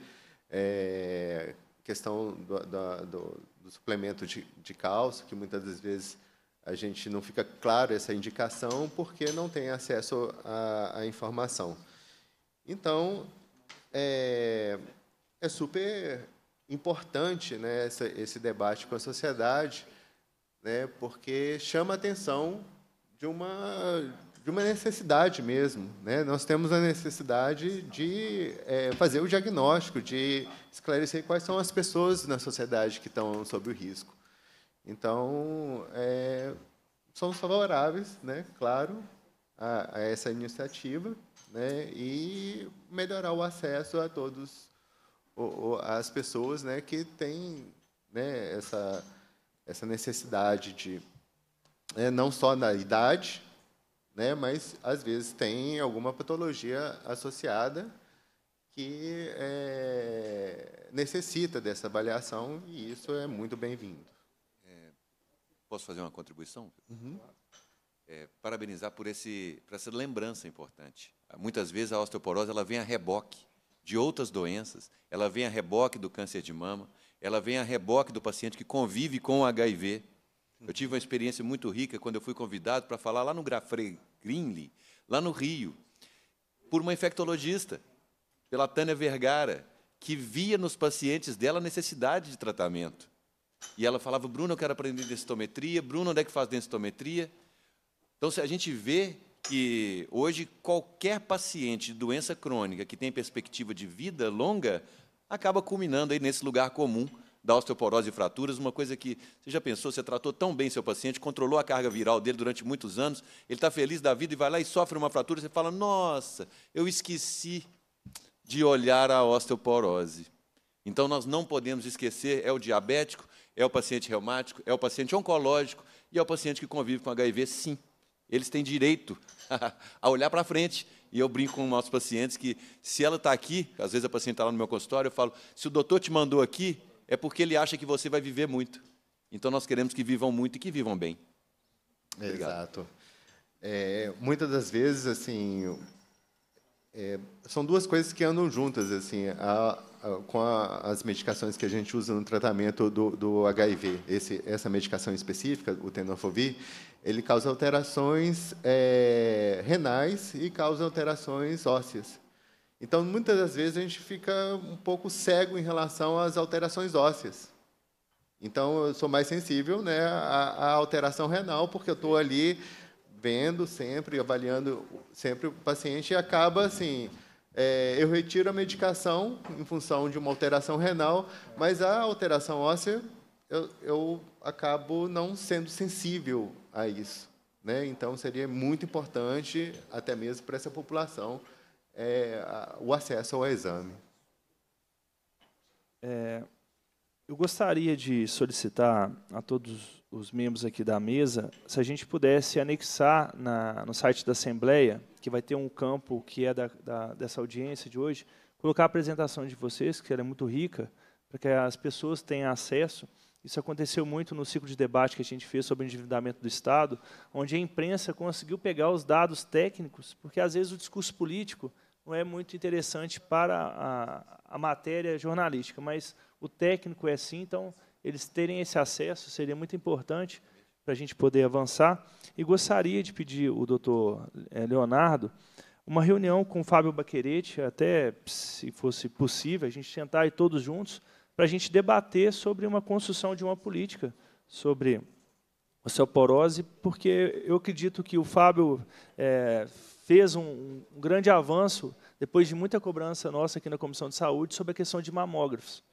é, questão do, do, do suplemento de, de, cálcio, que muitas vezes a gente não fica claro essa indicação porque não tem acesso à, à informação. Então, é, é super importante né, essa, esse debate com a sociedade, né, porque chama a atenção de uma, de uma necessidade mesmo. Né? Nós temos a necessidade de é, fazer o diagnóstico, de esclarecer quais são as pessoas na sociedade que estão sob o risco. Então, é, somos favoráveis, né, claro, a, a essa iniciativa né, e melhorar o acesso a todos o, as pessoas né, que têm né, essa, essa necessidade de né, não só na idade, né, mas às vezes tem alguma patologia associada que é, necessita dessa avaliação e isso é muito bem-vindo. Posso fazer uma contribuição? Uhum. É, parabenizar por, esse, por essa lembrança importante. Muitas vezes a osteoporose ela vem a reboque de outras doenças, ela vem a reboque do câncer de mama, ela vem a reboque do paciente que convive com o HIV. Eu tive uma experiência muito rica quando eu fui convidado para falar lá no Grafre Greenlee, lá no Rio, por uma infectologista, pela Tânia Vergara, que via nos pacientes dela necessidade de tratamento. E ela falava, Bruno, eu quero aprender densitometria. Bruno, onde é que faz densitometria? Então, se a gente vê que hoje qualquer paciente de doença crônica que tem perspectiva de vida longa acaba culminando aí nesse lugar comum da osteoporose e fraturas, uma coisa que você já pensou, você tratou tão bem seu paciente, controlou a carga viral dele durante muitos anos, ele está feliz da vida e vai lá e sofre uma fratura, você fala, nossa, eu esqueci de olhar a osteoporose. Então, nós não podemos esquecer, é o diabético, é o paciente reumático, é o paciente oncológico e é o paciente que convive com HIV, sim. Eles têm direito [LAUGHS] a olhar para frente. E eu brinco com nossos pacientes que, se ela está aqui, às vezes a paciente está lá no meu consultório, eu falo: se o doutor te mandou aqui, é porque ele acha que você vai viver muito. Então nós queremos que vivam muito e que vivam bem. Obrigado. Exato. É, muitas das vezes, assim, é, são duas coisas que andam juntas, assim, a, com a, as medicações que a gente usa no tratamento do, do HIV, esse, essa medicação específica, o tenofovir, ele causa alterações é, renais e causa alterações ósseas. Então, muitas das vezes, a gente fica um pouco cego em relação às alterações ósseas. Então, eu sou mais sensível né, à, à alteração renal, porque eu estou ali vendo sempre, avaliando sempre o paciente, e acaba assim é, eu retiro a medicação em função de uma alteração renal, mas a alteração óssea eu, eu acabo não sendo sensível a isso. Né? Então, seria muito importante, até mesmo para essa população, é, a, o acesso ao exame. É, eu gostaria de solicitar a todos os membros aqui da mesa se a gente pudesse anexar na, no site da Assembleia que vai ter um campo que é da, da, dessa audiência de hoje, colocar a apresentação de vocês, que ela é muito rica, para que as pessoas tenham acesso. Isso aconteceu muito no ciclo de debate que a gente fez sobre o endividamento do Estado, onde a imprensa conseguiu pegar os dados técnicos, porque às vezes o discurso político não é muito interessante para a, a matéria jornalística, mas o técnico é sim, então eles terem esse acesso seria muito importante para a gente poder avançar. E gostaria de pedir o doutor eh, Leonardo uma reunião com o Fábio Baquerete, até se fosse possível, a gente tentar e todos juntos, para a gente debater sobre uma construção de uma política, sobre osteoporose, porque eu acredito que o Fábio é, fez um, um grande avanço, depois de muita cobrança nossa aqui na Comissão de Saúde, sobre a questão de mamógrafos.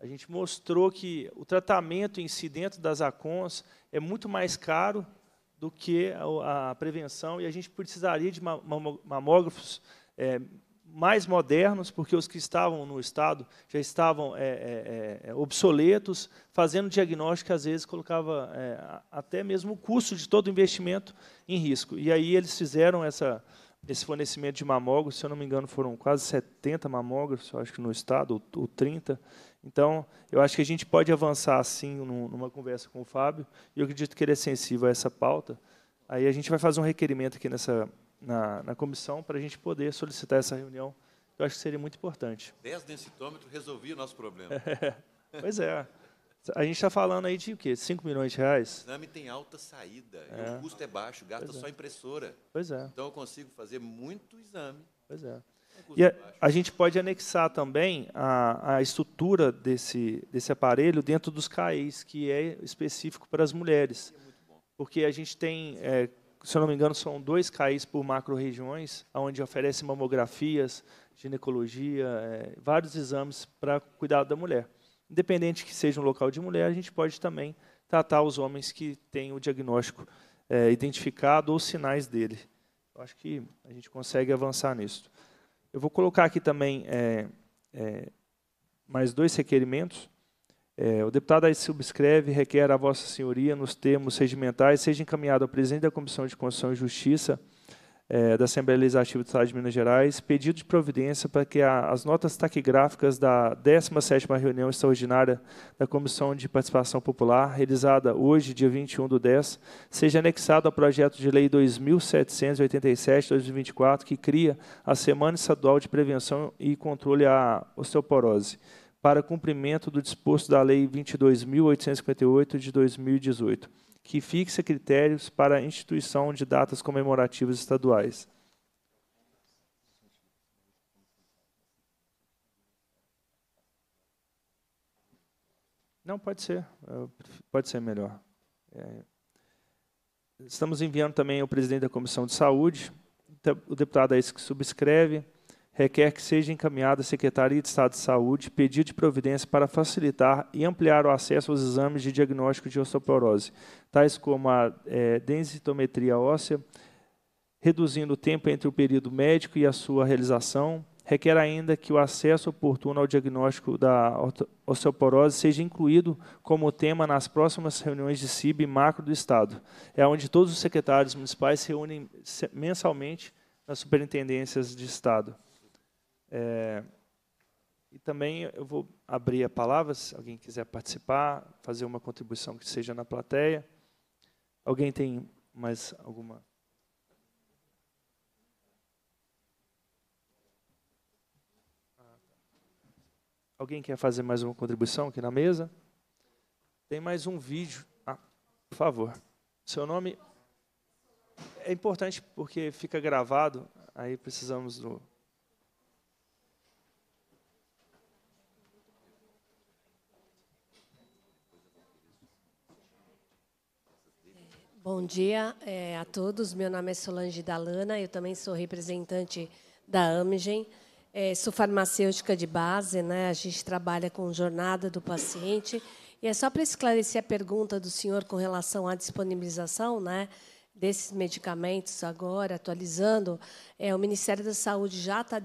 A gente mostrou que o tratamento em si dentro das ACONs é muito mais caro do que a, a prevenção, e a gente precisaria de mamógrafos é, mais modernos, porque os que estavam no Estado já estavam é, é, é, é obsoletos, fazendo diagnóstico às vezes colocava é, até mesmo o custo de todo o investimento em risco. E aí eles fizeram essa, esse fornecimento de mamógrafos, se eu não me engano foram quase 70 mamógrafos, acho que no Estado, ou, ou 30, então, eu acho que a gente pode avançar assim numa conversa com o Fábio, e eu acredito que ele é sensível a essa pauta. Aí a gente vai fazer um requerimento aqui nessa, na, na comissão para a gente poder solicitar essa reunião. Eu acho que seria muito importante. 10 densitômetros resolvia o nosso problema. É, [LAUGHS] pois é. A gente está falando aí de o quê? 5 milhões de reais? O exame tem alta saída, é. o custo é baixo, gasta pois só é. impressora. Pois é. Então eu consigo fazer muito exame. Pois é. E a, a, gente pode anexar também a, a estrutura desse, desse aparelho dentro dos cais que é específico para as mulheres. Porque a gente tem, é, se eu não me engano, são dois cais por macro-regiões, onde oferece mamografias, ginecologia, é, vários exames para cuidado da mulher. Independente que seja um local de mulher, a gente pode também tratar os homens que têm o diagnóstico é, identificado ou sinais dele. Eu acho que a gente consegue avançar nisso. Eu vou colocar aqui também é, é, mais dois requerimentos. É, o deputado aí subscreve e requer a Vossa Senhoria, nos termos regimentais, seja encaminhado ao presidente da Comissão de Constituição e Justiça é, da Assembleia Legislativa do Estado de Minas Gerais, pedido de providência para que a, as notas taquigráficas da 17ª reunião extraordinária da Comissão de Participação Popular, realizada hoje, dia 21 do 10, seja anexado ao projeto de lei 2787-2024, que cria a Semana Estadual de Prevenção e Controle à Osteoporose, para cumprimento do disposto da Lei 22.858 de 2018 que fixa critérios para a instituição de datas comemorativas estaduais. Não, pode ser. É, pode ser melhor. É. Estamos enviando também ao presidente da Comissão de Saúde, o deputado é esse que subscreve requer que seja encaminhado à Secretaria de Estado de Saúde pedido de providência para facilitar e ampliar o acesso aos exames de diagnóstico de osteoporose, tais como a é, densitometria óssea, reduzindo o tempo entre o período médico e a sua realização. Requer ainda que o acesso oportuno ao diagnóstico da osteoporose seja incluído como tema nas próximas reuniões de CIB macro do Estado. É onde todos os secretários municipais se reúnem mensalmente nas superintendências de Estado. É, e também eu vou abrir a palavra, se alguém quiser participar, fazer uma contribuição que seja na plateia. Alguém tem mais alguma? Alguém quer fazer mais uma contribuição aqui na mesa? Tem mais um vídeo. Ah, por favor. Seu nome é importante porque fica gravado, aí precisamos do Bom dia é, a todos. Meu nome é Solange Dalana, eu também sou representante da Amgen. É, sou farmacêutica de base, né? a gente trabalha com jornada do paciente. E é só para esclarecer a pergunta do senhor com relação à disponibilização né, desses medicamentos agora, atualizando, é, o Ministério da Saúde já está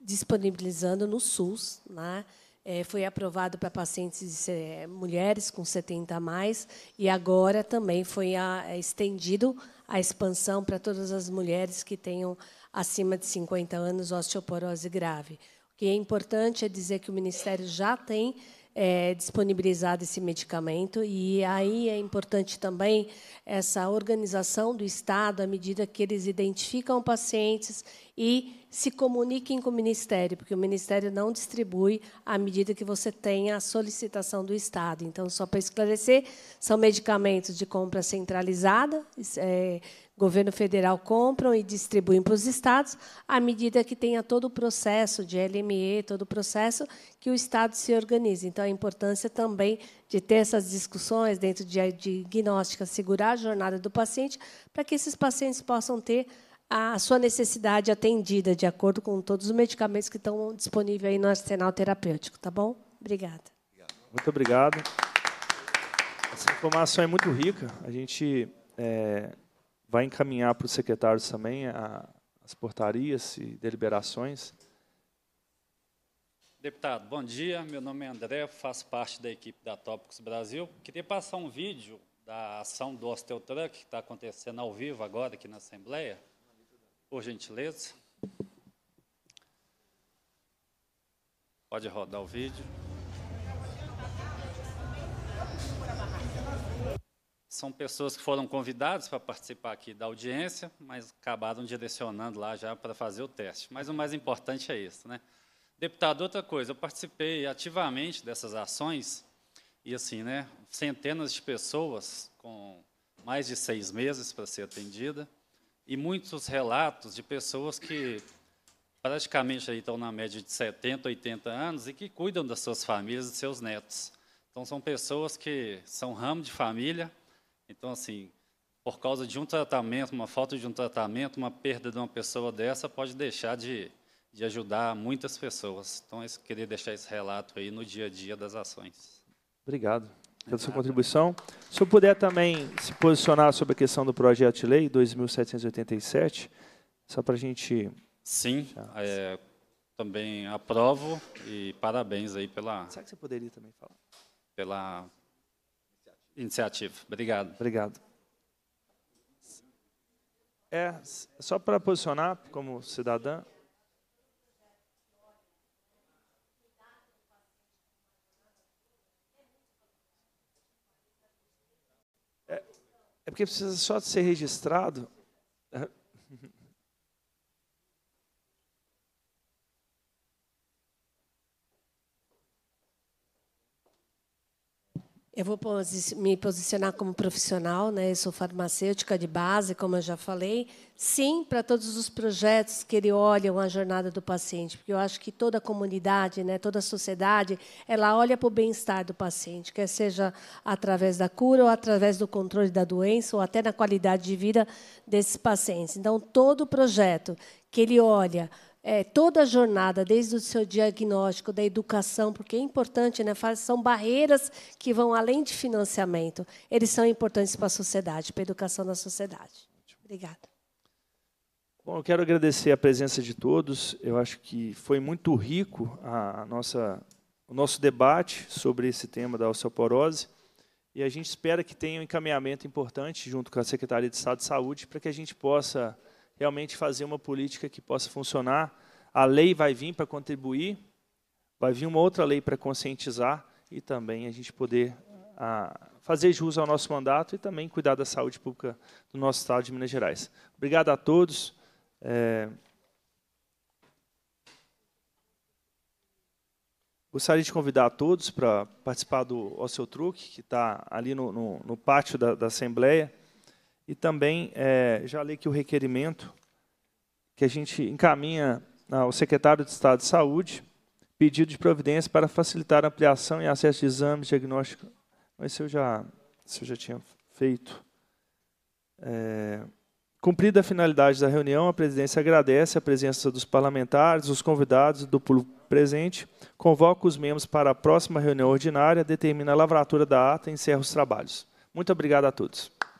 disponibilizando no SUS, né? é, foi aprovado para pacientes é, mulheres com 70 a mais, e agora também foi a, é, estendido a expansão para todas as mulheres que tenham acima de 50 anos osteoporose grave. O que é importante é dizer que o Ministério já tem é, disponibilizado esse medicamento. E aí é importante também essa organização do Estado à medida que eles identificam pacientes e se comuniquem com o Ministério, porque o Ministério não distribui à medida que você tem a solicitação do Estado. Então, só para esclarecer, são medicamentos de compra centralizada, é, governo federal compram e distribuem para os estados, à medida que tenha todo o processo de LME, todo o processo que o estado se organize. Então, a importância também de ter essas discussões dentro de diagnóstica, segurar a jornada do paciente, para que esses pacientes possam ter a sua necessidade atendida de acordo com todos os medicamentos que estão disponíveis aí no arsenal terapêutico, tá bom? Obrigada. Muito obrigado. Essa informação é muito rica. A gente é, vai encaminhar para os secretários também a, as portarias e deliberações. Deputado, bom dia. Meu nome é André, faço parte da equipe da Tópicos Brasil. Queria passar um vídeo da ação do Osteotruck, que está acontecendo ao vivo agora aqui na Assembleia. Por gentileza. Pode rodar o vídeo. são pessoas que foram convidadas para participar aqui da audiência, mas acabaram direcionando lá já para fazer o teste. Mas o mais importante é isso, né? Deputado, outra coisa, eu participei ativamente dessas ações e assim, né? Centenas de pessoas com mais de seis meses para ser atendida e muitos relatos de pessoas que praticamente aí estão na média de 70, 80 anos e que cuidam das suas famílias e seus netos. Então são pessoas que são ramo de família então, assim, por causa de um tratamento, uma falta de um tratamento, uma perda de uma pessoa dessa pode deixar de, de ajudar muitas pessoas. Então, eu queria deixar esse relato aí no dia a dia das ações. Obrigado pela sua contribuição. Se eu puder também se posicionar sobre a questão do projeto de lei 2787, só para a gente... Sim, é, também aprovo e parabéns aí pela... Será que você poderia também falar? Pela iniciativa. Obrigado. Obrigado. É, só para posicionar como cidadã. É, é porque precisa só de ser registrado Eu vou me posicionar como profissional, né? Eu sou farmacêutica de base, como eu já falei. Sim, para todos os projetos que ele olham a jornada do paciente, porque eu acho que toda a comunidade, né, toda a sociedade, ela olha para o bem-estar do paciente, quer seja através da cura ou através do controle da doença ou até na qualidade de vida desses pacientes. Então, todo projeto que ele olha é, toda a jornada, desde o seu diagnóstico, da educação, porque é importante, né? são barreiras que vão além de financiamento. Eles são importantes para a sociedade, para a educação da sociedade. Obrigada. Bom, eu quero agradecer a presença de todos. Eu acho que foi muito rico a nossa, o nosso debate sobre esse tema da osteoporose. E a gente espera que tenha um encaminhamento importante junto com a Secretaria de Estado de Saúde para que a gente possa realmente fazer uma política que possa funcionar. A lei vai vir para contribuir, vai vir uma outra lei para conscientizar e também a gente poder a, ah, fazer jus ao nosso mandato e também cuidar da saúde pública do nosso estado de Minas Gerais. Obrigado a todos. É... Gostaria de convidar a todos para participar do Ó Seu Truque, que está ali no, no, no pátio da, da Assembleia. E também, é, já li que o requerimento que a gente encaminha ao secretário de Estado de Saúde, pedido de providência para facilitar a ampliação e acesso de exames, diagnóstico. Mas se eu já, se eu já tinha feito. É, cumprida a finalidade da reunião, a presidência agradece a presença dos parlamentares, dos convidados, do público presente, convoca os membros para a próxima reunião ordinária, determina a lavratura da ata e encerra os trabalhos. Muito obrigado a todos.